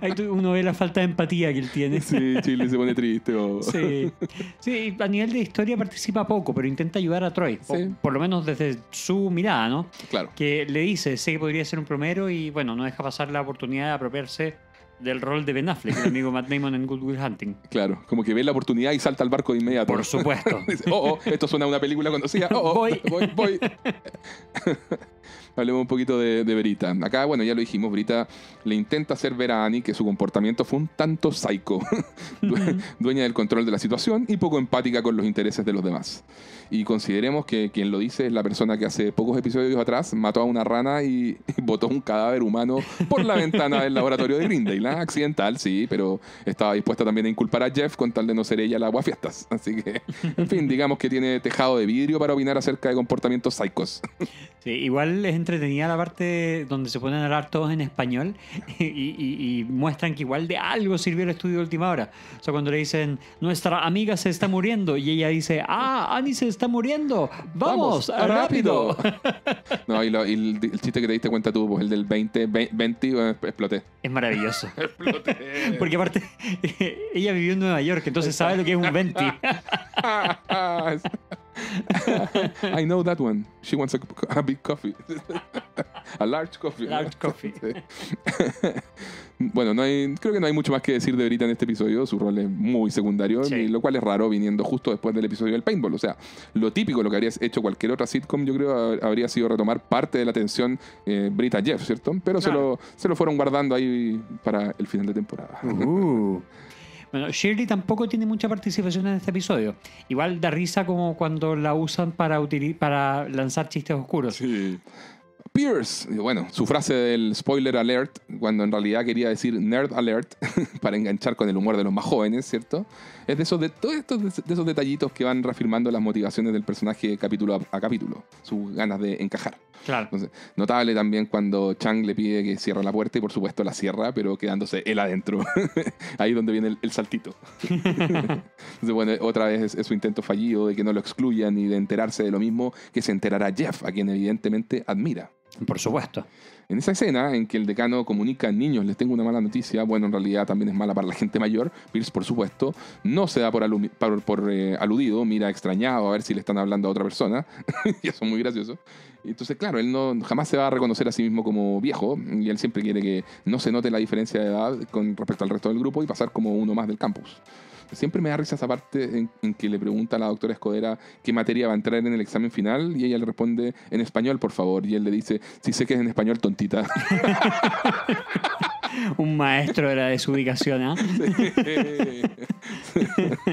Ahí uno ve la falta de empatía que él tiene. Sí, Shirley se pone triste. Sí. sí, a nivel de historia participa poco, pero intenta ayudar a Troy. por lo menos desde su mirada, ¿no? Claro. Que le dice, sé que podría ser un promero y bueno, no deja pasar la oportunidad de apropiarse del rol de Ben Affleck, el amigo Matt Damon en Good Will Hunting. Claro, como que ve la oportunidad y salta al barco de inmediato. Por supuesto. oh, oh, esto suena a una película conocida. Oh, oh, voy, voy, Hablemos un poquito de, de Acá, bueno, ya lo dijimos, brita le intenta hacer ver a Annie que su comportamiento fue un tanto psycho, dueña del control de la situación y poco empática con los intereses de los demás. Y consideremos que quien lo dice es la persona que hace pocos episodios atrás mató a una rana y, botó un cadáver humano por la ventana del laboratorio de La ¿ah? Accidental, sí, pero estaba dispuesta también a inculpar a Jeff con tal de no ser ella la guafiestas. Así que, en fin, digamos que tiene tejado de vidrio para opinar acerca de comportamientos psicos igual es entretenida la parte donde se ponen a hablar todos en español y, muestran que igual de algo sirvió el estudio de última hora. O sea, cuando le dicen, nuestra amiga se está muriendo, y ella dice, ah, Annie se está muriendo, vamos, rápido. no, y, el, chiste que te diste cuenta tú, pues el del 20, 20, exploté. Es maravilloso. exploté. Porque aparte, ella vivió en Nueva York, entonces sabe lo que es un 20. I know that one. She wants a, big coffee. a large coffee. Large coffee. bueno, creo que no hay mucho más que decir de Brita en este episodio. Su rol es muy secundario, y lo cual es raro viniendo justo después del episodio del paintball. O sea, lo típico, lo que habría hecho cualquier otra sitcom, yo creo, habría sido retomar parte de la atención eh, Brita Jeff, ¿cierto? Pero se, lo, se lo fueron guardando ahí para el final de temporada. Uh bueno, Shirley tampoco tiene mucha participación en este episodio. Igual da risa como cuando la usan para, para lanzar chistes oscuros. Sí. Pierce, bueno, su frase del spoiler alert, cuando en realidad quería decir nerd alert, para enganchar con el humor de los más jóvenes, ¿cierto? Es de esos, de todos estos, esos detallitos que van reafirmando las motivaciones del personaje capítulo a, capítulo, sus ganas de encajar. Claro. notable también cuando Chang le pide que cierre la puerta y por supuesto la cierra, pero quedándose él adentro. Ahí donde viene el, saltito. Entonces, bueno, otra vez es, es, su intento fallido de que no lo excluyan y de enterarse de lo mismo que se enterará Jeff, a quien evidentemente admira. Por supuesto. En esa escena en que el decano comunica, a niños, les tengo una mala noticia, bueno, en realidad también es mala para la gente mayor, Pierce, por supuesto, no se da por, eh, aludido, mira extrañado a ver si le están hablando a otra persona, y eso es muy gracioso. Entonces, claro, él no, jamás se va a reconocer a sí mismo como viejo, y él siempre quiere que no se note la diferencia de edad con respecto al resto del grupo y pasar como uno más del campus. Siempre me da risa esa parte en, que le pregunta a la doctora Escodera qué materia va a entrar en el examen final y ella le responde en español, por favor. Y él le dice, si sé que es en español, tontita. un maestro de la desubicación, ¿ah? ¿eh?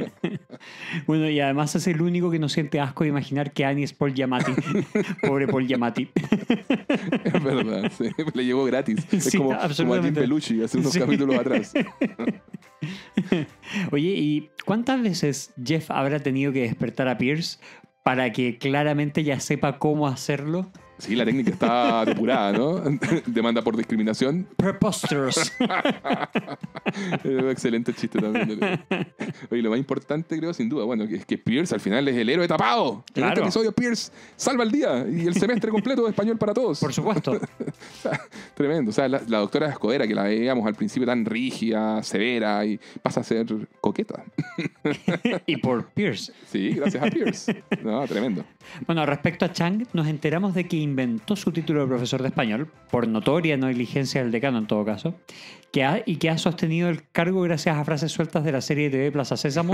bueno, y además es el único que no siente asco de imaginar que Annie es Paul Yamati, Pobre Paul Yamati. es verdad, sí. le llegó gratis. Es como, como, a Tim hace unos capítulos atrás. Oye, ¿y cuántas veces Jeff habrá tenido que despertar a Pierce para que claramente ya sepa cómo hacerlo? Sí, la técnica está depurada, ¿no? Demanda por discriminación. Preposterous. Excelente chiste también. Oye, lo más importante, creo, sin duda, bueno, es que Pierce al final es el héroe tapado. En este episodio, Pierce salva el día y el semestre completo de español para todos. Por supuesto. Tremendo. O sea, la, doctora Escodera, que la veíamos al principio tan rígida, severa, y pasa a ser coqueta. y por Pierce. Sí, gracias a Pierce. No, tremendo. Bueno, respecto a Chang, nos enteramos de que inventó su título de profesor de español, por notoria no diligencia del decano en todo caso, que y que ha sostenido el cargo gracias a frases sueltas de la serie de TV Plaza Sésamo.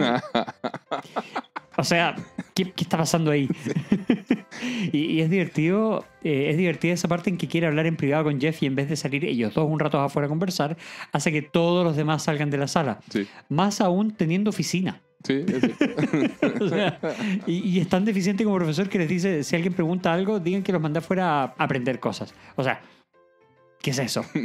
o sea, ¿qué, está pasando ahí? y, es divertido, eh, es divertida esa parte en que quiere hablar en privado con Jeff y en vez de salir ellos dos un rato afuera a conversar, hace que todos los demás salgan de la sala. Más aún teniendo oficina. Sí, o sea, y, es tan deficiente como profesor que les dice, si alguien pregunta algo, digan que los manda fuera a aprender cosas. O sea, ¿qué es eso?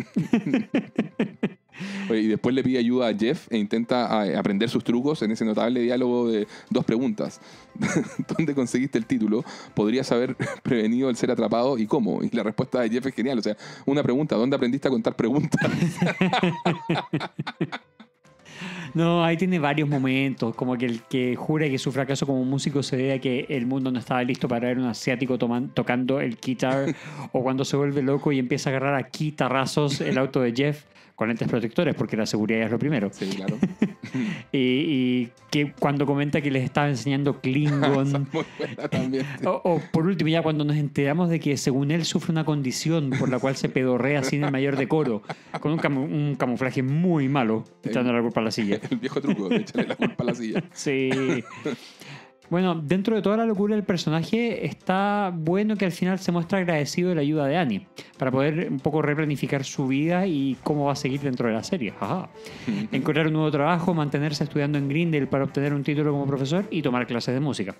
y después le pide ayuda a Jeff e intenta ah, aprender sus trucos en ese notable diálogo de dos preguntas. ¿Dónde conseguiste el título? ¿Podrías haber prevenido el ser atrapado y cómo? Y la respuesta de Jeff es genial. O sea, una pregunta, ¿dónde aprendiste a contar preguntas? No, ahí tiene varios momentos, como que el que jura que su fracaso como músico se debe a que el mundo no estaba listo para ver un asiático tocando el guitar, o cuando se vuelve loco y empieza a agarrar a guitarrazos el auto de Jeff con lentes protectores, porque la seguridad es lo primero. Sí, claro. y, que cuando comenta que les estaba enseñando Klingon. o, por último, ya cuando nos enteramos de que según él sufre una condición por la cual se pedorrea sin el mayor decoro, con un, camuflaje muy malo, echando la culpa a la silla. el viejo truco de echarle la culpa a la silla. sí. Bueno, dentro de toda la locura del personaje, está bueno que al final se muestra agradecido de la ayuda de Annie para poder un poco replanificar su vida y cómo va a seguir dentro de la serie. Ajá. Encontrar un nuevo trabajo, mantenerse estudiando en Grindel para obtener un título como profesor y tomar clases de música.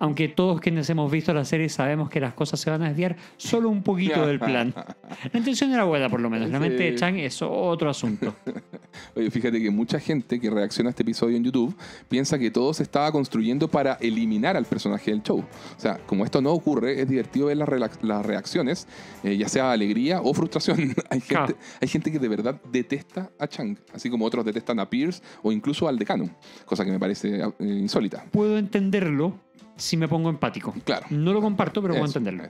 Aunque todos quienes hemos visto la serie sabemos que las cosas se van a desviar solo un poquito del plan. La intención era buena, por lo menos. La mente de Chang es otro asunto. Oye, fíjate que mucha gente que reacciona a este episodio en YouTube piensa que todo se estaba construyendo para el eliminar al personaje del show. O sea, como esto no ocurre, es divertido ver las, reacciones, eh, ya sea alegría o frustración. hay, gente, que de verdad detesta a Chang, así como otros detestan a Pierce o incluso al decano, cosa que me parece eh, insólita. Puedo entenderlo, si me pongo empático. Claro. No lo comparto, pero puedo entenderlo.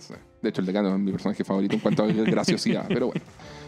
De hecho, el decano es mi personaje favorito en cuanto a graciosidad, pero bueno.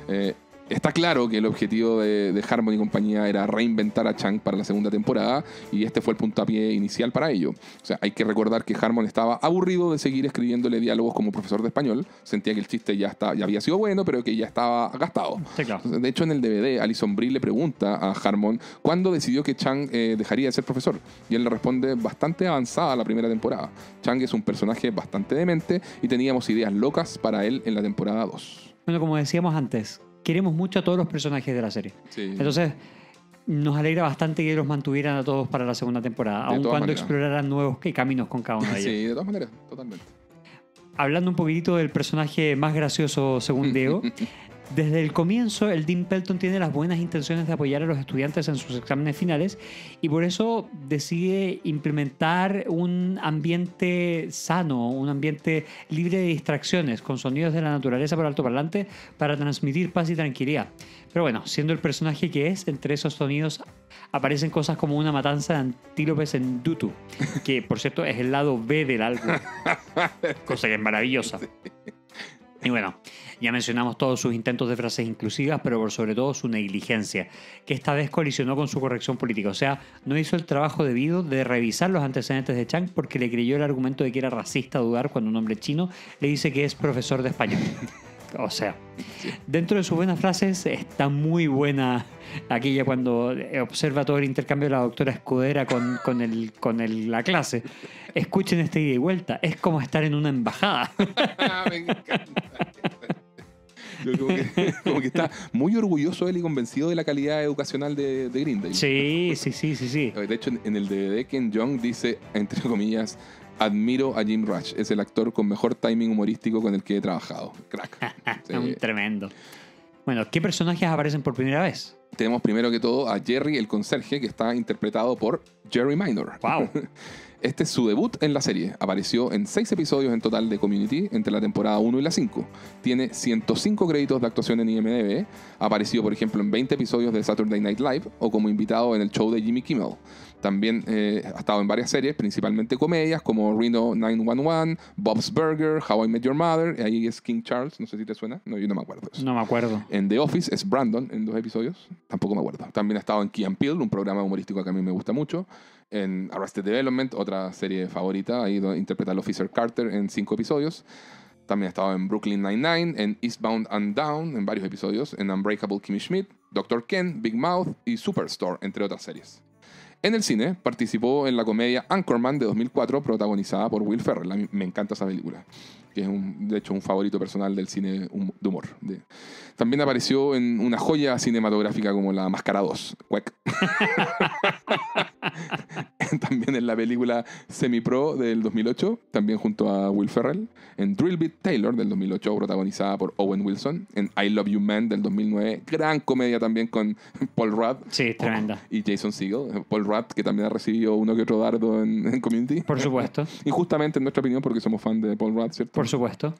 Eh, Está claro que el objetivo de, Harmon y compañía era reinventar a Chang para la segunda temporada y este fue el puntapié inicial para ello. O sea, hay que recordar que Harmon estaba aburrido de seguir escribiéndole diálogos como profesor de español. Sentía que el chiste ya, había sido bueno, pero que ya estaba gastado. de hecho, en el DVD, Alison Brie le pregunta a Harmon cuándo decidió que Chang eh, dejaría de ser profesor. Y él le responde bastante avanzada la primera temporada. Chang es un personaje bastante demente y teníamos ideas locas para él en la temporada 2. Bueno, como decíamos antes, queremos mucho a todos los personajes de la serie. Entonces, nos alegra bastante que los mantuvieran a todos para la segunda temporada, aun cuando exploraran nuevos caminos con cada uno de ellos. Sí, de todas maneras, totalmente. Hablando un poquitito del personaje más gracioso, según Diego, desde el comienzo, el Dean Pelton tiene las buenas intenciones de apoyar a los estudiantes en sus exámenes finales y por eso decide implementar un ambiente sano, un ambiente libre de distracciones, con sonidos de la naturaleza por altoparlante para transmitir paz y tranquilidad. Pero bueno, siendo el personaje que es, entre esos sonidos aparecen cosas como una matanza de antílopes en Dutu, que por cierto es el lado B del álbum, cosa que es maravillosa. Y bueno, ya mencionamos todos sus intentos de frases inclusivas, pero por sobre todo su negligencia, que esta vez colisionó con su corrección política. O sea, no hizo el trabajo debido de revisar los antecedentes de Chang porque le creyó el argumento de que era racista dudar cuando un hombre chino le dice que es profesor de español. O sea, dentro de sus buenas frases está muy buena aquella cuando observa todo el intercambio de la doctora Escudera con, el, con la clase. Escuchen este ida y vuelta. Es como estar en una embajada. Ah, me encanta. Como que, está muy orgulloso él y convencido de la calidad educacional de, de Grindel. Sí, sí, sí, sí, sí. De hecho, en, el DVD, Ken Jong dice, entre comillas, Admiro a Jim Rush, es el actor con mejor timing humorístico con el que he trabajado. Crack. Es tremendo. Bueno, ¿qué personajes aparecen por primera vez? Tenemos primero que todo a Jerry, el conserje, que está interpretado por Jerry Minor. ¡Wow! Este es su debut en la serie. Apareció en seis episodios en total de Community entre la temporada 1 y la 5. Tiene 105 créditos de actuación en IMDb. Apareció, por ejemplo, en 20 episodios de Saturday Night Live o como invitado en el show de Jimmy Kimmel. También eh, ha estado en varias series, principalmente comedias como Reno 911, Bob's Burger, How I Met Your Mother. Ahí es King Charles, no sé si te suena. No, yo no me acuerdo. No me acuerdo. En The Office es Brandon en dos episodios. Tampoco me acuerdo. También ha estado en Key and un programa humorístico que a mí me gusta mucho. En Arrested Development, otra serie favorita. Ahí interpreta al Officer Carter en cinco episodios. También ha estado en Brooklyn Nine-Nine, en Eastbound and Down, en varios episodios, en Unbreakable Kimmy Schmidt, Dr. Ken, Big Mouth y Superstore, entre otras series. En el cine participó en la comedia Anchorman de 2004, protagonizada por Will Ferrell. me encanta esa película, que es de hecho un favorito personal del cine de humor. También apareció en una joya cinematográfica como La Máscara 2, también en la película Semi Pro del 2008, también junto a Will Ferrell, en Drill Beat Taylor del 2008, protagonizada por Owen Wilson, en I Love You Man del 2009, gran comedia también con Paul Rudd. Sí, oh, tremenda. Y Jason Segel, Paul Rudd que también ha recibido uno que otro dardo en, Community. Por supuesto. y justamente en nuestra opinión porque somos fan de Paul Rudd, ¿cierto? Por supuesto.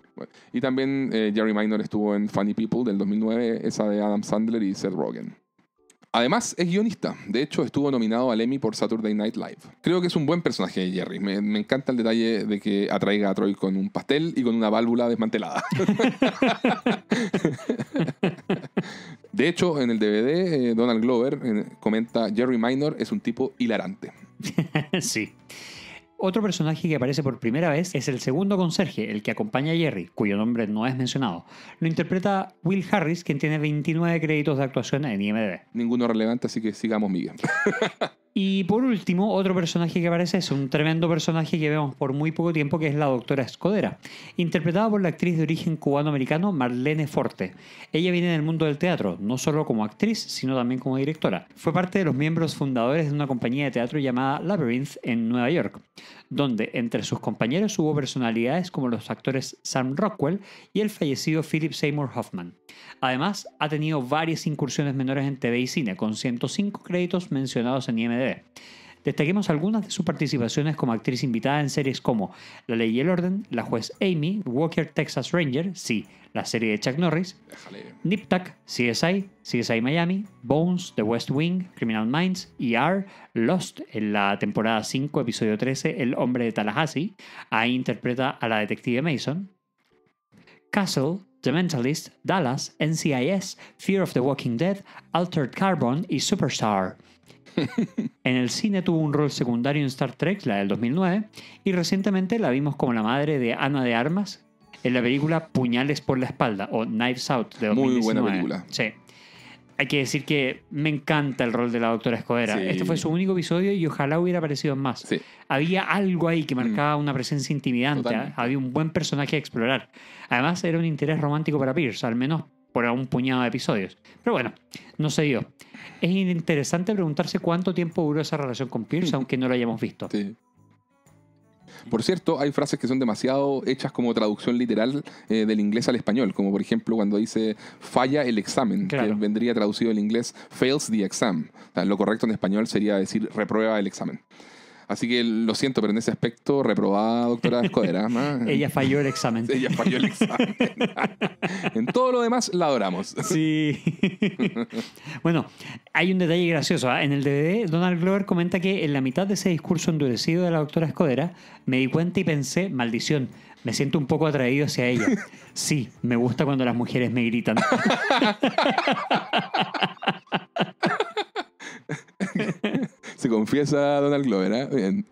y también eh, Jerry Minor estuvo en Funny People del 2009, esa de Adam Sandler y Seth Rogen. Además, es guionista. De hecho, estuvo nominado al Emmy por Saturday Night Live. Creo que es un buen personaje Jerry. Me, me encanta el detalle de que atraiga a Troy con un pastel y con una válvula desmantelada. de hecho, en el DVD, eh, Donald Glover eh, comenta, Jerry Minor es un tipo hilarante. sí. Otro personaje que aparece por primera vez es el segundo conserje, el que acompaña a Jerry, cuyo nombre no es mencionado. Lo interpreta Will Harris, quien tiene 29 créditos de actuación en IMDb. Ninguno relevante, así que sigamos, Miguel. Y por último, otro personaje que aparece es un tremendo personaje que vemos por muy poco tiempo, que es la doctora Escodera, interpretada por la actriz de origen cubano-americano Marlene Forte. Ella viene del mundo del teatro, no solo como actriz, sino también como directora. Fue parte de los miembros fundadores de una compañía de teatro llamada Labyrinth en Nueva York donde entre sus compañeros hubo personalidades como los actores Sam Rockwell y el fallecido Philip Seymour Hoffman. Además, ha tenido varias incursiones menores en TV y cine, con 105 créditos mencionados en IMDb. Destaquemos algunas de sus participaciones como actriz invitada en series como La Ley y el Orden, La Juez Amy, Walker Texas Ranger, sí, la serie de Chuck Norris, Niptak, CSI, CSI Miami, Bones, The West Wing, Criminal Minds, ER, Lost, en la temporada 5, episodio 13, El hombre de Tallahassee, ahí interpreta a la detective Mason, Castle, The Mentalist, Dallas, NCIS, Fear of the Walking Dead, Altered Carbon y Superstar. en el cine tuvo un rol secundario en Star Trek, la del 2009, y recientemente la vimos como la madre de Ana de Armas, en la película Puñales por la espalda o Knives Out de 2019. Muy buena película. Sí. Hay que decir que me encanta el rol de la doctora Escobera. Este fue su único episodio y ojalá hubiera aparecido en más. Había algo ahí que marcaba mm. una presencia intimidante. ¿ah? Había un buen personaje a explorar. Además, era un interés romántico para Pierce, al menos por un puñado de episodios. Pero bueno, no se dio. Es interesante preguntarse cuánto tiempo duró esa relación con Pierce, aunque no lo hayamos visto. Por cierto, hay frases que son demasiado hechas como traducción literal eh, del inglés al español, como por ejemplo cuando dice falla el examen, que vendría traducido del inglés fails the exam. lo correcto en español sería decir reprueba el examen. Así que lo siento, pero en ese aspecto reprobada doctora Escodera. Ella falló el examen. Ella falló el examen. en todo lo demás la adoramos. Sí. bueno, hay un detalle gracioso. ¿ah? En el DVD, Donald Glover comenta que en la mitad de ese discurso endurecido de la doctora Escodera, me di cuenta y pensé, maldición, me siento un poco atraído hacia ella. Sí, me gusta cuando las mujeres me gritan. Se confiesa Donald Glover, ¿eh? Bien.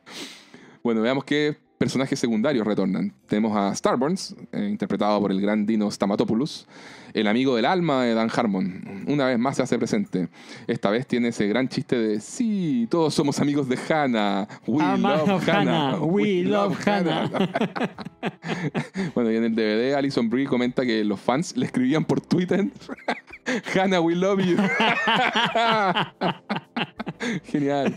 bueno, veamos qué personajes secundarios retornan. Tenemos a Starburns, eh, interpretado por el gran Dino Stamatopoulos. El amigo del alma de Dan Harmon, una vez más se hace presente. Esta vez tiene ese gran chiste de, sí, todos somos amigos de Hannah. We love Hannah. We, love, Hannah. bueno, y en el DVD Alison Brie comenta que los fans le escribían por Twitter, Hannah, we love you. Genial.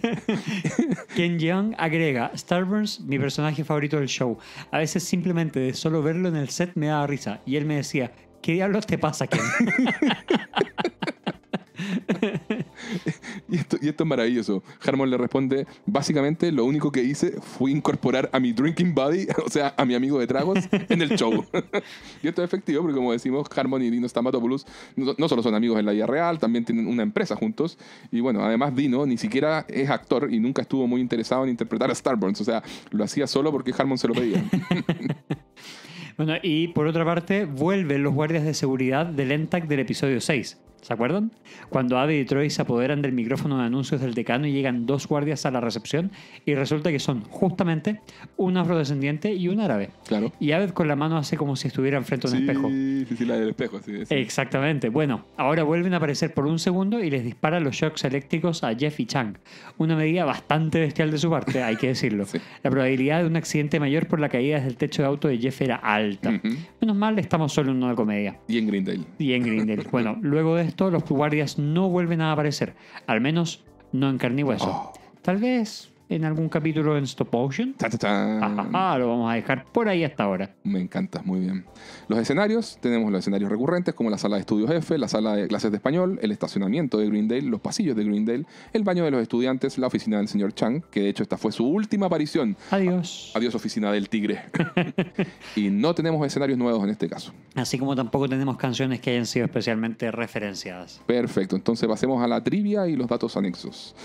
Ken Jeong agrega, Starburns, mi personaje favorito del show. A veces simplemente de solo verlo en el set me daba risa. Y él me decía, ¿Qué diablos te pasa, Ken? y, esto, es maravilloso. Harmon le responde, básicamente lo único que hice fue incorporar a mi drinking buddy, o sea, a mi amigo de tragos, en el show. y esto es efectivo porque como decimos, Harmon y Dino Stamatopoulos no, no, solo son amigos en la vida real, también tienen una empresa juntos. Y bueno, además Dino ni siquiera es actor y nunca estuvo muy interesado en interpretar a Starburns. O sea, lo hacía solo porque Harmon se lo pedía. Bueno, y por otra parte, vuelven los guardias de seguridad del ENTAC del episodio 6. ¿Se acuerdan? Cuando Ave y Troy se apoderan del micrófono de anuncios del decano y llegan dos guardias a la recepción y resulta que son justamente un afrodescendiente y un árabe. Claro. Y Abed con la mano hace como si estuviera enfrente de un espejo. Sí, sí, la del espejo, Exactamente. Bueno, ahora vuelven a aparecer por un segundo y les disparan los shocks eléctricos a Jeff y Chang. Una medida bastante bestial de su parte, hay que decirlo. La probabilidad de un accidente mayor por la caída desde el techo de auto de Jeff era alta. Menos mal, estamos solo en una comedia. Y en Grindel. Y en Greendale. bueno, luego de esto todos los guardias no vuelven a aparecer. Al menos no en carne y oh. Tal vez en algún capítulo en Stop Ocean lo vamos a dejar por ahí hasta ahora. Me encanta, muy bien. Los escenarios, tenemos los escenarios recurrentes como la sala de estudios F, la sala de clases de español, el estacionamiento de Greendale, los pasillos de Greendale, el baño de los estudiantes, la oficina del señor Chang, que de hecho esta fue su última aparición. Adiós. adiós oficina del tigre. y no tenemos escenarios nuevos en este caso. Así como tampoco tenemos canciones que hayan sido especialmente referenciadas. Perfecto, entonces pasemos a la trivia y los datos anexos.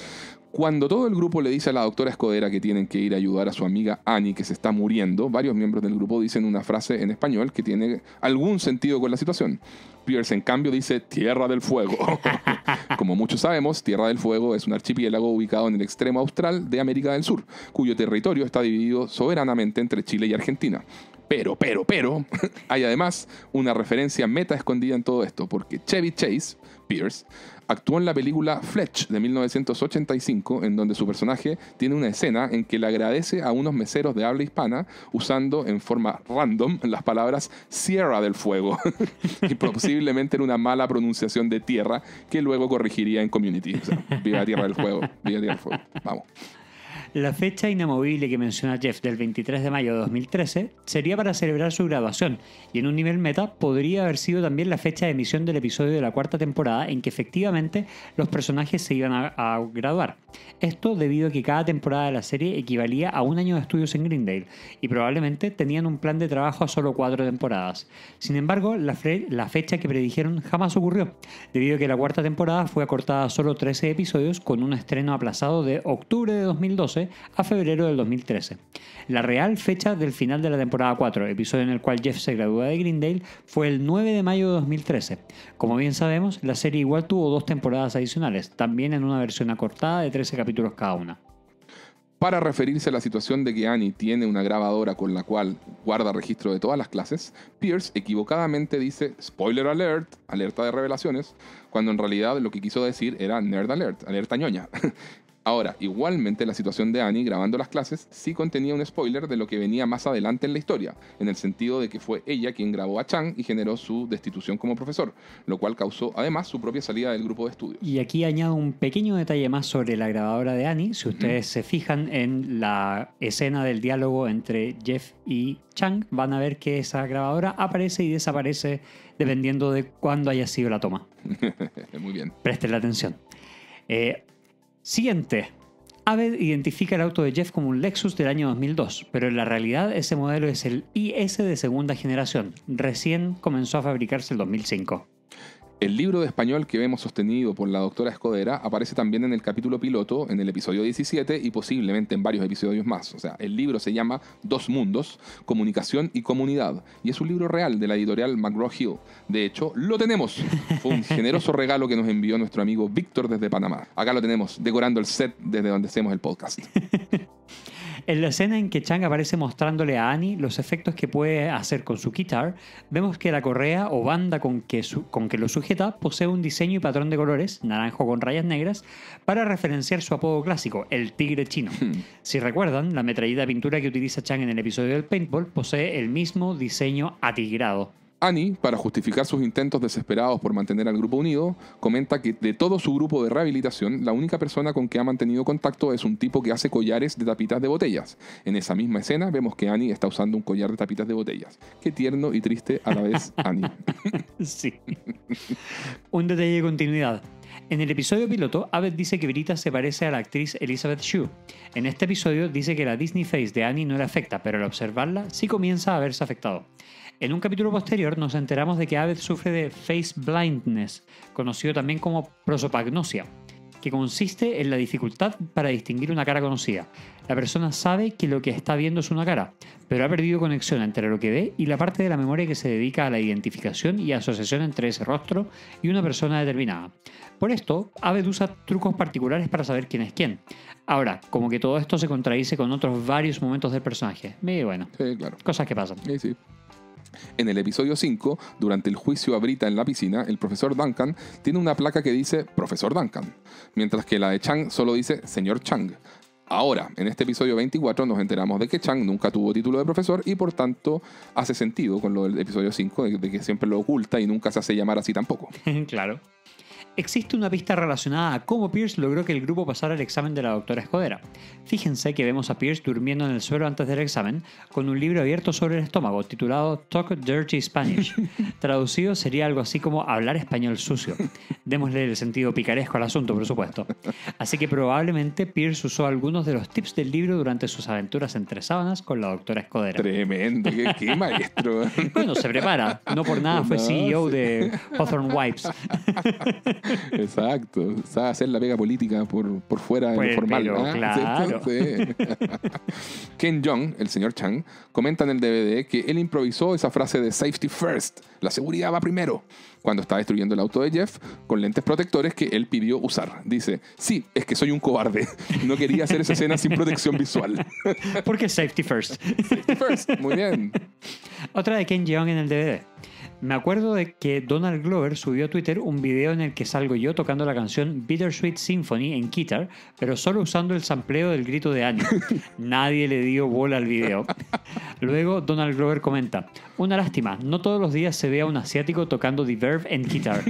Cuando todo el grupo le dice a la doctora Escodera que tienen que ir a ayudar a su amiga Annie, que se está muriendo, varios miembros del grupo dicen una frase en español que tiene algún sentido con la situación. Pierce, en cambio, dice Tierra del Fuego. Como muchos sabemos, Tierra del Fuego es un archipiélago ubicado en el extremo austral de América del Sur, cuyo territorio está dividido soberanamente entre Chile y Argentina. Pero, pero, pero, hay además una referencia meta escondida en todo esto, porque Chevy Chase, Pierce, Actuó en la película Fletch de 1985, en donde su personaje tiene una escena en que le agradece a unos meseros de habla hispana usando en forma random las palabras Sierra del Fuego, y posiblemente en una mala pronunciación de tierra que luego corregiría en Community. viva Tierra del Fuego, viva Tierra del Fuego. Vamos. La fecha inamovible que menciona Jeff del 23 de mayo de 2013 sería para celebrar su graduación, y en un nivel meta podría haber sido también la fecha de emisión del episodio de la cuarta temporada en que efectivamente los personajes se iban a, graduar. Esto debido a que cada temporada de la serie equivalía a un año de estudios en Greendale, y probablemente tenían un plan de trabajo a solo cuatro temporadas. Sin embargo, la, la fecha que predijeron jamás ocurrió, debido a que la cuarta temporada fue acortada a solo 13 episodios con un estreno aplazado de octubre de 2012 a febrero del 2013. La real fecha del final de la temporada 4, episodio en el cual Jeff se gradúa de Greendale, fue el 9 de mayo de 2013. Como bien sabemos, la serie igual tuvo dos temporadas adicionales, también en una versión acortada de 13 capítulos cada una. Para referirse a la situación de que Annie tiene una grabadora con la cual guarda registro de todas las clases, Pierce equivocadamente dice spoiler alert, alerta de revelaciones, cuando en realidad lo que quiso decir era nerd alert, alerta ñoña. Ahora, igualmente la situación de Annie grabando las clases sí contenía un spoiler de lo que venía más adelante en la historia, en el sentido de que fue ella quien grabó a Chang y generó su destitución como profesor, lo cual causó además su propia salida del grupo de estudios. Y aquí añado un pequeño detalle más sobre la grabadora de Annie, si ustedes se fijan en la escena del diálogo entre Jeff y Chang, van a ver que esa grabadora aparece y desaparece dependiendo de cuándo haya sido la toma. Muy bien. Presten la atención. Eh, Siguiente. Aved identifica el auto de Jeff como un Lexus del año 2002, pero en la realidad ese modelo es el IS de segunda generación, recién comenzó a fabricarse el 2005. El libro de español que vemos sostenido por la doctora Escodera aparece también en el capítulo piloto, en el episodio 17 y posiblemente en varios episodios más. O sea, el libro se llama Dos Mundos, Comunicación y Comunidad y es un libro real de la editorial McGraw-Hill. De hecho, lo tenemos. Fue un generoso regalo que nos envió nuestro amigo Víctor desde Panamá. Acá lo tenemos, decorando el set desde donde hacemos el podcast. En la escena en que Chang aparece mostrándole a Annie los efectos que puede hacer con su guitar, vemos que la correa o banda con que, lo sujeta posee un diseño y patrón de colores, naranjo con rayas negras, para referenciar su apodo clásico, el tigre chino. Hmm. si recuerdan, la metrallita pintura que utiliza Chang en el episodio del paintball posee el mismo diseño atigrado. Annie, para justificar sus intentos desesperados por mantener al grupo unido, comenta que de todo su grupo de rehabilitación, la única persona con que ha mantenido contacto es un tipo que hace collares de tapitas de botellas. En esa misma escena vemos que Annie está usando un collar de tapitas de botellas. Qué tierno y triste a la vez, Annie. sí. un detalle de continuidad. En el episodio piloto, Abbott dice que Brita se parece a la actriz Elizabeth Shue. En este episodio dice que la Disney Face de Annie no le afecta, pero al observarla sí comienza a verse afectado. En un capítulo posterior nos enteramos de que Abed sufre de face blindness, conocido también como prosopagnosia, que consiste en la dificultad para distinguir una cara conocida. La persona sabe que lo que está viendo es una cara, pero ha perdido conexión entre lo que ve y la parte de la memoria que se dedica a la identificación y asociación entre ese rostro y una persona determinada. Por esto, Abed usa trucos particulares para saber quién es quién. Ahora, como que todo esto se contradice con otros varios momentos del personaje. Y bueno, claro. cosas que pasan. Sí, sí. En el episodio 5, durante el juicio a Brita en la piscina, el profesor Duncan tiene una placa que dice Profesor Duncan, mientras que la de Chang solo dice Señor Chang. Ahora, en este episodio 24 nos enteramos de que Chang nunca tuvo título de profesor y por tanto hace sentido con lo del episodio 5 de, que siempre lo oculta y nunca se hace llamar así tampoco. claro existe una pista relacionada a cómo Pierce logró que el grupo pasara el examen de la doctora Escodera. Fíjense que vemos a Pierce durmiendo en el suelo antes del examen, con un libro abierto sobre el estómago titulado Talk Dirty Spanish. Traducido sería algo así como hablar español sucio. Démosle el sentido picaresco al asunto, por supuesto. Así que probablemente Pierce usó algunos de los tips del libro durante sus aventuras entre sábanas con la doctora Escodera. Tremendo, qué maestro. bueno, se prepara. No por nada fue CEO e de Hawthorne Wipes. Exacto. hacer la pega política por, por fuera pues, formal. claro. Ken Jong, el señor Chang, comenta en el DVD que él improvisó esa frase de safety first, la seguridad va primero, cuando está destruyendo el auto de Jeff con lentes protectores que él pidió usar. Dice, sí, es que soy un cobarde. No quería hacer esa escena sin protección visual. Porque safety first. Safety first, muy bien. Otra de Ken Jeong en el DVD. Me acuerdo de que Donald Glover subió a Twitter un video en el que salgo yo tocando la canción Bittersweet Symphony en guitar, pero solo usando el sampleo del grito de Annie. Nadie le dio bola al video. Luego Donald Glover comenta, una lástima, no todos los días se ve a un asiático tocando The Verve en guitar.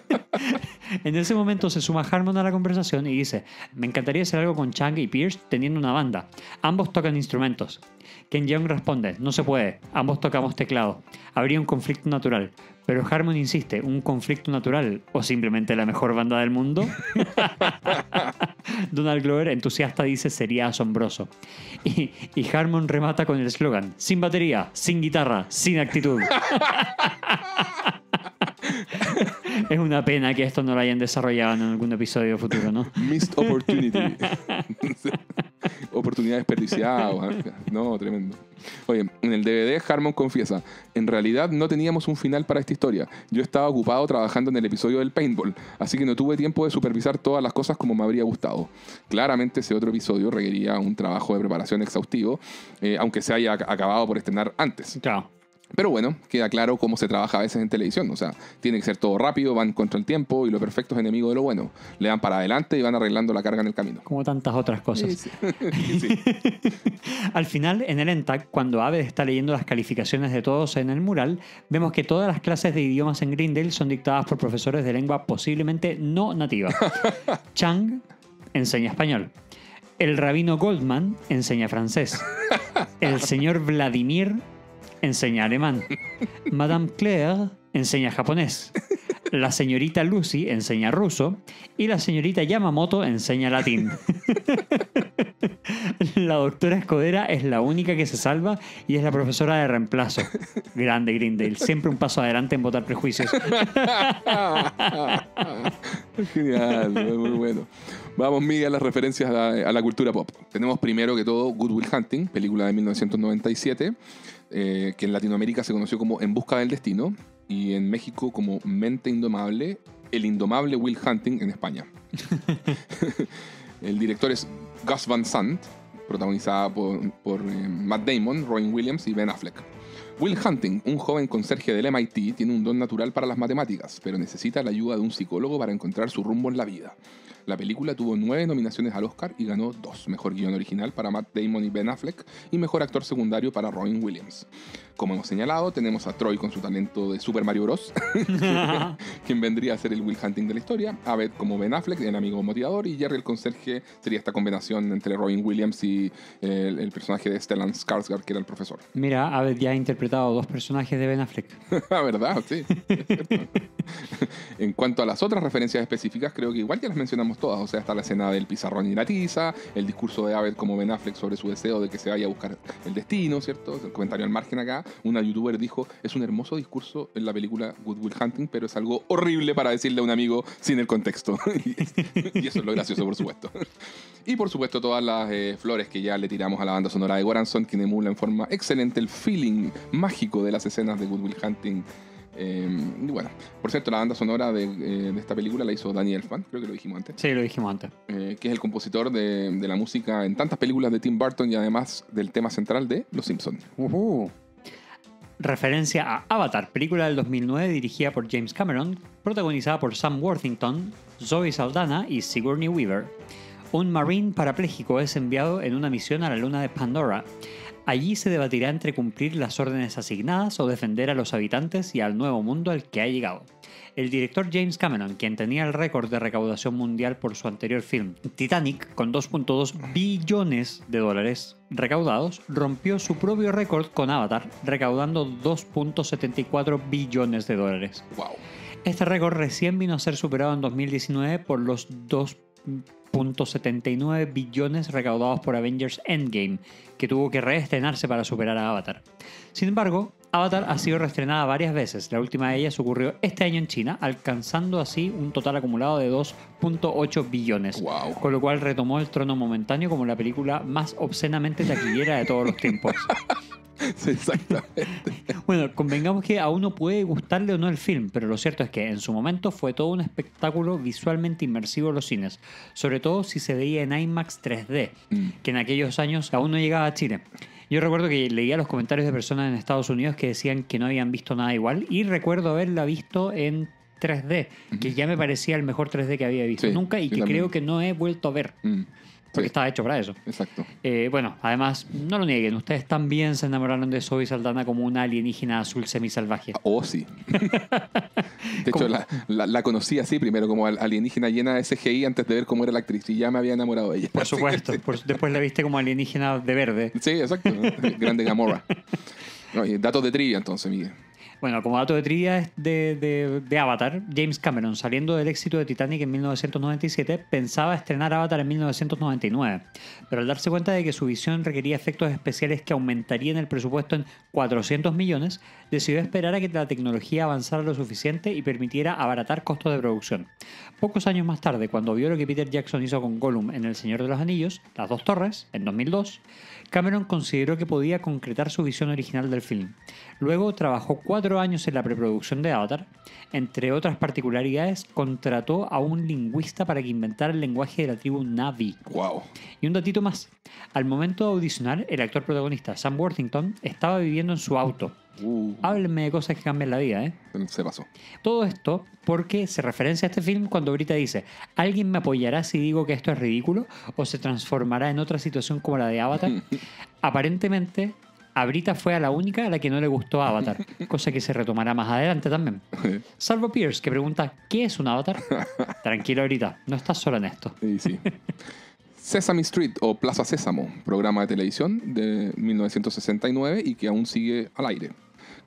en ese momento se suma Harmon a la conversación y dice, me encantaría hacer algo con Chang y Pierce teniendo una banda. Ambos tocan instrumentos. Ken Jeong responde, no se puede, ambos tocamos teclado. Habría un conflicto natural. Pero Harmon insiste, ¿un conflicto natural o simplemente la mejor banda del mundo? Donald Glover, entusiasta, dice, sería asombroso. Y, y Harmon remata con el eslogan, sin batería, sin guitarra, sin actitud. es una pena que esto no lo hayan desarrollado en algún episodio futuro, ¿no? Missed opportunity. oportunidades desperdiciada. no, tremendo. Oye, en el DVD Harmon confiesa, en realidad no teníamos un final para esta historia. Yo estaba ocupado trabajando en el episodio del paintball, así que no tuve tiempo de supervisar todas las cosas como me habría gustado. Claramente ese otro episodio requería un trabajo de preparación exhaustivo, eh, aunque se haya acabado por estrenar antes. Claro. Pero bueno, queda claro cómo se trabaja a veces en televisión. O sea, tiene que ser todo rápido, van contra el tiempo y lo perfecto es enemigo de lo bueno. Le dan para adelante y van arreglando la carga en el camino. Como tantas otras cosas. Al final, en el ENTAC, cuando Aves está leyendo las calificaciones de todos en el mural, vemos que todas las clases de idiomas en Grindel son dictadas por profesores de lengua posiblemente no nativa. Chang enseña español. El rabino Goldman enseña francés. El señor Vladimir enseña alemán. Madame Claire enseña japonés. La señorita Lucy enseña ruso. Y la señorita Yamamoto enseña latín. la doctora Escodera es la única que se salva y es la profesora de reemplazo. Grande Grindel Siempre un paso adelante en votar prejuicios. Genial, muy bueno. Vamos, Miguel, a las referencias a la, cultura pop. Tenemos primero que todo Good Will Hunting, película de 1997. Eh, que en Latinoamérica se conoció como En Busca del Destino y en México como Mente Indomable, El Indomable Will Hunting en España. el director es Gus Van Sant, protagonizada por, eh, Matt Damon, Robin Williams y Ben Affleck. Will Hunting, un joven conserje del MIT, tiene un don natural para las matemáticas, pero necesita la ayuda de un psicólogo para encontrar su rumbo en la vida. La película tuvo nueve nominaciones al Oscar y ganó dos, mejor guión original para Matt Damon y Ben Affleck y mejor actor secundario para Robin Williams. Como hemos señalado, tenemos a Troy con su talento de Super Mario Bros., quien vendría a ser el Will Hunting de la historia, a como Ben Affleck, el amigo motivador, y Jerry el conserje sería esta combinación entre Robin Williams y eh, el, personaje de Stellan Skarsgård, que era el profesor. Mira, Abed ya ha interpretado dos personajes de Ben Affleck. La ah, ¿Verdad? Sí. en cuanto a las otras referencias específicas, creo que igual ya las mencionamos todas. O sea, está la escena del pizarrón y la tiza, el discurso de abel como Ben Affleck sobre su deseo de que se vaya a buscar el destino, ¿cierto? El comentario al margen acá. Una youtuber dijo, es un hermoso discurso en la película Good Will Hunting, pero es algo horrible para decirle a un amigo sin el contexto. y eso es lo gracioso, por supuesto. y por supuesto todas las eh, flores que ya le tiramos a la banda sonora de Goranson, quien emula en forma excelente el feeling mágico de las escenas de Good Will Hunting Em, y bueno, por cierto, la banda sonora de, eh, esta película la hizo Daniel Fan creo que lo dijimos antes. Sí, lo dijimos antes. Eh, que es el compositor de, la música en tantas películas de Tim Burton y además del tema central de Los Simpsons. Uh-huh. Referencia a Avatar, película del 2009 dirigida por James Cameron, protagonizada por Sam Worthington, Zoe Saldana y Sigourney Weaver. Un marine parapléjico es enviado en una misión a la luna de Pandora Allí se debatirá entre cumplir las órdenes asignadas o defender a los habitantes y al nuevo mundo al que ha llegado. El director James Cameron, quien tenía el récord de recaudación mundial por su anterior film Titanic, con 2.2 billones de dólares recaudados, rompió su propio récord con Avatar, recaudando 2.74 billones de dólares. Wow. Este récord recién vino a ser superado en 2019 por los 2 .79 billones recaudados por Avengers Endgame, que tuvo que reestrenarse para superar a Avatar. Sin embargo, Avatar ha sido reestrenada varias veces, la última de ellas ocurrió este año en China, alcanzando así un total acumulado de 2.8 billones, con lo cual retomó el trono momentáneo como la película más obscenamente taquillera de todos los tiempos. exactamente. bueno, convengamos que a uno puede gustarle o no el film, pero lo cierto es que en su momento fue todo un espectáculo visualmente inmersivo en los cines, sobre todo si se veía en IMAX 3D, mm. que en aquellos años aún no llegaba a Chile. Yo recuerdo que leía los comentarios de personas en Estados Unidos que decían que no habían visto nada igual y recuerdo haberla visto en 3D, que ya me parecía el mejor 3D que había visto nunca y que creo que no he vuelto a ver. Mm. Porque estaba hecho para eso. Exacto. Eh, bueno, además, no lo nieguen, ustedes también se enamoraron de Zoe Saldana como una alienígena azul semisalvaje. Oh, sí. de hecho, la, conocí así primero, como alienígena llena de CGI antes de ver cómo era la actriz. Y ya me había enamorado de ella. Por supuesto. después la viste como alienígena de verde. Sí, exacto. Grande Gamora. datos de trivia, entonces, Miguel. Bueno, como dato de trivia de, de, Avatar, James Cameron, saliendo del éxito de Titanic en 1997, pensaba estrenar Avatar en 1999, pero al darse cuenta de que su visión requería efectos especiales que aumentarían el presupuesto en 400 millones, decidió esperar a que la tecnología avanzara lo suficiente y permitiera abaratar costos de producción. Pocos años más tarde, cuando vio lo que Peter Jackson hizo con Gollum en El Señor de los Anillos, Las Dos Torres, en 2002, Cameron consideró que podía concretar su visión original del film. Luego trabajó cuatro años en la preproducción de Avatar. Entre otras particularidades, contrató a un lingüista para que inventara el lenguaje de la tribu Navi. Wow. Y un datito más. Al momento de audicionar, el actor protagonista, Sam Worthington, estaba viviendo en su auto. Uh. Háblenme de cosas que cambian la vida, ¿eh? Mm, se pasó. Todo esto porque se referencia a este film cuando Brita dice: ¿Alguien me apoyará si digo que esto es ridículo? ¿O se transformará en otra situación como la de Avatar? Aparentemente, a fue a la única a la que no le gustó Avatar, cosa que se retomará más adelante también. Salvo Pierce, que pregunta, ¿qué es un Avatar? Tranquilo, Brita, no estás sola en esto. Sí, sí. Sesame Street o Plaza Sésamo, programa de televisión de 1969 y que aún sigue al aire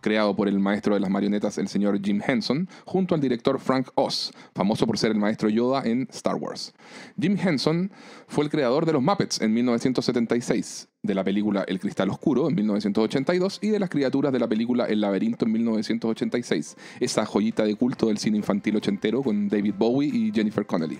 creado por el maestro de las marionetas, el señor Jim Henson, junto al director Frank Oz, famoso por ser el maestro Yoda en Star Wars. Jim Henson fue el creador de los Muppets en 1976, de la película El Cristal Oscuro en 1982 y de las criaturas de la película El Laberinto en 1986, esa joyita de culto del cine infantil ochentero con David Bowie y Jennifer Connelly.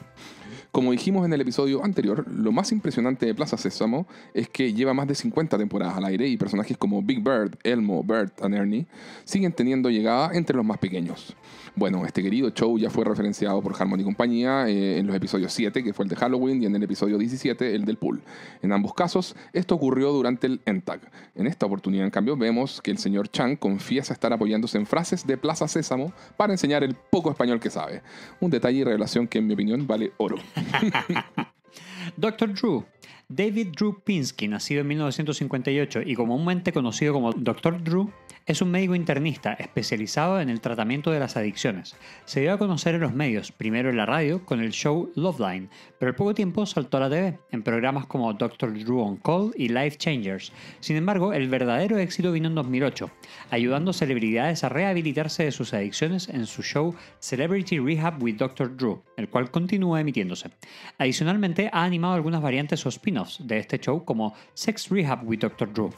Como dijimos en el episodio anterior, lo más impresionante de Plaza Sésamo es que lleva más de 50 temporadas al aire y personajes como Big Bird, Elmo, Bert y Ernie siguen teniendo llegada entre los más pequeños. Bueno, este querido show ya fue referenciado por Harmony Compañía eh, en los episodios 7, que fue el de Halloween, y en el episodio 17, el del pool. En ambos casos, esto ocurrió durante el ENTAG. En esta oportunidad, en cambio, vemos que el señor Chang confiesa estar apoyándose en frases de Plaza Sésamo para enseñar el poco español que sabe. Un detalle y revelación que, en mi opinión, vale oro. Dr. Drew. David Drew Pinsky, nacido en 1958 y comúnmente conocido como Dr. Drew, es un médico internista especializado en el tratamiento de las adicciones. Se dio a conocer en los medios, primero en la radio con el show Loveline, pero al poco tiempo saltó a la TV, en programas como Dr. Drew on Call y Life Changers. Sin embargo, el verdadero éxito vino en 2008, ayudando a celebridades a rehabilitarse de sus adicciones en su show Celebrity Rehab with Dr. Drew, el cual continúa emitiéndose. Adicionalmente, ha animado algunas variantes o spin-offs de este show como Sex Rehab with Dr. Drew.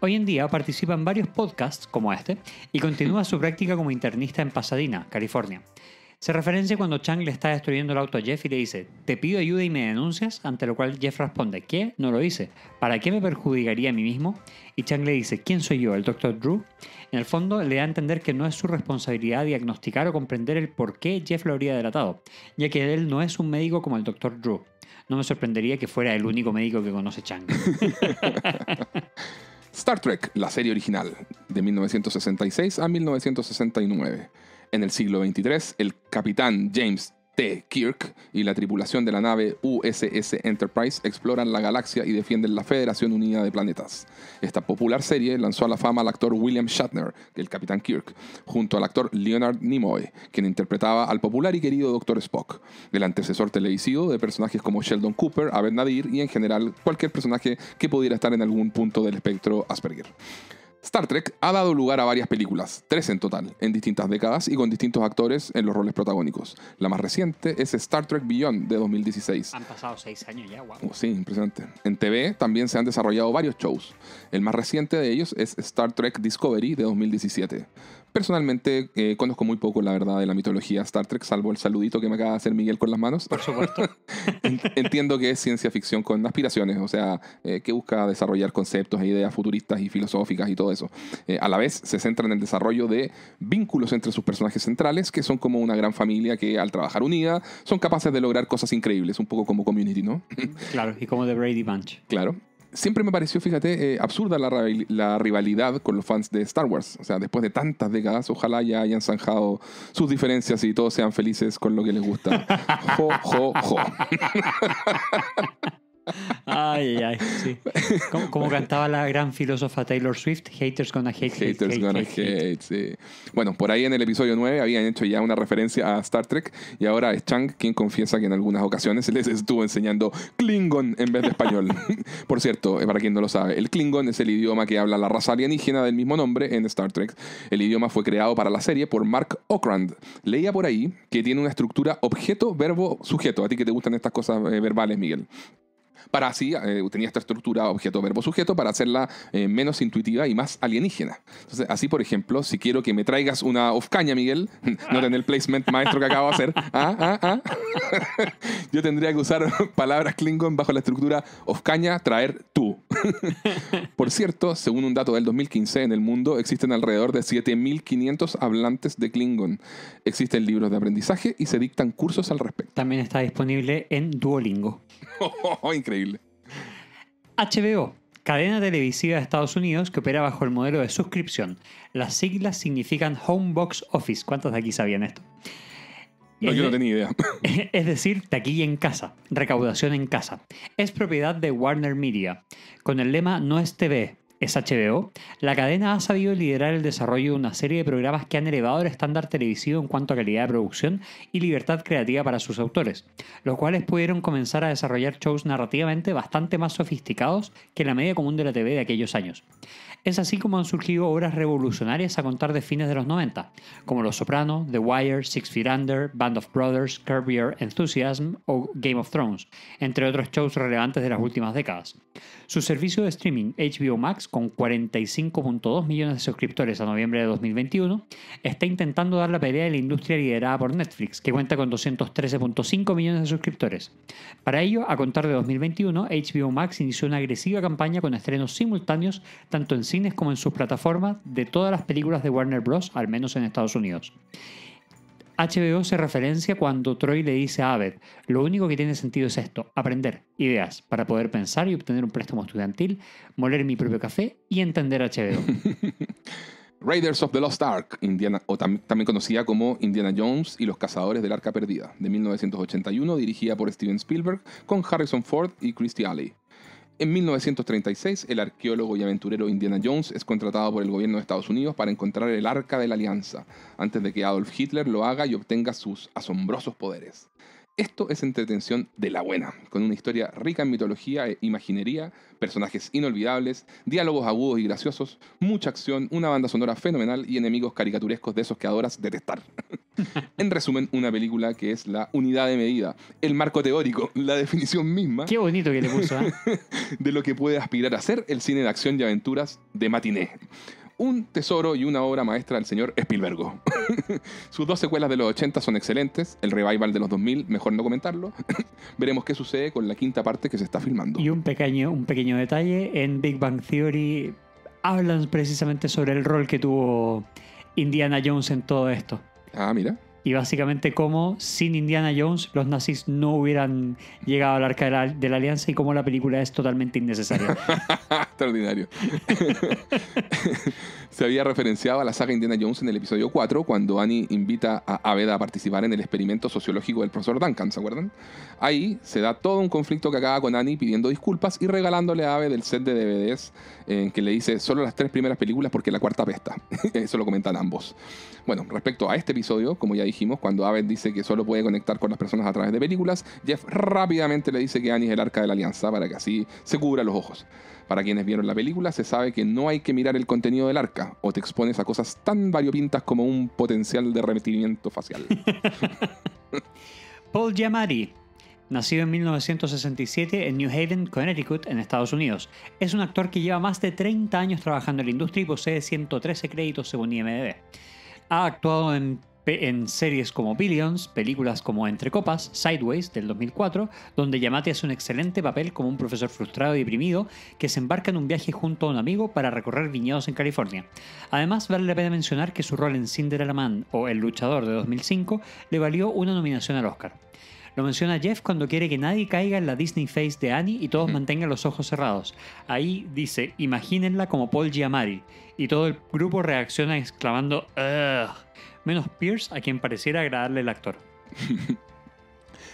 Hoy en día participa en varios podcasts como este y continúa su práctica como internista en Pasadena, California. Se referencia cuando Chang le está destruyendo el auto a Jeff y le dice, te pido ayuda y me denuncias, ante lo cual Jeff responde, ¿qué? No lo hice. ¿Para qué me perjudicaría a mí mismo? Y Chang le dice, ¿quién soy yo? ¿El Dr. Drew? En el fondo le da a entender que no es su responsabilidad diagnosticar o comprender el por qué Jeff lo habría delatado, ya que él no es un médico como el Dr. Drew. No me sorprendería que fuera el único médico que conoce Chang. Star Trek, la serie original, de 1966 a 1969. En el siglo XXIII, el capitán James T. Kirk y la tripulación de la nave USS Enterprise exploran la galaxia y defienden la Federación Unida de Planetas. Esta popular serie lanzó a la fama al actor William Shatner, el Capitán Kirk, junto al actor Leonard Nimoy, quien interpretaba al popular y querido Dr. Spock, del antecesor televisivo de personajes como Sheldon Cooper, Abed Nadir y en general cualquier personaje que pudiera estar en algún punto del espectro Asperger. Star Trek ha dado lugar a varias películas, tres en total, en distintas décadas y con distintos actores en los roles protagónicos. La más reciente es Star Trek Beyond de 2016. Han pasado seis años ya, guau. Oh, sí, impresionante. En TV también se han desarrollado varios shows. El más reciente de ellos es Star Trek Discovery de 2017. Personalmente eh, conozco muy poco, la verdad, de la mitología Star Trek, salvo el saludito que me acaba de hacer Miguel con las manos. Por supuesto. Entiendo que es ciencia ficción con aspiraciones, o sea, eh, que busca desarrollar conceptos e ideas futuristas y filosóficas y todo eso. Eh, a la vez, se centra en el desarrollo de vínculos entre sus personajes centrales, que son como una gran familia que al trabajar unida son capaces de lograr cosas increíbles, un poco como community, ¿no? claro, y como The Brady Bunch. Claro siempre me pareció, fíjate, eh, absurda la, la, rivalidad con los fans de Star Wars. O sea, después de tantas décadas, ojalá ya hayan zanjado sus diferencias y todos sean felices con lo que les gusta. jo, jo, jo. Ay, ay, Sí. Como, cantaba la gran filósofa Taylor Swift, haters gonna hate. Haters gonna hate, sí. Bueno, por ahí en el episodio 9 habían hecho ya una referencia a Star Trek y ahora es Chang quien confiesa que en algunas ocasiones les estuvo enseñando Klingon en vez de español. por cierto, eh, para quien no lo sabe, el Klingon es el idioma que habla la raza alienígena del mismo nombre en Star Trek. El idioma fue creado para la serie por Mark Okrand. Leía por ahí que tiene una estructura objeto, verbo, sujeto. A ti que te gustan estas cosas eh, verbales, Miguel para así, eh, tenía esta estructura objeto-verbo-sujeto para hacerla eh, menos intuitiva y más alienígena. Entonces, así, por ejemplo, si quiero que me traigas una ofcaña, Miguel, no en el placement maestro que acabo de hacer, ah, ah, ah, yo tendría que usar palabras Klingon bajo la estructura ofcaña, traer tú. por cierto, según un dato del 2015, en el mundo existen alrededor de 7.500 hablantes de Klingon. Existen libros de aprendizaje y se dictan cursos al respecto. También está disponible en Duolingo. Oh, oh, increíble. HBO, cadena televisiva de Estados Unidos que opera bajo el modelo de suscripción. Las siglas significan Home Box Office. ¿Cuántos de aquí sabían esto? No, yo no tenía idea. Es decir, taquilla en casa, recaudación en casa. Es propiedad de Warner Media, con el lema No es TV, es HBO, la cadena ha sabido liderar el desarrollo de una serie de programas que han elevado el estándar televisivo en cuanto a calidad de producción y libertad creativa para sus autores, los cuales pudieron comenzar a desarrollar shows narrativamente bastante más sofisticados que la media común de la TV de aquellos años. Es así como han surgido obras revolucionarias a contar de fines de los 90, como Los Soprano, The Wire, Six Feet Under, Band of Brothers, Curb Enthusiasm o Game of Thrones, entre otros shows relevantes de las últimas décadas. Su servicio de streaming HBO Max, con 45.2 millones de suscriptores a noviembre de 2021, está intentando dar la pelea de la industria liderada por Netflix, que cuenta con 213.5 millones de suscriptores. Para ello, a contar de 2021, HBO Max inició una agresiva campaña con estrenos simultáneos tanto en cines como en sus plataformas de todas las películas de Warner Bros., al menos en Estados Unidos. HBO se referencia cuando Troy le dice a Abed, lo único que tiene sentido es esto, aprender ideas para poder pensar y obtener un préstamo estudiantil, moler mi propio café y entender HBO. Raiders of the Lost Ark, Indiana, o también conocida como Indiana Jones y los Cazadores del Arca Perdida, de 1981, dirigida por Steven Spielberg, con Harrison Ford y Christy Alley. En 1936, el arqueólogo y aventurero Indiana Jones es contratado por el gobierno de Estados Unidos para encontrar el Arca de la Alianza, antes de que Adolf Hitler lo haga y obtenga sus asombrosos poderes. Esto es entretención de la buena, con una historia rica en mitología e imaginería, personajes inolvidables, diálogos agudos y graciosos, mucha acción, una banda sonora fenomenal y enemigos caricaturescos de esos que adoras detestar. en resumen, una película que es la unidad de medida, el marco teórico, la definición misma. Qué bonito que le puso, ¿eh? de lo que puede aspirar a ser el cine de acción y aventuras de matiné un tesoro y una obra maestra del señor Spielberg. Sus dos secuelas de los 80 son excelentes, el revival de los 2000, mejor no comentarlo. Veremos qué sucede con la quinta parte que se está filmando. Y un pequeño, un pequeño detalle, en Big Bang Theory hablan precisamente sobre el rol que tuvo Indiana Jones en todo esto. Ah, mira y básicamente cómo sin Indiana Jones los nazis no hubieran llegado al arca de la, alianza y como la película es totalmente innecesaria. Extraordinario. se había referenciado a la saga Indiana Jones en el episodio 4, cuando Annie invita a Aveda a participar en el experimento sociológico del profesor Duncan, ¿se acuerdan? Ahí se da todo un conflicto que acaba con Annie pidiendo disculpas y regalándole a Abed el set de DVDs en que le dice solo las tres primeras películas porque la cuarta pesta. Eso lo comentan ambos. Bueno, respecto a este episodio, como ya dijimos, cuando Abed dice que solo puede conectar con las personas a través de películas, Jeff rápidamente le dice que Annie es el arca de la alianza para que así se cubra los ojos. Para quienes vieron la película, se sabe que no hay que mirar el contenido del arca, o te expones a cosas tan variopintas como un potencial de remetimiento facial. Paul Giamatti, nacido en 1967 en New Haven, Connecticut, en Estados Unidos, es un actor que lleva más de 30 años trabajando en la industria y posee 113 créditos según IMDb. Ha actuado en en series como Billions, películas como Entre Copas, Sideways del 2004, donde Yamate hace un excelente papel como un profesor frustrado y deprimido que se embarca en un viaje junto a un amigo para recorrer viñedos en California. Además, vale la pena mencionar que su rol en Cinderella Man o El Luchador de 2005 le valió una nominación al Oscar. Lo menciona Jeff cuando quiere que nadie caiga en la Disney Face de Annie y todos mantengan los ojos cerrados. Ahí dice, imagínenla como Paul Giamatti. Y todo el grupo reacciona exclamando, ¡Ugh! menos Pierce, a quien pareciera agradarle el actor.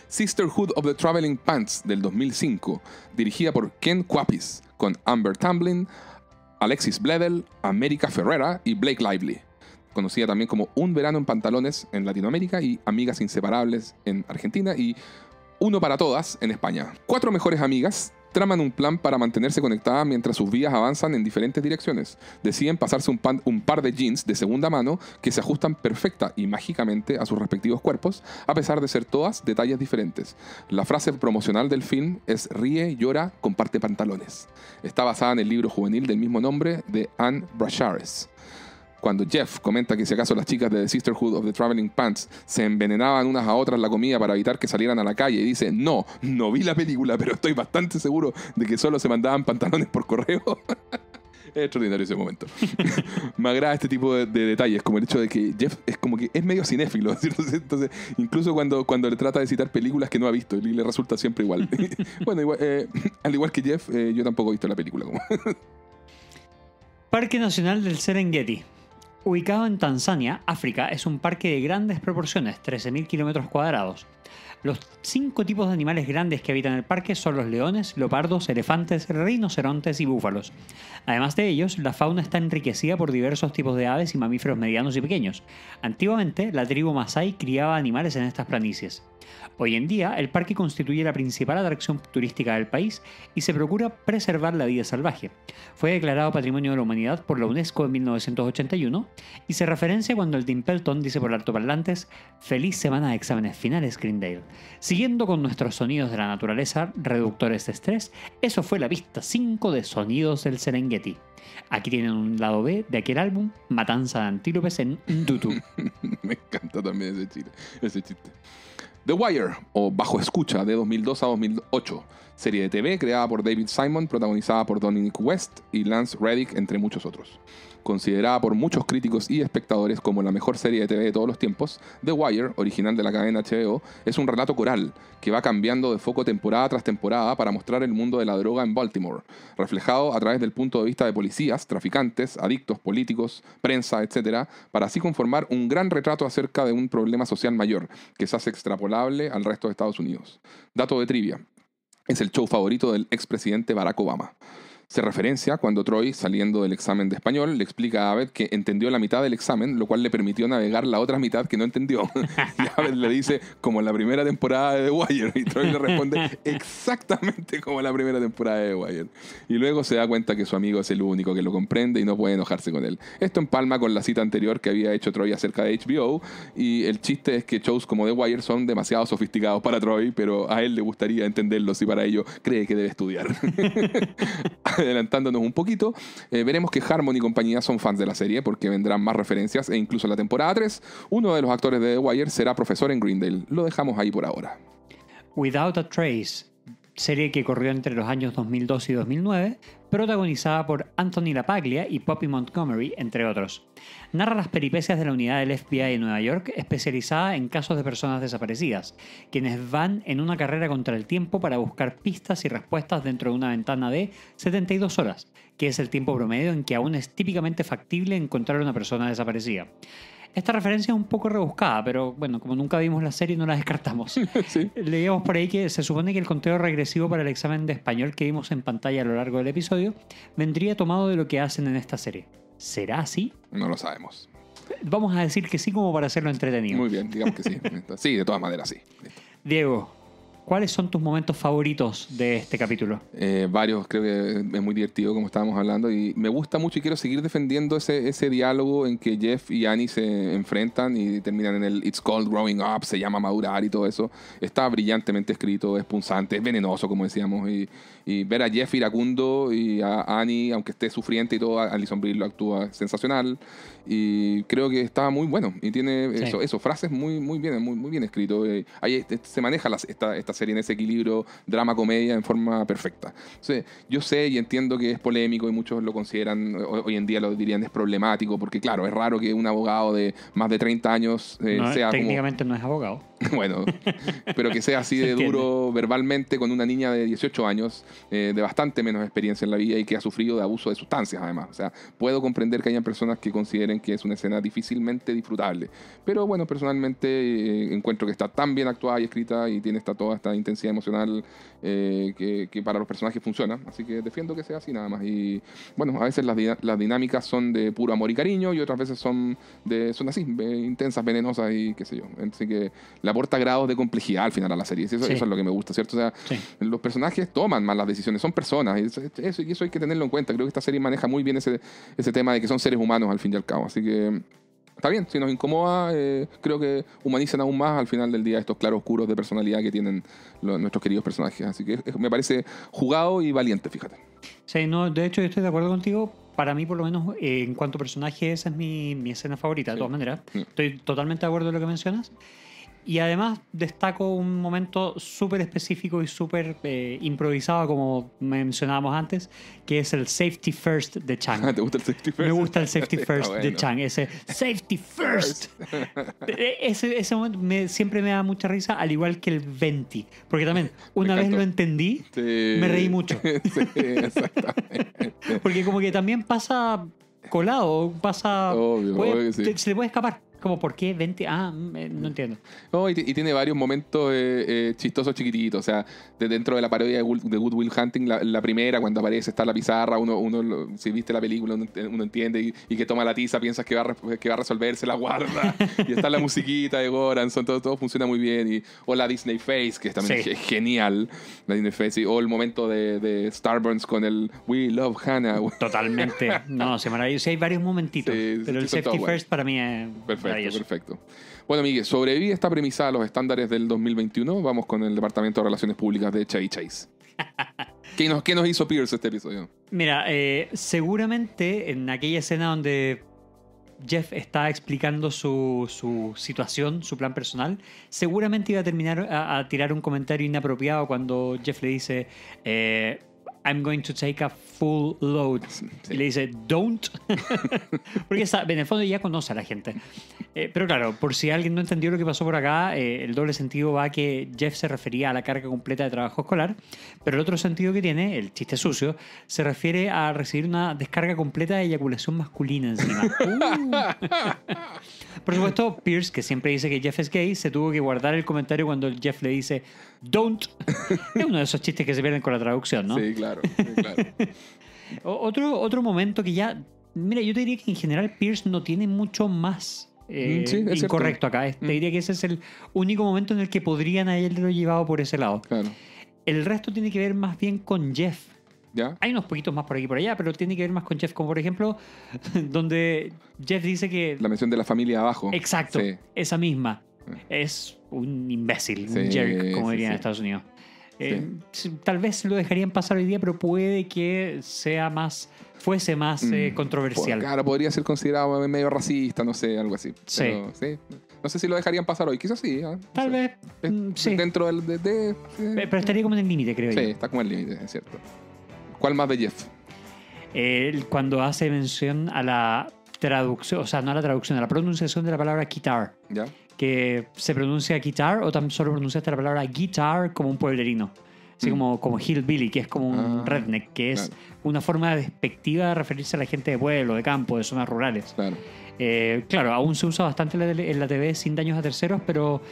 Sisterhood of the Traveling Pants del 2005, dirigida por Ken Quapis, con Amber Tamblyn, Alexis Bledel, América Ferrera y Blake Lively, conocida también como Un verano en pantalones en Latinoamérica y Amigas inseparables en Argentina y Uno para todas en España. Cuatro mejores amigas traman un plan para mantenerse conectada mientras sus vías avanzan en diferentes direcciones. Deciden pasarse un, par de jeans de segunda mano que se ajustan perfecta y mágicamente a sus respectivos cuerpos, a pesar de ser todas de tallas diferentes. La frase promocional del film es Ríe, llora, comparte pantalones. Está basada en el libro juvenil del mismo nombre de Anne Brashares. Cuando Jeff comenta que si acaso las chicas de The Sisterhood of the Traveling Pants se envenenaban unas a otras la comida para evitar que salieran a la calle y dice, no, no vi la película, pero estoy bastante seguro de que solo se mandaban pantalones por correo. Es extraordinario ese momento. me agrada este tipo de, detalles, como el hecho de que Jeff es como que es medio cinéfilo, Entonces, incluso cuando, cuando le trata de citar películas que no ha visto, le, le resulta siempre igual. bueno, eh, al igual que Jeff, eh, yo tampoco he visto la película. Parque Nacional del Serengeti. Ubicado en Tanzania, África, es un parque de grandes proporciones, 13.000 kilómetros cuadrados. Los cinco tipos de animales grandes que habitan el parque son los leones, leopardos, elefantes, rinocerontes y búfalos. Además de ellos, la fauna está enriquecida por diversos tipos de aves y mamíferos medianos y pequeños. Antiguamente, la tribu Masai criaba animales en estas planicies. Hoy en día, el parque constituye la principal atracción turística del país y se procura preservar la vida salvaje. Fue declarado Patrimonio de la Humanidad por la UNESCO en 1981 y se referencia cuando el Tim Pelton dice por altoparlantes: Feliz semana de exámenes finales, Greendale. Siguiendo con nuestros sonidos de la naturaleza, reductores de estrés, eso fue la pista 5 de Sonidos del Serengeti. Aquí tienen un lado B de aquel álbum, Matanza de Antílopes en Dutu. Me encanta también Ese chiste. The Wire, o Bajo Escucha, de 2002 a 2008, serie de TV creada por David Simon, protagonizada por Dominic West y Lance Reddick, entre muchos otros considerada por muchos críticos y espectadores como la mejor serie de TV de todos los tiempos, The Wire, original de la cadena HBO, es un relato coral que va cambiando de foco temporada tras temporada para mostrar el mundo de la droga en Baltimore, reflejado a través del punto de vista de policías, traficantes, adictos, políticos, prensa, etc., para así conformar un gran retrato acerca de un problema social mayor que se hace extrapolable al resto de Estados Unidos. Dato de trivia. Es el show favorito del expresidente Barack Obama. Se referencia cuando Troy, saliendo del examen de español, le explica a Abed que entendió la mitad del examen, lo cual le permitió navegar la otra mitad que no entendió. y Abed le dice, como en la primera temporada de The Wire. Y Troy le responde, exactamente como la primera temporada de The Wire. Y luego se da cuenta que su amigo es el único que lo comprende y no puede enojarse con él. Esto empalma con la cita anterior que había hecho Troy acerca de HBO. Y el chiste es que shows como The Wire son demasiado sofisticados para Troy, pero a él le gustaría entenderlos y para ello cree que debe estudiar. adelantándonos un poquito, eh, veremos que Harmon y compañía son fans de la serie porque vendrán más referencias e incluso en la temporada 3, uno de los actores de The Wire será profesor en Greendale. Lo dejamos ahí por ahora. Without a Trace serie que corrió entre los años 2002 y 2009, protagonizada por Anthony LaPaglia y Poppy Montgomery, entre otros. Narra las peripecias de la unidad del FBI de Nueva York, especializada en casos de personas desaparecidas, quienes van en una carrera contra el tiempo para buscar pistas y respuestas dentro de una ventana de 72 horas, que es el tiempo promedio en que aún es típicamente factible encontrar una persona desaparecida. Esta referencia es un poco rebuscada, pero bueno, como nunca vimos la serie, no la descartamos. sí. Leíamos por ahí que se supone que el conteo regresivo para el examen de español que vimos en pantalla a lo largo del episodio vendría tomado de lo que hacen en esta serie. ¿Será así? No lo sabemos. Vamos a decir que sí como para hacerlo entretenido. Muy bien, digamos que sí. sí, de todas maneras sí. Diego, ¿Cuáles son tus momentos favoritos de este capítulo? Eh, varios, creo que es muy divertido como estábamos hablando y me gusta mucho y quiero seguir defendiendo ese, ese diálogo en que Jeff y Annie se enfrentan y terminan en el It's called growing up, se llama madurar y todo eso. Está brillantemente escrito, es punzante, es venenoso como decíamos y, ver a Jeff iracundo y a Annie, aunque esté sufriente y todo, Alison Brie lo actúa sensacional y creo que está muy bueno y tiene eso, eso, frases muy, muy bien, muy, muy bien escrito. Eh, ahí se maneja esta, esta, serie en ese equilibrio drama-comedia en forma perfecta. yo sé y entiendo que es polémico y muchos lo consideran, hoy en día lo dirían es problemático, porque claro, es raro que un abogado de más de 30 años eh, sea... Técnicamente no es abogado. Bueno, pero que sea así de duro verbalmente con una niña de 18 años, eh, de bastante menos experiencia en la vida y que ha sufrido de abuso de sustancias además. O sea, puedo comprender que hayan personas que consideren que es una escena difícilmente disfrutable. Pero bueno, personalmente eh, encuentro que está tan bien actuada y escrita y tiene esta, toda esta intensidad emocional eh, que, para los personajes funciona. Así que defiendo que sea así nada más. Y bueno, a veces las, dinámicas son de puro amor y cariño y otras veces son, de, son así, intensas, venenosas y qué sé yo. Así que la aporta grados de complejidad al final a la serie. Eso, es lo que me gusta, ¿cierto? O sea, los personajes toman malas decisiones, son personas. Y eso, y eso hay que tenerlo en cuenta. Creo que esta serie maneja muy bien ese, ese tema de que son seres humanos al fin y al cabo. Así que está bien, si nos incomoda, eh, creo que humanizan aún más al final del día estos claroscuros de personalidad que tienen nuestros queridos personajes. Así que me parece jugado y valiente, fíjate. Sí, no, de hecho yo estoy de acuerdo contigo. Para mí, por lo menos, eh, en cuanto a personaje, esa es mi, mi escena favorita, de todas maneras. Estoy totalmente de acuerdo con lo que mencionas. Y además destaco un momento súper específico y súper eh, improvisado, como mencionábamos antes, que es el safety first de Chang. ¿Te gusta el safety first? Me gusta el safety first de Chang, ese safety first. E-, ese, momento siempre me da mucha risa, al igual que el 20. Porque también, una vez lo entendí, me reí mucho. exactamente. porque como que también pasa colado, pasa... Obvio, Se le puede escapar. Como, ¿por qué 20? Ah, mm, eh, no entiendo. y, tiene varios momentos eh, eh, chistosos chiquititos. O sea, de dentro de la parodia de, Good Will Hunting, la, primera, cuando aparece, está la pizarra, uno, uno si viste la película, uno, entiende, y, que toma la tiza, piensas que va a, que va a resolverse, la guarda. y está la musiquita de Goranson, todo, todo funciona muy bien. Y, o la Disney Face, que también genial. La Disney Face, o el momento de, Starburns con el We Love Hannah. Totalmente. No, se maravilla Sí, hay varios momentitos. pero el Safety First para mí es... Perfecto. Perfecto. Bueno, Miguel, sobrevive esta premisa a los estándares del 2021. Vamos con el Departamento de Relaciones Públicas de Chevy Chase. ¿Qué nos, nos hizo Pierce este episodio? Mira, eh, seguramente en aquella escena donde Jeff está explicando su, situación, su plan personal, seguramente iba a terminar a, tirar un comentario inapropiado cuando Jeff le dice, eh, I'm going to take a full load. Y le dice, don't. Porque en el fondo ya conoce a la gente. Eh, pero claro, por si alguien no entendió lo que pasó por acá, eh, el doble sentido va a que Jeff se refería a la carga completa de trabajo escolar, pero el otro sentido que tiene, el chiste sucio, se refiere a recibir una descarga completa de eyaculación masculina encima. Uh. Por supuesto, Pierce, que siempre dice que Jeff es gay, se tuvo que guardar el comentario cuando Jeff le dice, don't. Es uno de esos chistes que se pierden con la traducción, ¿no? Sí, claro. claro. otro, otro momento que ya... Mira, yo te diría que en general Pierce no tiene mucho más eh, mm, incorrecto acá. Este, mm. Te diría que ese es el único momento en el que podrían haberlo llevado por ese lado. Claro. El resto tiene que ver más bien con Jeff, hay unos poquitos más por aquí y por allá, pero tiene que ver más con Jeff, como por ejemplo, donde Jeff dice que... La mención de la familia abajo. Exacto, esa misma. Eh. Es un imbécil, un jerk, como dirían en Estados Unidos. Eh, tal vez lo dejarían pasar hoy día, pero puede que sea más fuese más mm. eh, controversial. claro, podría ser considerado medio racista, no sé, algo así. Sí. sí. No sé si lo dejarían pasar hoy, quizás sí. Tal vez. Mm, dentro del. De, pero estaría como en el límite, creo yo. Sí, está como en el límite, es cierto. ¿Cuál más belleza? cuando hace mención a la traducción, o sea, no a la traducción, a la pronunciación de la palabra guitar. ¿Ya? Que se pronuncia guitar o tan solo pronunciaste la palabra guitar como un pueblerino. Así mm. como, como hillbilly, que es como un ah, redneck, que es una forma despectiva de referirse a la gente de pueblo, de campo, de zonas rurales. Claro. Eh, claro, aún se usa bastante en la TV sin daños a terceros, pero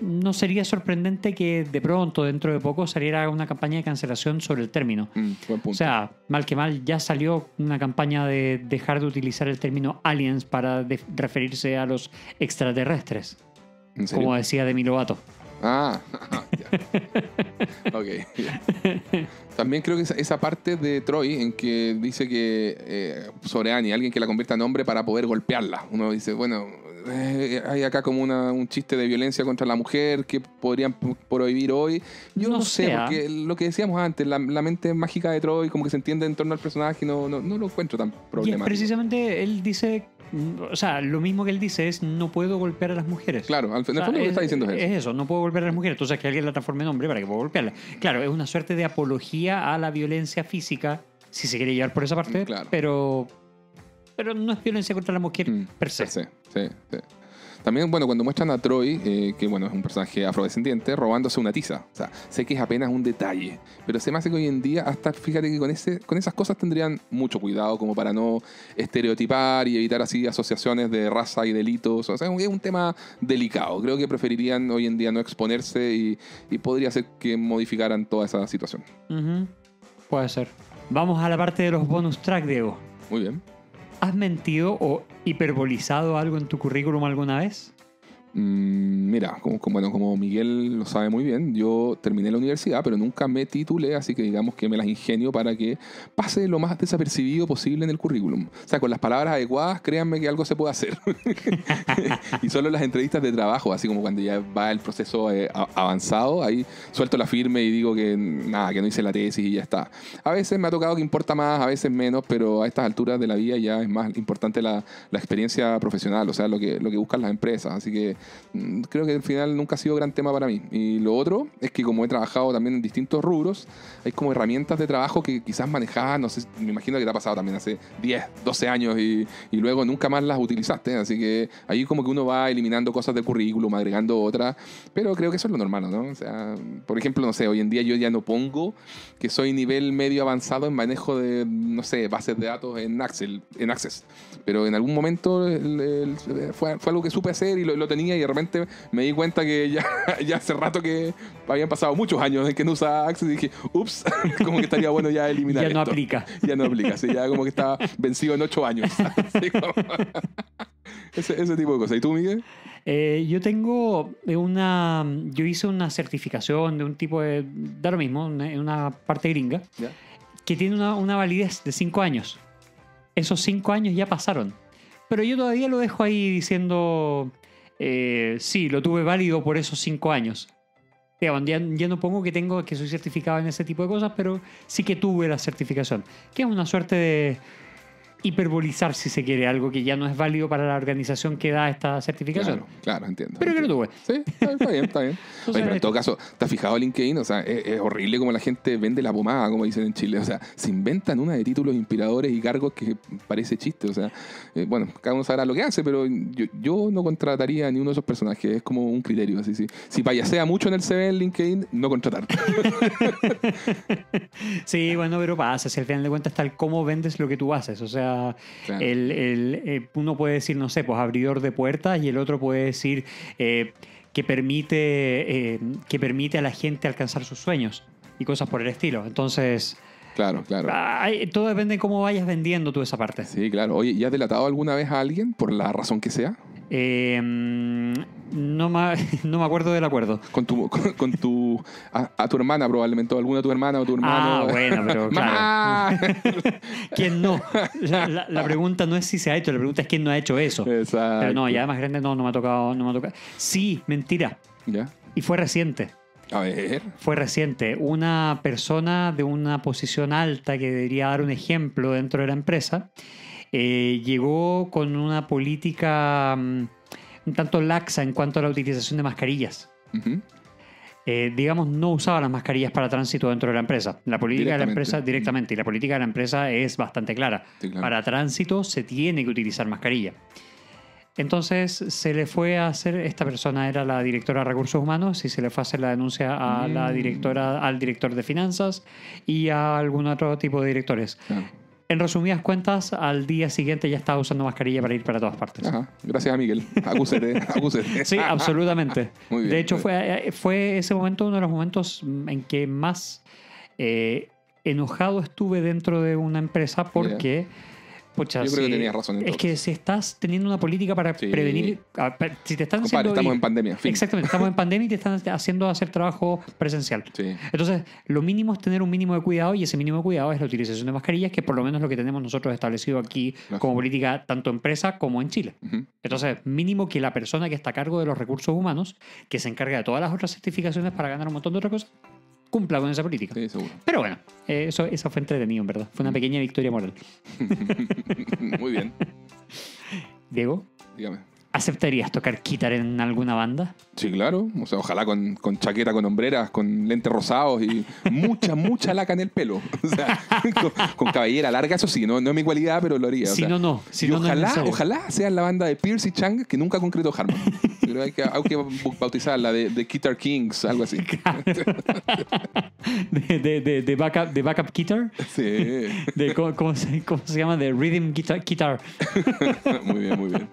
no sería sorprendente que de pronto, dentro de poco, saliera una campaña de cancelación sobre el término. Mm, o sea, mal que mal, ya salió una campaña de dejar de utilizar el término aliens para referirse a los extraterrestres. Como decía Demi Lovato. Ah, ya. ok. También creo que esa, parte de Troy en que dice que eh, sobre Annie, alguien que la convierta en hombre para poder golpearla. Uno dice, bueno, eh, hay acá como un chiste de violencia contra la mujer que podrían prohibir hoy. Yo no, sé, porque lo que decíamos antes, la, mente mágica de Troy, como que se entiende en torno al personaje, no, no, lo encuentro tan problemático. Y precisamente él dice, o sea, lo mismo que él dice es no puedo golpear a las mujeres. Claro, al, en fondo lo que está diciendo es eso. no puedo golpear a las mujeres, entonces que alguien la transforme en hombre para que pueda golpearla. Claro, es una suerte de apología a la violencia física, si se quiere llevar por esa parte, mm, pero pero no es violencia contra la mujer mm, per, se. Sí, También, bueno, cuando muestran a Troy, eh, que bueno, es un personaje afrodescendiente, robándose una tiza. O sea, sé que es apenas un detalle, pero se me hace que hoy en día, hasta fíjate que con, ese, con esas cosas tendrían mucho cuidado como para no estereotipar y evitar así asociaciones de raza y delitos. O sea, es un tema delicado. Creo que preferirían hoy en día no exponerse y, podría ser que modificaran toda esa situación. Puede ser. Vamos a la parte de los bonus track, Diego. Muy bien. ¿Has mentido o hiperbolizado algo en tu currículum alguna vez? Mm, mira, como, bueno, como Miguel lo sabe muy bien, yo terminé la universidad, pero nunca me titulé, así que digamos que me las ingenio para que pase lo más desapercibido posible en el currículum. O sea, con las palabras adecuadas, créanme que algo se puede hacer. y solo las entrevistas de trabajo, así como cuando ya va el proceso eh, avanzado, ahí suelto la firme y digo que nada, que no hice la tesis y ya está. A veces me ha tocado que importa más, a veces menos, pero a estas alturas de la vida ya es más importante la, la experiencia profesional, o sea, lo que, lo que buscan las empresas. Así que Mm, creo que al final nunca ha sido gran tema para mí. Y lo otro es que como he trabajado también en distintos rubros, hay como herramientas de trabajo que quizás manejabas, no sé, me imagino que te ha pasado también hace 10, 12 años y, y luego nunca más las utilizaste. Así que ahí como que uno va eliminando cosas del currículum, agregando otras, pero creo que eso es lo normal, ¿no? O sea, por ejemplo, no sé, hoy en día yo ya no pongo que soy nivel medio avanzado en manejo de, no sé, bases de datos en Access, en Access. pero en algún momento fue, fue, algo que supe hacer y lo, lo tenía y de repente me di cuenta que ya, hace rato que habían pasado muchos años en que no usaba Axe y dije, ups, como que estaría bueno ya eliminar. ya no aplica. Ya no aplica, sí, ya como que estaba vencido en ocho años. ese, tipo de cosas. ¿Y tú, Miguel? Eh, yo tengo eh, una. Yo hice una certificación de un tipo de. De lo mismo, en una parte gringa. Que tiene una, una, validez de cinco años. Esos cinco años ya pasaron. Pero yo todavía lo dejo ahí diciendo. Eh, sí, lo tuve válido por esos cinco años. Ya, no pongo que tengo que soy certificado en ese tipo de cosas, pero sí que tuve la certificación, que es una suerte de hiperbolizar, si se quiere, algo que ya no es válido para la organización que da esta certificación. Claro, claro entiendo. Pero entiendo. que lo tuve. Sí, está bien, está bien. en todo caso, ¿te has fijado LinkedIn? O sea, es, horrible como la gente vende la pomada, como dicen en Chile. O sea, se inventan una de títulos inspiradores y cargos que parece chiste. O sea, eh, bueno, cada uno sabrá lo que hace, pero yo, yo, no contrataría a ninguno de esos personajes. Es como un criterio. Así, sí. Si payasea mucho en el CV en LinkedIn, no contratar. sí, bueno, pero pasa. Si al final de cuentas, tal cómo vendes lo que tú haces. O sea, el, eh, uno puede decir, no sé, pues abridor de puertas y el otro puede decir eh, que, permite, eh, que permite a la gente alcanzar sus sueños y cosas por el estilo. Entonces... Claro, claro. todo depende de cómo vayas vendiendo tú esa parte. Sí, claro. Oye, ¿ya has delatado alguna vez a alguien por la razón que sea? Em, no, no, me acuerdo del acuerdo. Con tu. Con, tu a, tu hermana, probablemente, o alguna tu hermana o tu hermano. Ah, bueno, pero claro. ¿Quién no? La, pregunta no es si se ha hecho, la pregunta es quién no ha hecho eso. Exacto. Pero no, ya más grande no, no me ha tocado. Sí, mentira. Y fue reciente. A ver. Fue reciente. Una persona de una posición alta que debería dar un ejemplo dentro de la empresa. Eh, llegó con una política mm, un tanto laxa en cuanto a la utilización de mascarillas. Eh, digamos, no usaba las mascarillas para tránsito dentro de la empresa. La política de la empresa directamente, y la política de la empresa es bastante clara. Para tránsito se tiene que utilizar mascarilla. Entonces se le fue a hacer, esta persona era la directora de recursos humanos y se le fue a hacer la denuncia a la mm. directora, al director de finanzas y a algún otro tipo de directores. En resumidas cuentas, al día siguiente ya estaba usando mascarilla para ir para todas partes. Gracias a Miguel. Acúsete, sí, absolutamente. de hecho, fue, fue ese momento uno de los momentos en que más eh, enojado estuve dentro de una empresa porque yo creo que tenías razón. Es que si estás teniendo una política para prevenir. si te están haciendo. Estamos en pandemia. Exactamente, estamos en pandemia y te están haciendo hacer trabajo presencial. Entonces, lo mínimo es tener un mínimo de cuidado y ese mínimo de cuidado es la utilización de mascarillas, que por lo menos lo que tenemos nosotros establecido aquí como política, tanto empresa como en Chile. Entonces, mínimo que la persona que está a cargo de los recursos humanos, que se encarga de todas las otras certificaciones para ganar un montón de otras cosas, cumpla con esa política. Sí, seguro. Pero bueno, esa eh, eso, eso fue entretenido, en verdad. Fue una mm. pequeña victoria moral. Muy bien. Diego. Dígame. ¿Aceptarías tocar guitar en alguna banda? Sí, claro. O sea, ojalá con, chaqueta, con hombreras, con lentes rosados y mucha, mucha laca en el pelo. O sea, con, cabellera larga, eso sí, no, no es mi cualidad, pero lo haría. si no, no. ojalá, no ojalá sea la banda de Pierce y Chang que nunca concreto Harmon. Pero hay que, bautizarla de, de, Guitar Kings, algo así. de, backup, de guitar. Sí. ¿cómo, se, llama? De rhythm guitar. muy bien, muy bien.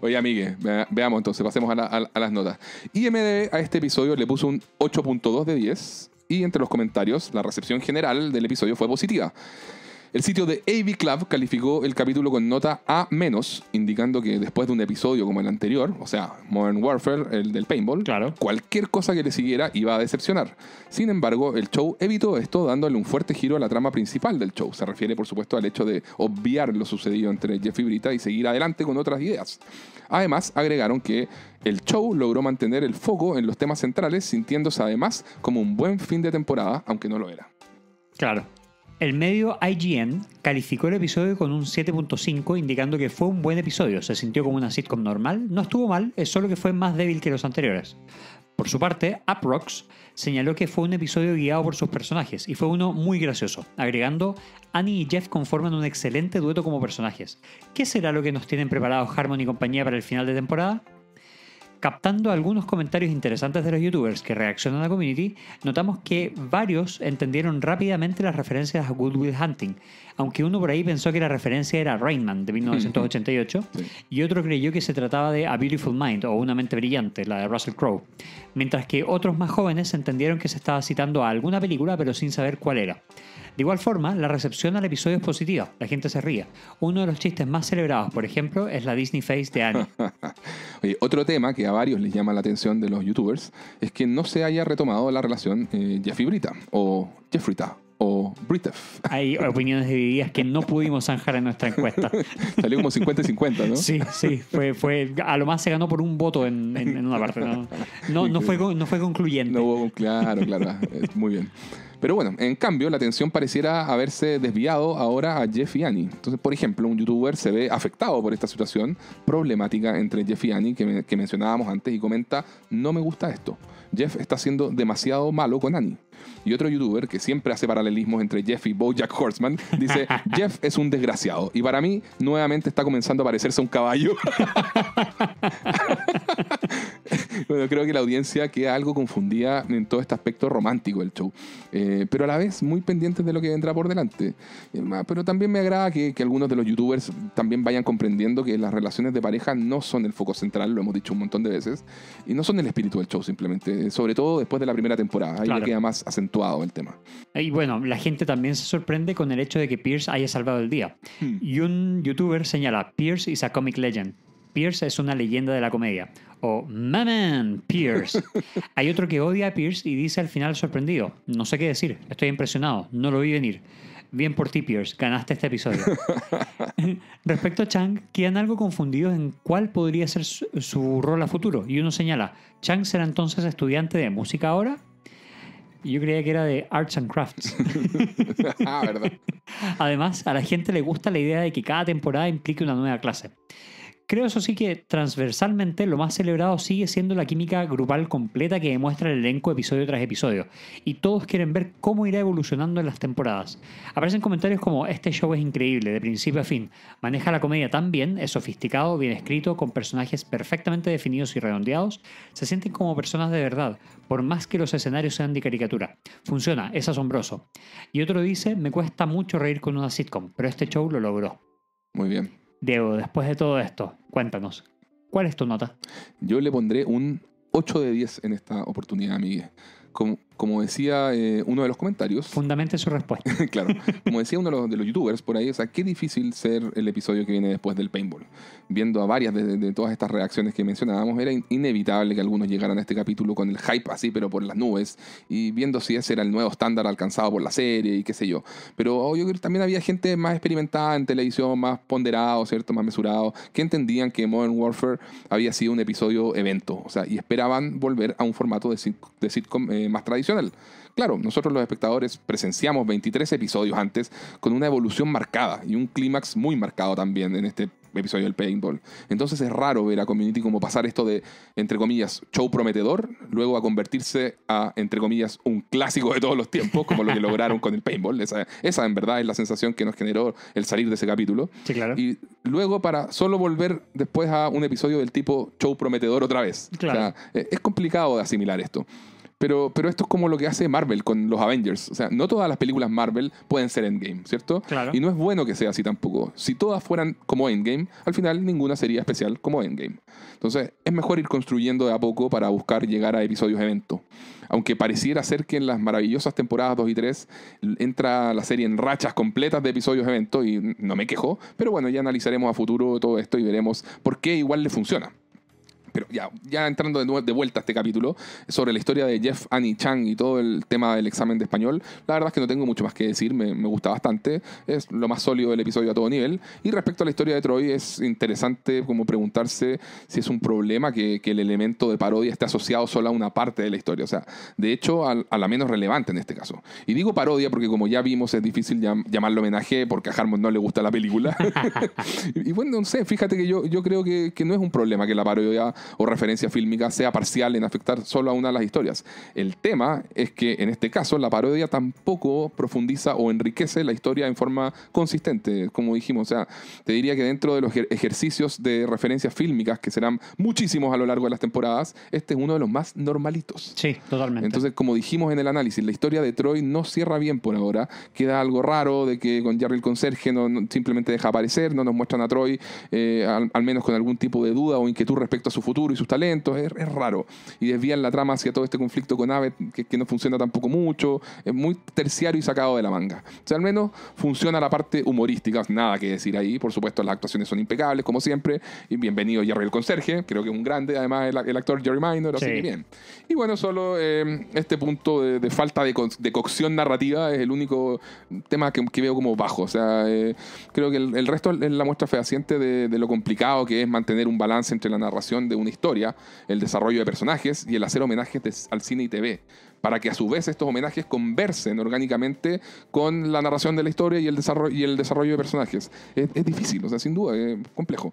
Oye, amigue, veamos entonces, pasemos a, las notas. IMDB a este episodio le puso un 8.2 de 10 y entre los comentarios la recepción general del episodio fue positiva. El sitio de AV Club calificó el capítulo con nota A-, indicando que después de un episodio como el anterior, o sea, Modern Warfare, el del paintball, cualquier cosa que le siguiera iba a decepcionar. Sin embargo, el show evitó esto dándole un fuerte giro a la trama principal del show. Se refiere, por supuesto, al hecho de obviar lo sucedido entre Jeff y Brita y seguir adelante con otras ideas. Además, agregaron que el show logró mantener el foco en los temas centrales, sintiéndose además como un buen fin de temporada, aunque no lo era. Claro. El medio IGN calificó el episodio con un 7.5, indicando que fue un buen episodio. Se sintió como una sitcom normal, no estuvo mal, es solo que fue más débil que los anteriores. Por su parte, Uprox señaló que fue un episodio guiado por sus personajes y fue uno muy gracioso, agregando Annie y Jeff conforman un excelente dueto como personajes. ¿Qué será lo que nos tienen preparados Harmon y compañía para el final de temporada? Captando algunos comentarios interesantes de los youtubers que reaccionan a la community, notamos que varios entendieron rápidamente las referencias a Good Will Hunting, aunque uno por ahí pensó que la referencia era Rainman de 1988 y otro creyó que se trataba de A Beautiful Mind o Una Mente Brillante, la de Russell Crowe, mientras que otros más jóvenes entendieron que se estaba citando a alguna película pero sin saber cuál era. De igual forma, la recepción al episodio es positiva, la gente se ríe. Uno de los chistes más celebrados, por ejemplo, es la Disney Face de Annie. otro tema que a varios les llama la atención de los youtubers es que no se haya retomado la relación eh, Jeffy Brita o Jeffrita o Britef. Hay opiniones divididas que no pudimos zanjar en nuestra encuesta. Salió como 50 y 50, ¿no? Sí, sí. Fue, fue, a lo más se ganó por un voto en, una parte. ¿no? No, fue, no fue concluyente. claro, claro. Eh, muy bien. Pero bueno, en cambio, la atención pareciera haberse desviado ahora a Jeff y Annie. Entonces, por ejemplo, un youtuber se ve afectado por esta situación problemática entre Jeff y Annie que, que mencionábamos antes y comenta, no me gusta esto. Jeff está siendo demasiado malo con Annie. Y otro youtuber que siempre hace paralelismos entre Jeff y Bojack Horseman dice: Jeff es un desgraciado. Y para mí, nuevamente está comenzando a parecerse a un caballo. bueno, creo que la audiencia queda algo confundida en todo este aspecto romántico del show. Eh, pero a la vez muy pendientes de lo que vendrá por delante. Eh, pero también me agrada que, que algunos de los youtubers también vayan comprendiendo que las relaciones de pareja no son el foco central, lo hemos dicho un montón de veces, y no son el espíritu del show simplemente eh, sobre todo después de la primera temporada. Ahí queda más acentuado el tema. Y bueno, la gente también se sorprende con el hecho de que Pierce haya salvado el día. Hmm. Y un youtuber señala, Pierce is a comic legend. Pierce es una leyenda de la comedia. O man Pierce. Hay otro que odia a Pierce y dice al final sorprendido, no sé qué decir, estoy impresionado, no lo vi venir. Bien por ti, Ganaste este episodio. Respecto a Chang, quedan algo confundidos en cuál podría ser su, rol a futuro. Y uno señala, Chang será entonces estudiante de música ahora. yo creía que era de Arts and Crafts. ah, verdad. Además, a la gente le gusta la idea de que cada temporada implique una nueva clase. Creo eso sí que transversalmente lo más celebrado sigue siendo la química grupal completa que demuestra el elenco episodio tras episodio, y todos quieren ver cómo irá evolucionando en las temporadas. Aparecen comentarios como este show es increíble, de principio a fin, maneja la comedia tan bien, es sofisticado, bien escrito, con personajes perfectamente definidos y redondeados, se sienten como personas de verdad, por más que los escenarios sean de caricatura. Funciona, es asombroso. Y otro dice, me cuesta mucho reír con una sitcom, pero este show lo logró. Muy bien. Diego, después de todo esto, cuéntanos, ¿cuál es tu nota? Yo le pondré un 8 de 10 en esta oportunidad, Miguel. Como, como decía eh, uno de los comentarios. Fundamente su respuesta. claro. Como decía uno de los, youtubers por ahí, o sea, qué difícil ser el episodio que viene después del paintball. Viendo a varias de, todas estas reacciones que mencionábamos, era inevitable que algunos llegaran a este capítulo con el hype así, pero por las nubes, y viendo si ese era el nuevo estándar alcanzado por la serie y qué sé yo. Pero oh, yo también había gente más experimentada en televisión, más ponderado, ¿cierto? Más mesurado, que entendían que Modern Warfare había sido un episodio evento, o sea, y esperaban volver a un formato de, sitcom eh, más tradicional Claro, nosotros los espectadores presenciamos 23 episodios antes con una evolución marcada y un clímax muy marcado también en este episodio del paintball. Entonces es raro ver a Community como pasar esto de, entre comillas, show prometedor, luego a convertirse a, entre comillas, un clásico de todos los tiempos, como lo que lograron con el paintball. Esa, en verdad es la sensación que nos generó el salir de ese capítulo. Sí, claro. Y luego para solo volver después a un episodio del tipo show prometedor otra vez. Eh, es complicado de asimilar esto. Pero, pero esto es como lo que hace Marvel con los Avengers. O sea, no todas las películas Marvel pueden ser Endgame, ¿cierto? Y no es bueno que sea así tampoco. Si todas fueran como Endgame, al final ninguna sería especial como Endgame. Entonces, es mejor ir construyendo de a poco para buscar llegar a episodios evento. Aunque pareciera ser que en las maravillosas temporadas 2 y 3 entra la serie en rachas completas de episodios evento y no me quejo, pero bueno, ya analizaremos a futuro todo esto y veremos por qué igual le funciona pero ya, ya entrando de, de, vuelta a este capítulo, sobre la historia de Jeff, Annie Chang y todo el tema del examen de español, la verdad es que no tengo mucho más que decir, me, gusta bastante, es lo más sólido del episodio a todo nivel. Y respecto a la historia de Troy, es interesante como preguntarse si es un problema que, que el elemento de parodia esté asociado solo a una parte de la historia, o sea, de hecho a, la menos relevante en este caso. Y digo parodia porque como ya vimos es difícil llamarlo homenaje porque a Harmon no le gusta la película. y bueno, no sé, fíjate que yo, yo creo que no es un problema que la parodia o referencia fílmica sea parcial en afectar solo a una de las historias. El tema es que en este caso la parodia tampoco profundiza o enriquece la historia en forma consistente, como dijimos. O sea, te diría que dentro de los ejercicios de referencias fílmicas, que serán muchísimos a lo largo de las temporadas, este es uno de los más normalitos. Sí, totalmente. Entonces, como dijimos en el análisis, la historia de Troy no cierra bien por ahora. Queda algo raro de que con Jerry el conserje no, simplemente deja aparecer, no nos muestran a Troy, eh, al, al menos con algún tipo de duda o inquietud respecto a su futuro y sus talentos, es, raro. Y desvían la trama hacia todo este conflicto con Abbott, que, no funciona tampoco mucho, es muy terciario y sacado de la manga. O sea, al menos funciona la parte humorística, nada que decir ahí, por supuesto las actuaciones son impecables, como siempre, y bienvenido Jerry el conserje, creo que es un grande, además el, actor Jerry Minor, así que bien. Y bueno, solo eh, este punto de, falta de, cocción narrativa es el único tema que, veo como bajo, o sea, eh, creo que el, resto es la muestra fehaciente de, de lo complicado que es mantener un balance entre la narración de una historia, el desarrollo de personajes y el hacer homenajes al cine y TV, para que a su vez estos homenajes conversen orgánicamente con la narración de la historia y el desarrollo, y el desarrollo de personajes. Es, difícil, o sea, sin duda, es complejo.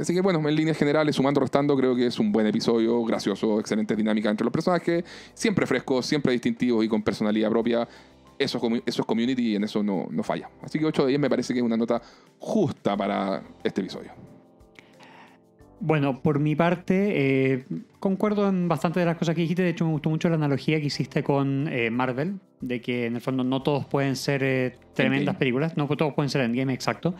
así que bueno, en líneas generales, sumando, restando, creo que es un buen episodio, gracioso, excelente dinámica entre los personajes, siempre fresco, siempre distintivo y con personalidad propia eso es, community y en eso no, no falla. Así que 8 de 10 me parece que es una nota justa para este episodio. Bueno, por mi parte, eh, concuerdo en bastante de las cosas que dijiste. De hecho, me gustó mucho la analogía que hiciste con eh, Marvel, de que en el fondo no todos pueden ser eh, tremendas películas, no todos pueden ser Endgame, exacto.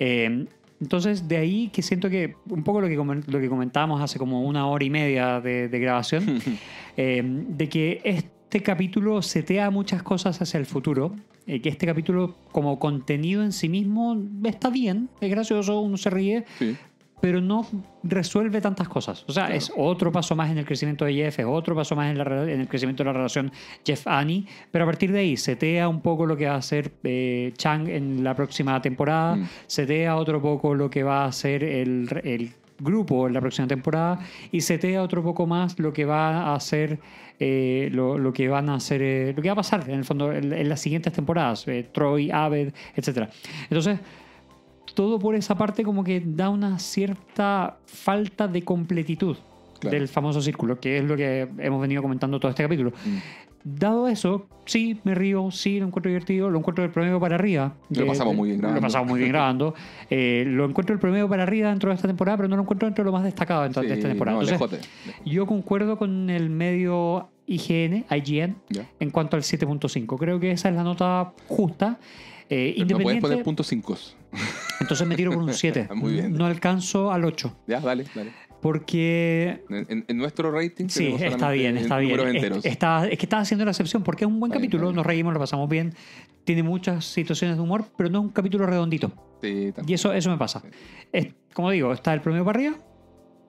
entonces, de ahí que siento que un poco lo que, lo que comentábamos hace como una hora y media de, grabación, de que este capítulo setea muchas cosas hacia el futuro, que este capítulo como contenido en sí mismo está bien, es gracioso, uno se ríe, sí pero no resuelve tantas cosas. O sea, es otro paso más en el crecimiento de Jeff, es otro paso más en, en el crecimiento de la relación Jeff-Annie, pero a partir de ahí setea un poco lo que va a hacer eh, Chang en la próxima temporada, mm. setea otro poco lo que va a hacer el, grupo en la próxima temporada y setea otro poco más lo que va a hacer eh, lo, que van a hacer eh, lo que va a pasar en el fondo en, las siguientes temporadas Troy Abed etcétera entonces todo por esa parte como que da una cierta falta de completitud del famoso círculo, que es lo que hemos venido comentando todo este capítulo. Mm. Dado eso, sí, me río, sí, lo encuentro divertido, lo encuentro del promedio para arriba. Lo eh, pasamos muy bien grabando. Lo pasamos muy bien grabando. Eh, lo encuentro el promedio para arriba dentro de esta temporada, pero no lo encuentro dentro de lo más destacado dentro de esta temporada. yo concuerdo con el medio IGN, IGN en cuanto al 7.5. Creo que esa es la nota justa. Eh, independiente... No puedes poner puntos entonces me tiro por un 7. No alcanzo al 8. Ya, dale, dale. Porque. En, nuestro rating. Sí, está bien, está bien. Es, está, que estaba haciendo la excepción porque es un buen capítulo, nos reímos, lo pasamos bien. Tiene muchas situaciones de humor, pero no es un capítulo redondito. Sí, y eso, eso me pasa. como digo, está el promedio para arriba,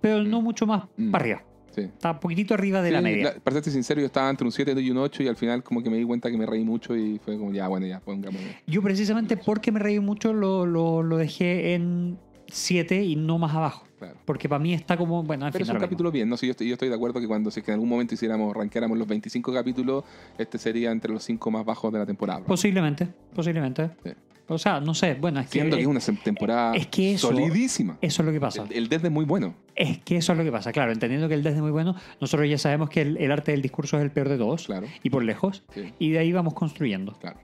pero no mm. mucho más para mm. arriba está un poquitito arriba de la media. para serte sincero, yo estaba entre un 7 y un 8 y al final como que me di cuenta que me reí mucho y fue como, ya, bueno, ya, pongámoslo. Yo precisamente porque me reí mucho lo, dejé en 7 y no más abajo. Porque para mí está como, bueno, al final es capítulo bien, ¿no? yo, estoy, de acuerdo que cuando, si que en algún momento hiciéramos, ranqueáramos los 25 capítulos, este sería entre los 5 más bajos de la temporada. Posiblemente, posiblemente. Sí. O sea, no sé, bueno, es que, es una temporada es que eso, solidísima. Eso es lo que pasa. El, desde muy bueno. Es que eso es lo que pasa, claro, entendiendo que el desde muy bueno, nosotros ya sabemos que el, arte del discurso es el peor de todos, claro. y por lejos, y de ahí vamos construyendo. Claro.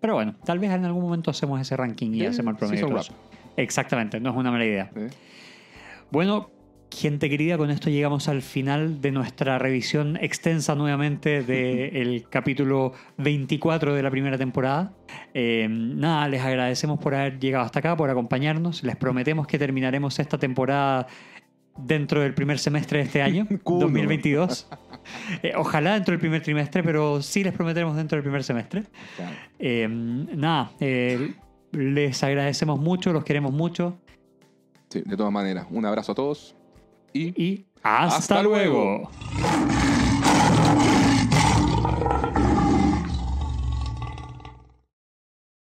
Pero bueno, tal vez en algún momento hacemos ese ranking y hacemos el promedio. Exactamente, no es una mala idea. Bueno, Gente querida, con esto llegamos al final de nuestra revisión extensa nuevamente del capítulo 24 de la primera temporada. Em, nada, les agradecemos por haber llegado hasta acá, por acompañarnos. Les prometemos que terminaremos esta temporada dentro del primer semestre de este año, 2022. Eh, ojalá dentro del primer trimestre, pero sí les prometeremos dentro del primer semestre. Em, nada, eh, les agradecemos mucho, los queremos mucho. Sí, de todas maneras, un abrazo a todos y, hasta, luego.